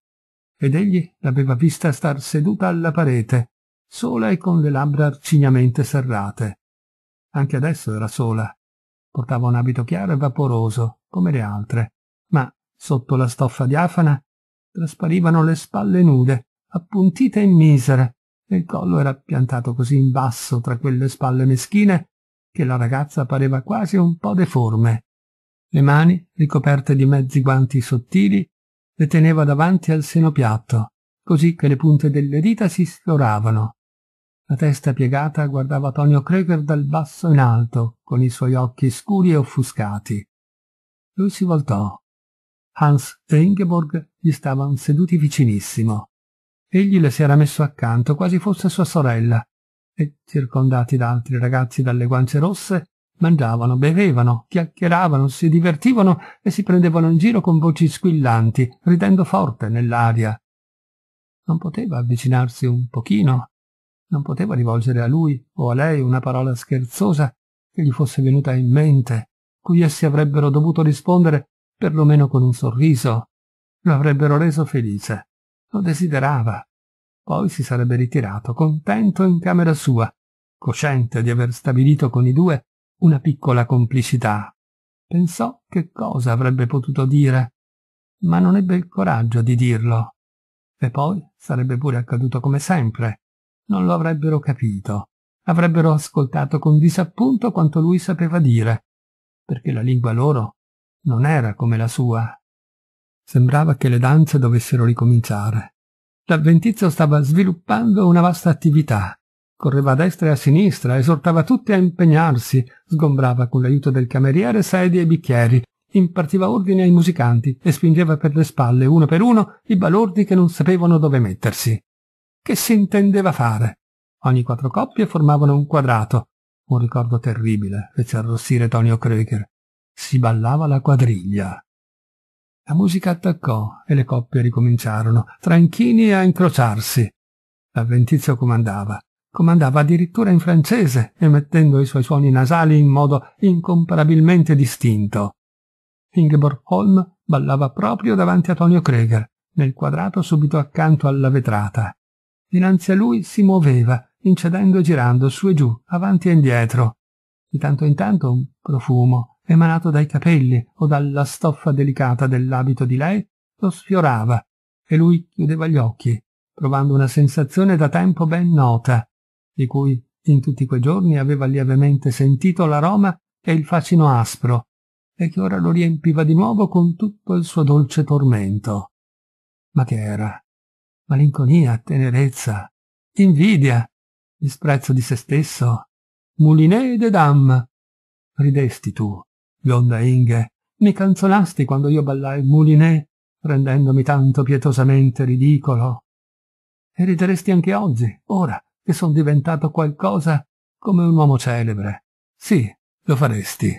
ed egli l'aveva vista star seduta alla parete, sola e con le labbra arcignamente serrate. Anche adesso era sola. Portava un abito chiaro e vaporoso, come le altre, ma sotto la stoffa diafana trasparivano le spalle nude, appuntite e misere, e il collo era piantato così in basso tra quelle spalle meschine che la ragazza pareva quasi un po' deforme. Le mani, ricoperte di mezzi guanti sottili, le teneva davanti al seno piatto, così che le punte delle dita si sfioravano. La testa piegata guardava Tonio Kreger dal basso in alto, con i suoi occhi scuri e offuscati. Lui si voltò. Hans e Ingeborg gli stavano seduti vicinissimo. Egli le si era messo accanto, quasi fosse sua sorella, e circondati da altri ragazzi dalle guance rosse, mangiavano, bevevano, chiacchieravano, si divertivano e si prendevano in giro con voci squillanti, ridendo forte nell'aria. Non poteva avvicinarsi un pochino, non poteva rivolgere a lui o a lei una parola scherzosa che gli fosse venuta in mente, cui essi avrebbero dovuto rispondere perlomeno con un sorriso. Lo avrebbero reso felice. Lo desiderava. Poi si sarebbe ritirato, contento in camera sua, cosciente di aver stabilito con i due una piccola complicità. Pensò che cosa avrebbe potuto dire, ma non ebbe il coraggio di dirlo. E poi sarebbe pure accaduto come sempre. Non lo avrebbero capito. Avrebbero ascoltato con disappunto quanto lui sapeva dire, perché la lingua loro non era come la sua. Sembrava che le danze dovessero ricominciare. L'avventizio stava sviluppando una vasta attività Correva a destra e a sinistra, esortava tutti a impegnarsi, sgombrava con l'aiuto del cameriere sedie e bicchieri, impartiva ordini ai musicanti e spingeva per le spalle, uno per uno, i balordi che non sapevano dove mettersi. Che si intendeva fare? Ogni quattro coppie formavano un quadrato. Un ricordo terribile fece arrossire Tonio Kröger. Si ballava la quadriglia. La musica attaccò e le coppie ricominciarono, tra inchini a incrociarsi. L'avventizio comandava. Comandava addirittura in francese, emettendo i suoi suoni nasali in modo incomparabilmente distinto. Ingeborg Holm ballava proprio davanti a Tonio Kreger, nel quadrato subito accanto alla vetrata. Dinanzi a lui si muoveva, incedendo e girando, su e giù, avanti e indietro. Di tanto in tanto un profumo, emanato dai capelli o dalla stoffa delicata dell'abito di lei, lo sfiorava, e lui chiudeva gli occhi, provando una sensazione da tempo ben nota, di cui in tutti quei giorni aveva lievemente sentito l'aroma e il fascino aspro, e che ora lo riempiva di nuovo con tutto il suo dolce tormento. Ma che era? Malinconia, tenerezza, invidia, disprezzo di se stesso, muliné de dam. Ridesti tu, bionda Inge, mi canzonasti quando io ballai mulinè, rendendomi tanto pietosamente ridicolo. E rideresti anche oggi, ora, che sono diventato qualcosa come un uomo celebre. Sì, lo faresti,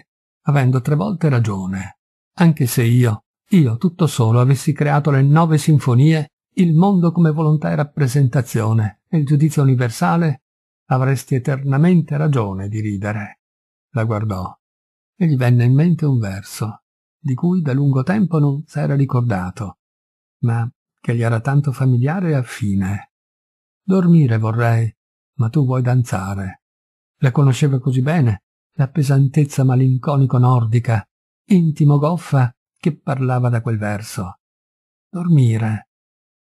avendo tre volte ragione. Anche se io, io tutto solo avessi creato le nove sinfonie, il mondo come volontà e rappresentazione e il giudizio universale, avresti eternamente ragione di ridere. La guardò e gli venne in mente un verso, di cui da lungo tempo non s'era ricordato, ma che gli era tanto familiare e affine. Dormire vorrei, ma tu vuoi danzare. La conosceva così bene, la pesantezza malinconico nordica, intimo goffa, che parlava da quel verso. Dormire.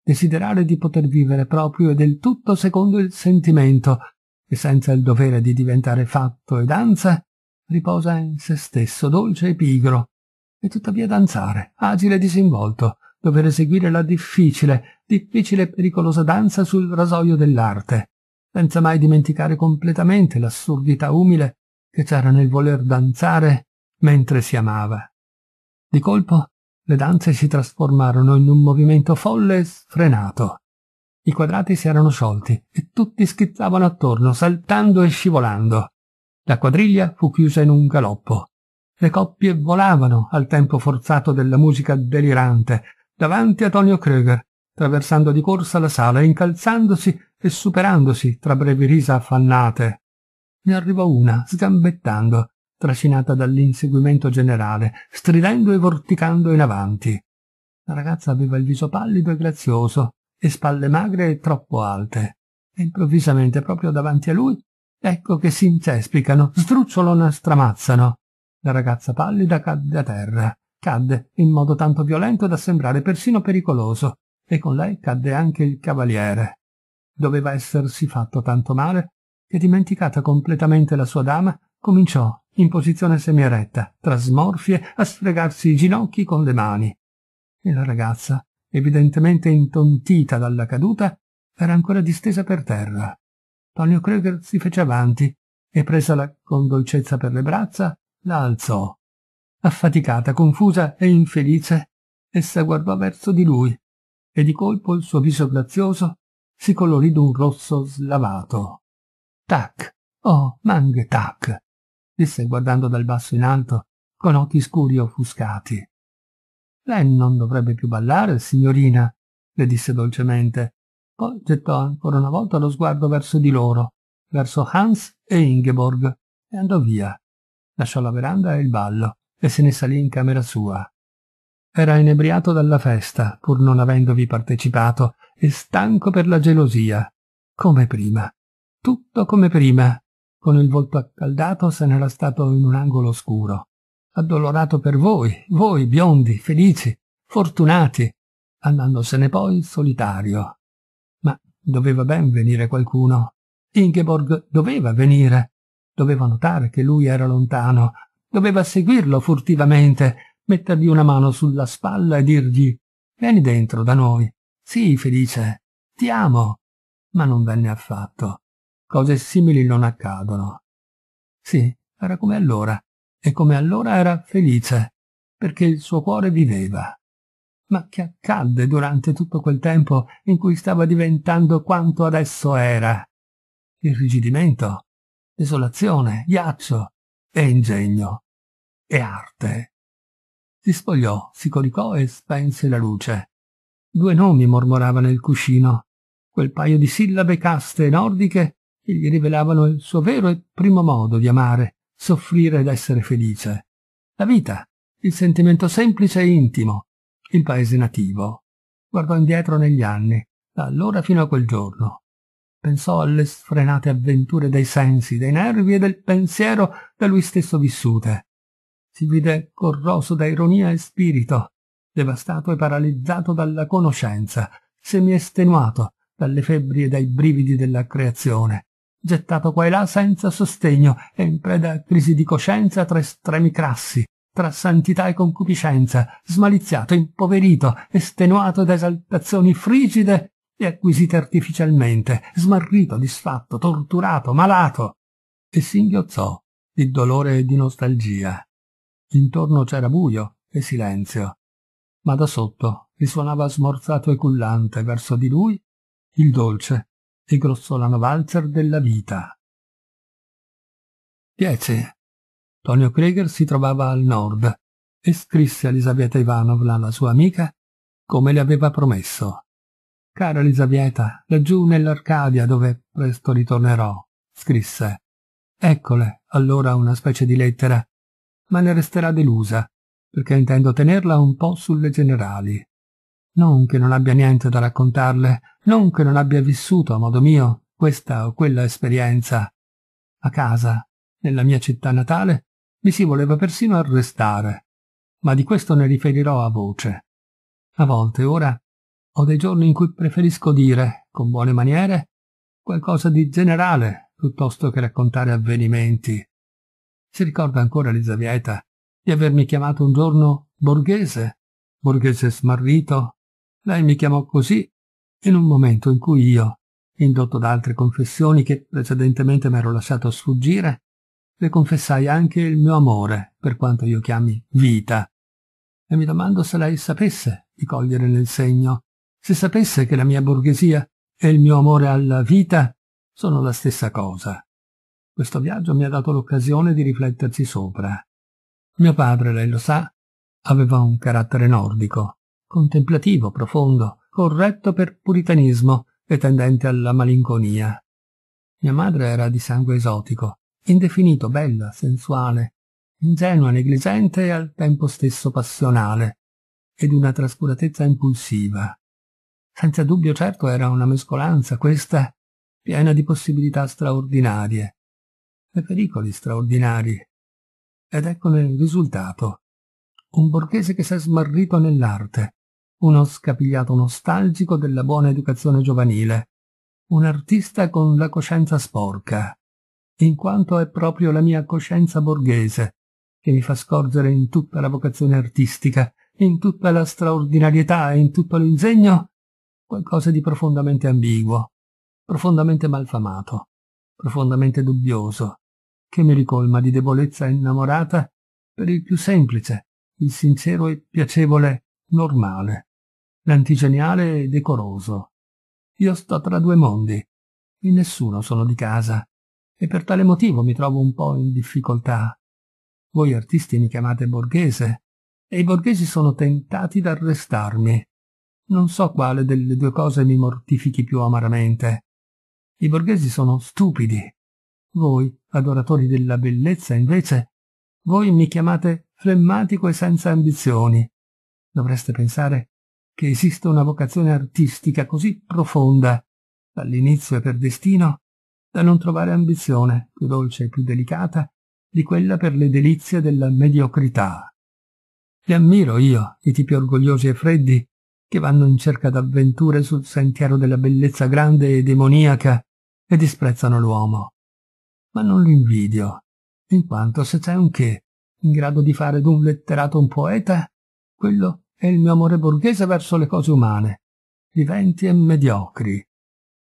Desiderare di poter vivere proprio e del tutto secondo il sentimento, e senza il dovere di diventare fatto e danza, riposa in se stesso, dolce e pigro, e tuttavia danzare, agile e disinvolto, dover eseguire la difficile, difficile e pericolosa danza sul rasoio dell'arte, senza mai dimenticare completamente l'assurdità umile che c'era nel voler danzare mentre si amava. Di colpo le danze si trasformarono in un movimento folle e sfrenato. I quadrati si erano sciolti e tutti schizzavano attorno, saltando e scivolando. La quadriglia fu chiusa in un galoppo. Le coppie volavano al tempo forzato della musica delirante davanti a Tonio Kröger, traversando di corsa la sala, incalzandosi e superandosi tra brevi risa affannate. Ne arrivò una, sgambettando, trascinata dall'inseguimento generale, stridendo e vorticando in avanti. La ragazza aveva il viso pallido e grazioso, e spalle magre e troppo alte. E improvvisamente, proprio davanti a lui, ecco che si incespicano, sdrucciolano e stramazzano. La ragazza pallida cadde a terra. Cadde in modo tanto violento da sembrare persino pericoloso e con lei cadde anche il cavaliere. Doveva essersi fatto tanto male che, dimenticata completamente la sua dama, cominciò, in posizione semieretta, tra smorfie, a sfregarsi i ginocchi con le mani. E la ragazza, evidentemente intontita dalla caduta, era ancora distesa per terra. Tonio Kreger si fece avanti e, presala con dolcezza per le braccia, la alzò. Affaticata, confusa e infelice, essa guardò verso di lui, e di colpo il suo viso grazioso si colorì d'un rosso slavato. Tac! Oh, manghe tac! disse guardando dal basso in alto con occhi scuri offuscati. Lei non dovrebbe più ballare, signorina, le disse dolcemente. Poi gettò ancora una volta lo sguardo verso di loro, verso Hans e Ingeborg, e andò via. Lasciò la veranda e il ballo e se ne salì in camera sua. Era inebriato dalla festa, pur non avendovi partecipato, e stanco per la gelosia. Come prima. Tutto come prima. Con il volto accaldato se n'era stato in un angolo oscuro. Addolorato per voi, voi biondi, felici, fortunati, andandosene poi solitario. Ma doveva ben venire qualcuno. Ingeborg doveva venire. Doveva notare che lui era lontano. Doveva seguirlo furtivamente, mettergli una mano sulla spalla e dirgli Vieni dentro da noi. Sì, Felice, ti amo. Ma non venne affatto. Cose simili non accadono. Sì, era come allora, e come allora era felice, perché il suo cuore viveva. Ma che accadde durante tutto quel tempo in cui stava diventando quanto adesso era? Irrigidimento, desolazione, ghiaccio e ingegno e arte. Si spogliò, si coricò e spense la luce. Due nomi mormoravano il cuscino. Quel paio di sillabe caste e nordiche che gli rivelavano il suo vero e primo modo di amare, soffrire ed essere felice. La vita, il sentimento semplice e intimo, il paese nativo. Guardò indietro negli anni, da allora fino a quel giorno. Pensò alle sfrenate avventure dei sensi, dei nervi e del pensiero da lui stesso vissute si vide corroso da ironia e spirito, devastato e paralizzato dalla conoscenza, semiestenuato dalle febbri e dai brividi della creazione, gettato qua e là senza sostegno e in preda a crisi di coscienza tra estremi crassi, tra santità e concupiscenza, smaliziato, impoverito, estenuato da esaltazioni frigide e acquisite artificialmente, smarrito, disfatto, torturato, malato, e singhiozzò di dolore e di nostalgia. Intorno c'era buio e silenzio, ma da sotto risuonava smorzato e cullante verso di lui il dolce e grossolano valzer della vita. 10. Tonio Krieger si trovava al nord e scrisse a Elisabetta Ivanovna, la sua amica, come le aveva promesso. Cara Elisabetta, laggiù nell'Arcadia dove presto ritornerò, scrisse. Eccole allora una specie di lettera ma ne resterà delusa, perché intendo tenerla un po' sulle generali. Non che non abbia niente da raccontarle, non che non abbia vissuto a modo mio questa o quella esperienza. A casa, nella mia città natale, mi si voleva persino arrestare, ma di questo ne riferirò a voce. A volte ora ho dei giorni in cui preferisco dire, con buone maniere, qualcosa di generale piuttosto che raccontare avvenimenti si ricorda ancora Elisabetta di avermi chiamato un giorno borghese, borghese smarrito. Lei mi chiamò così in un momento in cui io, indotto da altre confessioni che precedentemente mi ero lasciato sfuggire, le confessai anche il mio amore, per quanto io chiami vita. E mi domando se lei sapesse di cogliere nel segno, se sapesse che la mia borghesia e il mio amore alla vita sono la stessa cosa questo viaggio mi ha dato l'occasione di rifletterci sopra. Mio padre, lei lo sa, aveva un carattere nordico, contemplativo, profondo, corretto per puritanismo e tendente alla malinconia. Mia madre era di sangue esotico, indefinito, bella, sensuale, ingenua, negligente e al tempo stesso passionale, ed una trascuratezza impulsiva. Senza dubbio certo era una mescolanza questa piena di possibilità straordinarie, e pericoli straordinari. Ed eccone il risultato. Un borghese che si è smarrito nell'arte, uno scapigliato nostalgico della buona educazione giovanile, un artista con la coscienza sporca, in quanto è proprio la mia coscienza borghese che mi fa scorgere in tutta la vocazione artistica, in tutta la straordinarietà e in tutto l'ingegno qualcosa di profondamente ambiguo, profondamente malfamato, profondamente dubbioso, che mi ricolma di debolezza innamorata per il più semplice, il sincero e piacevole normale, l'antigeniale e decoroso. Io sto tra due mondi, in nessuno sono di casa, e per tale motivo mi trovo un po' in difficoltà. Voi artisti mi chiamate borghese, e i borghesi sono tentati d'arrestarmi. Non so quale delle due cose mi mortifichi più amaramente. I borghesi sono stupidi, voi, adoratori della bellezza, invece, voi mi chiamate flemmatico e senza ambizioni. Dovreste pensare che esista una vocazione artistica così profonda, dall'inizio e per destino, da non trovare ambizione più dolce e più delicata di quella per le delizie della mediocrità. Li ammiro io, i tipi orgogliosi e freddi, che vanno in cerca d'avventure sul sentiero della bellezza grande e demoniaca e disprezzano l'uomo ma non lo invidio, in quanto se c'è un che in grado di fare d'un letterato un poeta, quello è il mio amore borghese verso le cose umane, viventi e mediocri.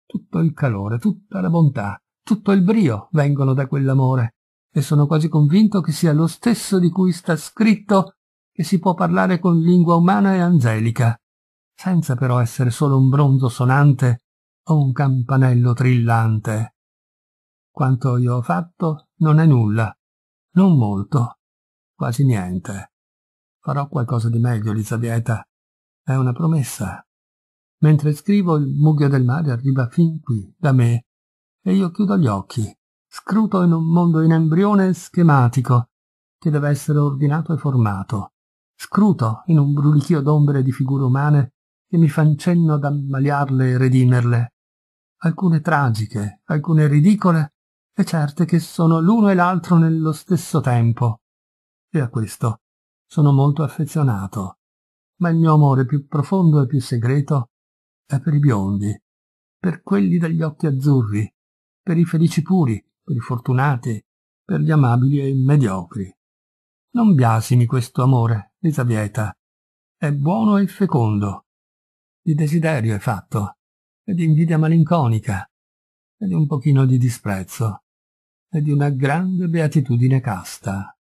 Tutto il calore, tutta la bontà, tutto il brio vengono da quell'amore, e sono quasi convinto che sia lo stesso di cui sta scritto che si può parlare con lingua umana e angelica, senza però essere solo un bronzo sonante o un campanello trillante. Quanto io ho fatto non è nulla, non molto, quasi niente. Farò qualcosa di meglio, Elisabetta. È una promessa. Mentre scrivo, il mucchio del mare arriva fin qui, da me, e io chiudo gli occhi, scruto in un mondo in embrione schematico, che deve essere ordinato e formato. Scruto in un brulichio d'ombre di figure umane che mi fan cenno ammaliarle e redimerle. Alcune tragiche, alcune ridicole, e certe che sono l'uno e l'altro nello stesso tempo. E a questo sono molto affezionato. Ma il mio amore più profondo e più segreto è per i biondi, per quelli dagli occhi azzurri, per i felici puri, per i fortunati, per gli amabili e i mediocri. Non biasimi questo amore, Elisabetta. È buono e fecondo. Di desiderio è fatto, e di invidia malinconica, e di un pochino di disprezzo e di una grande beatitudine casta.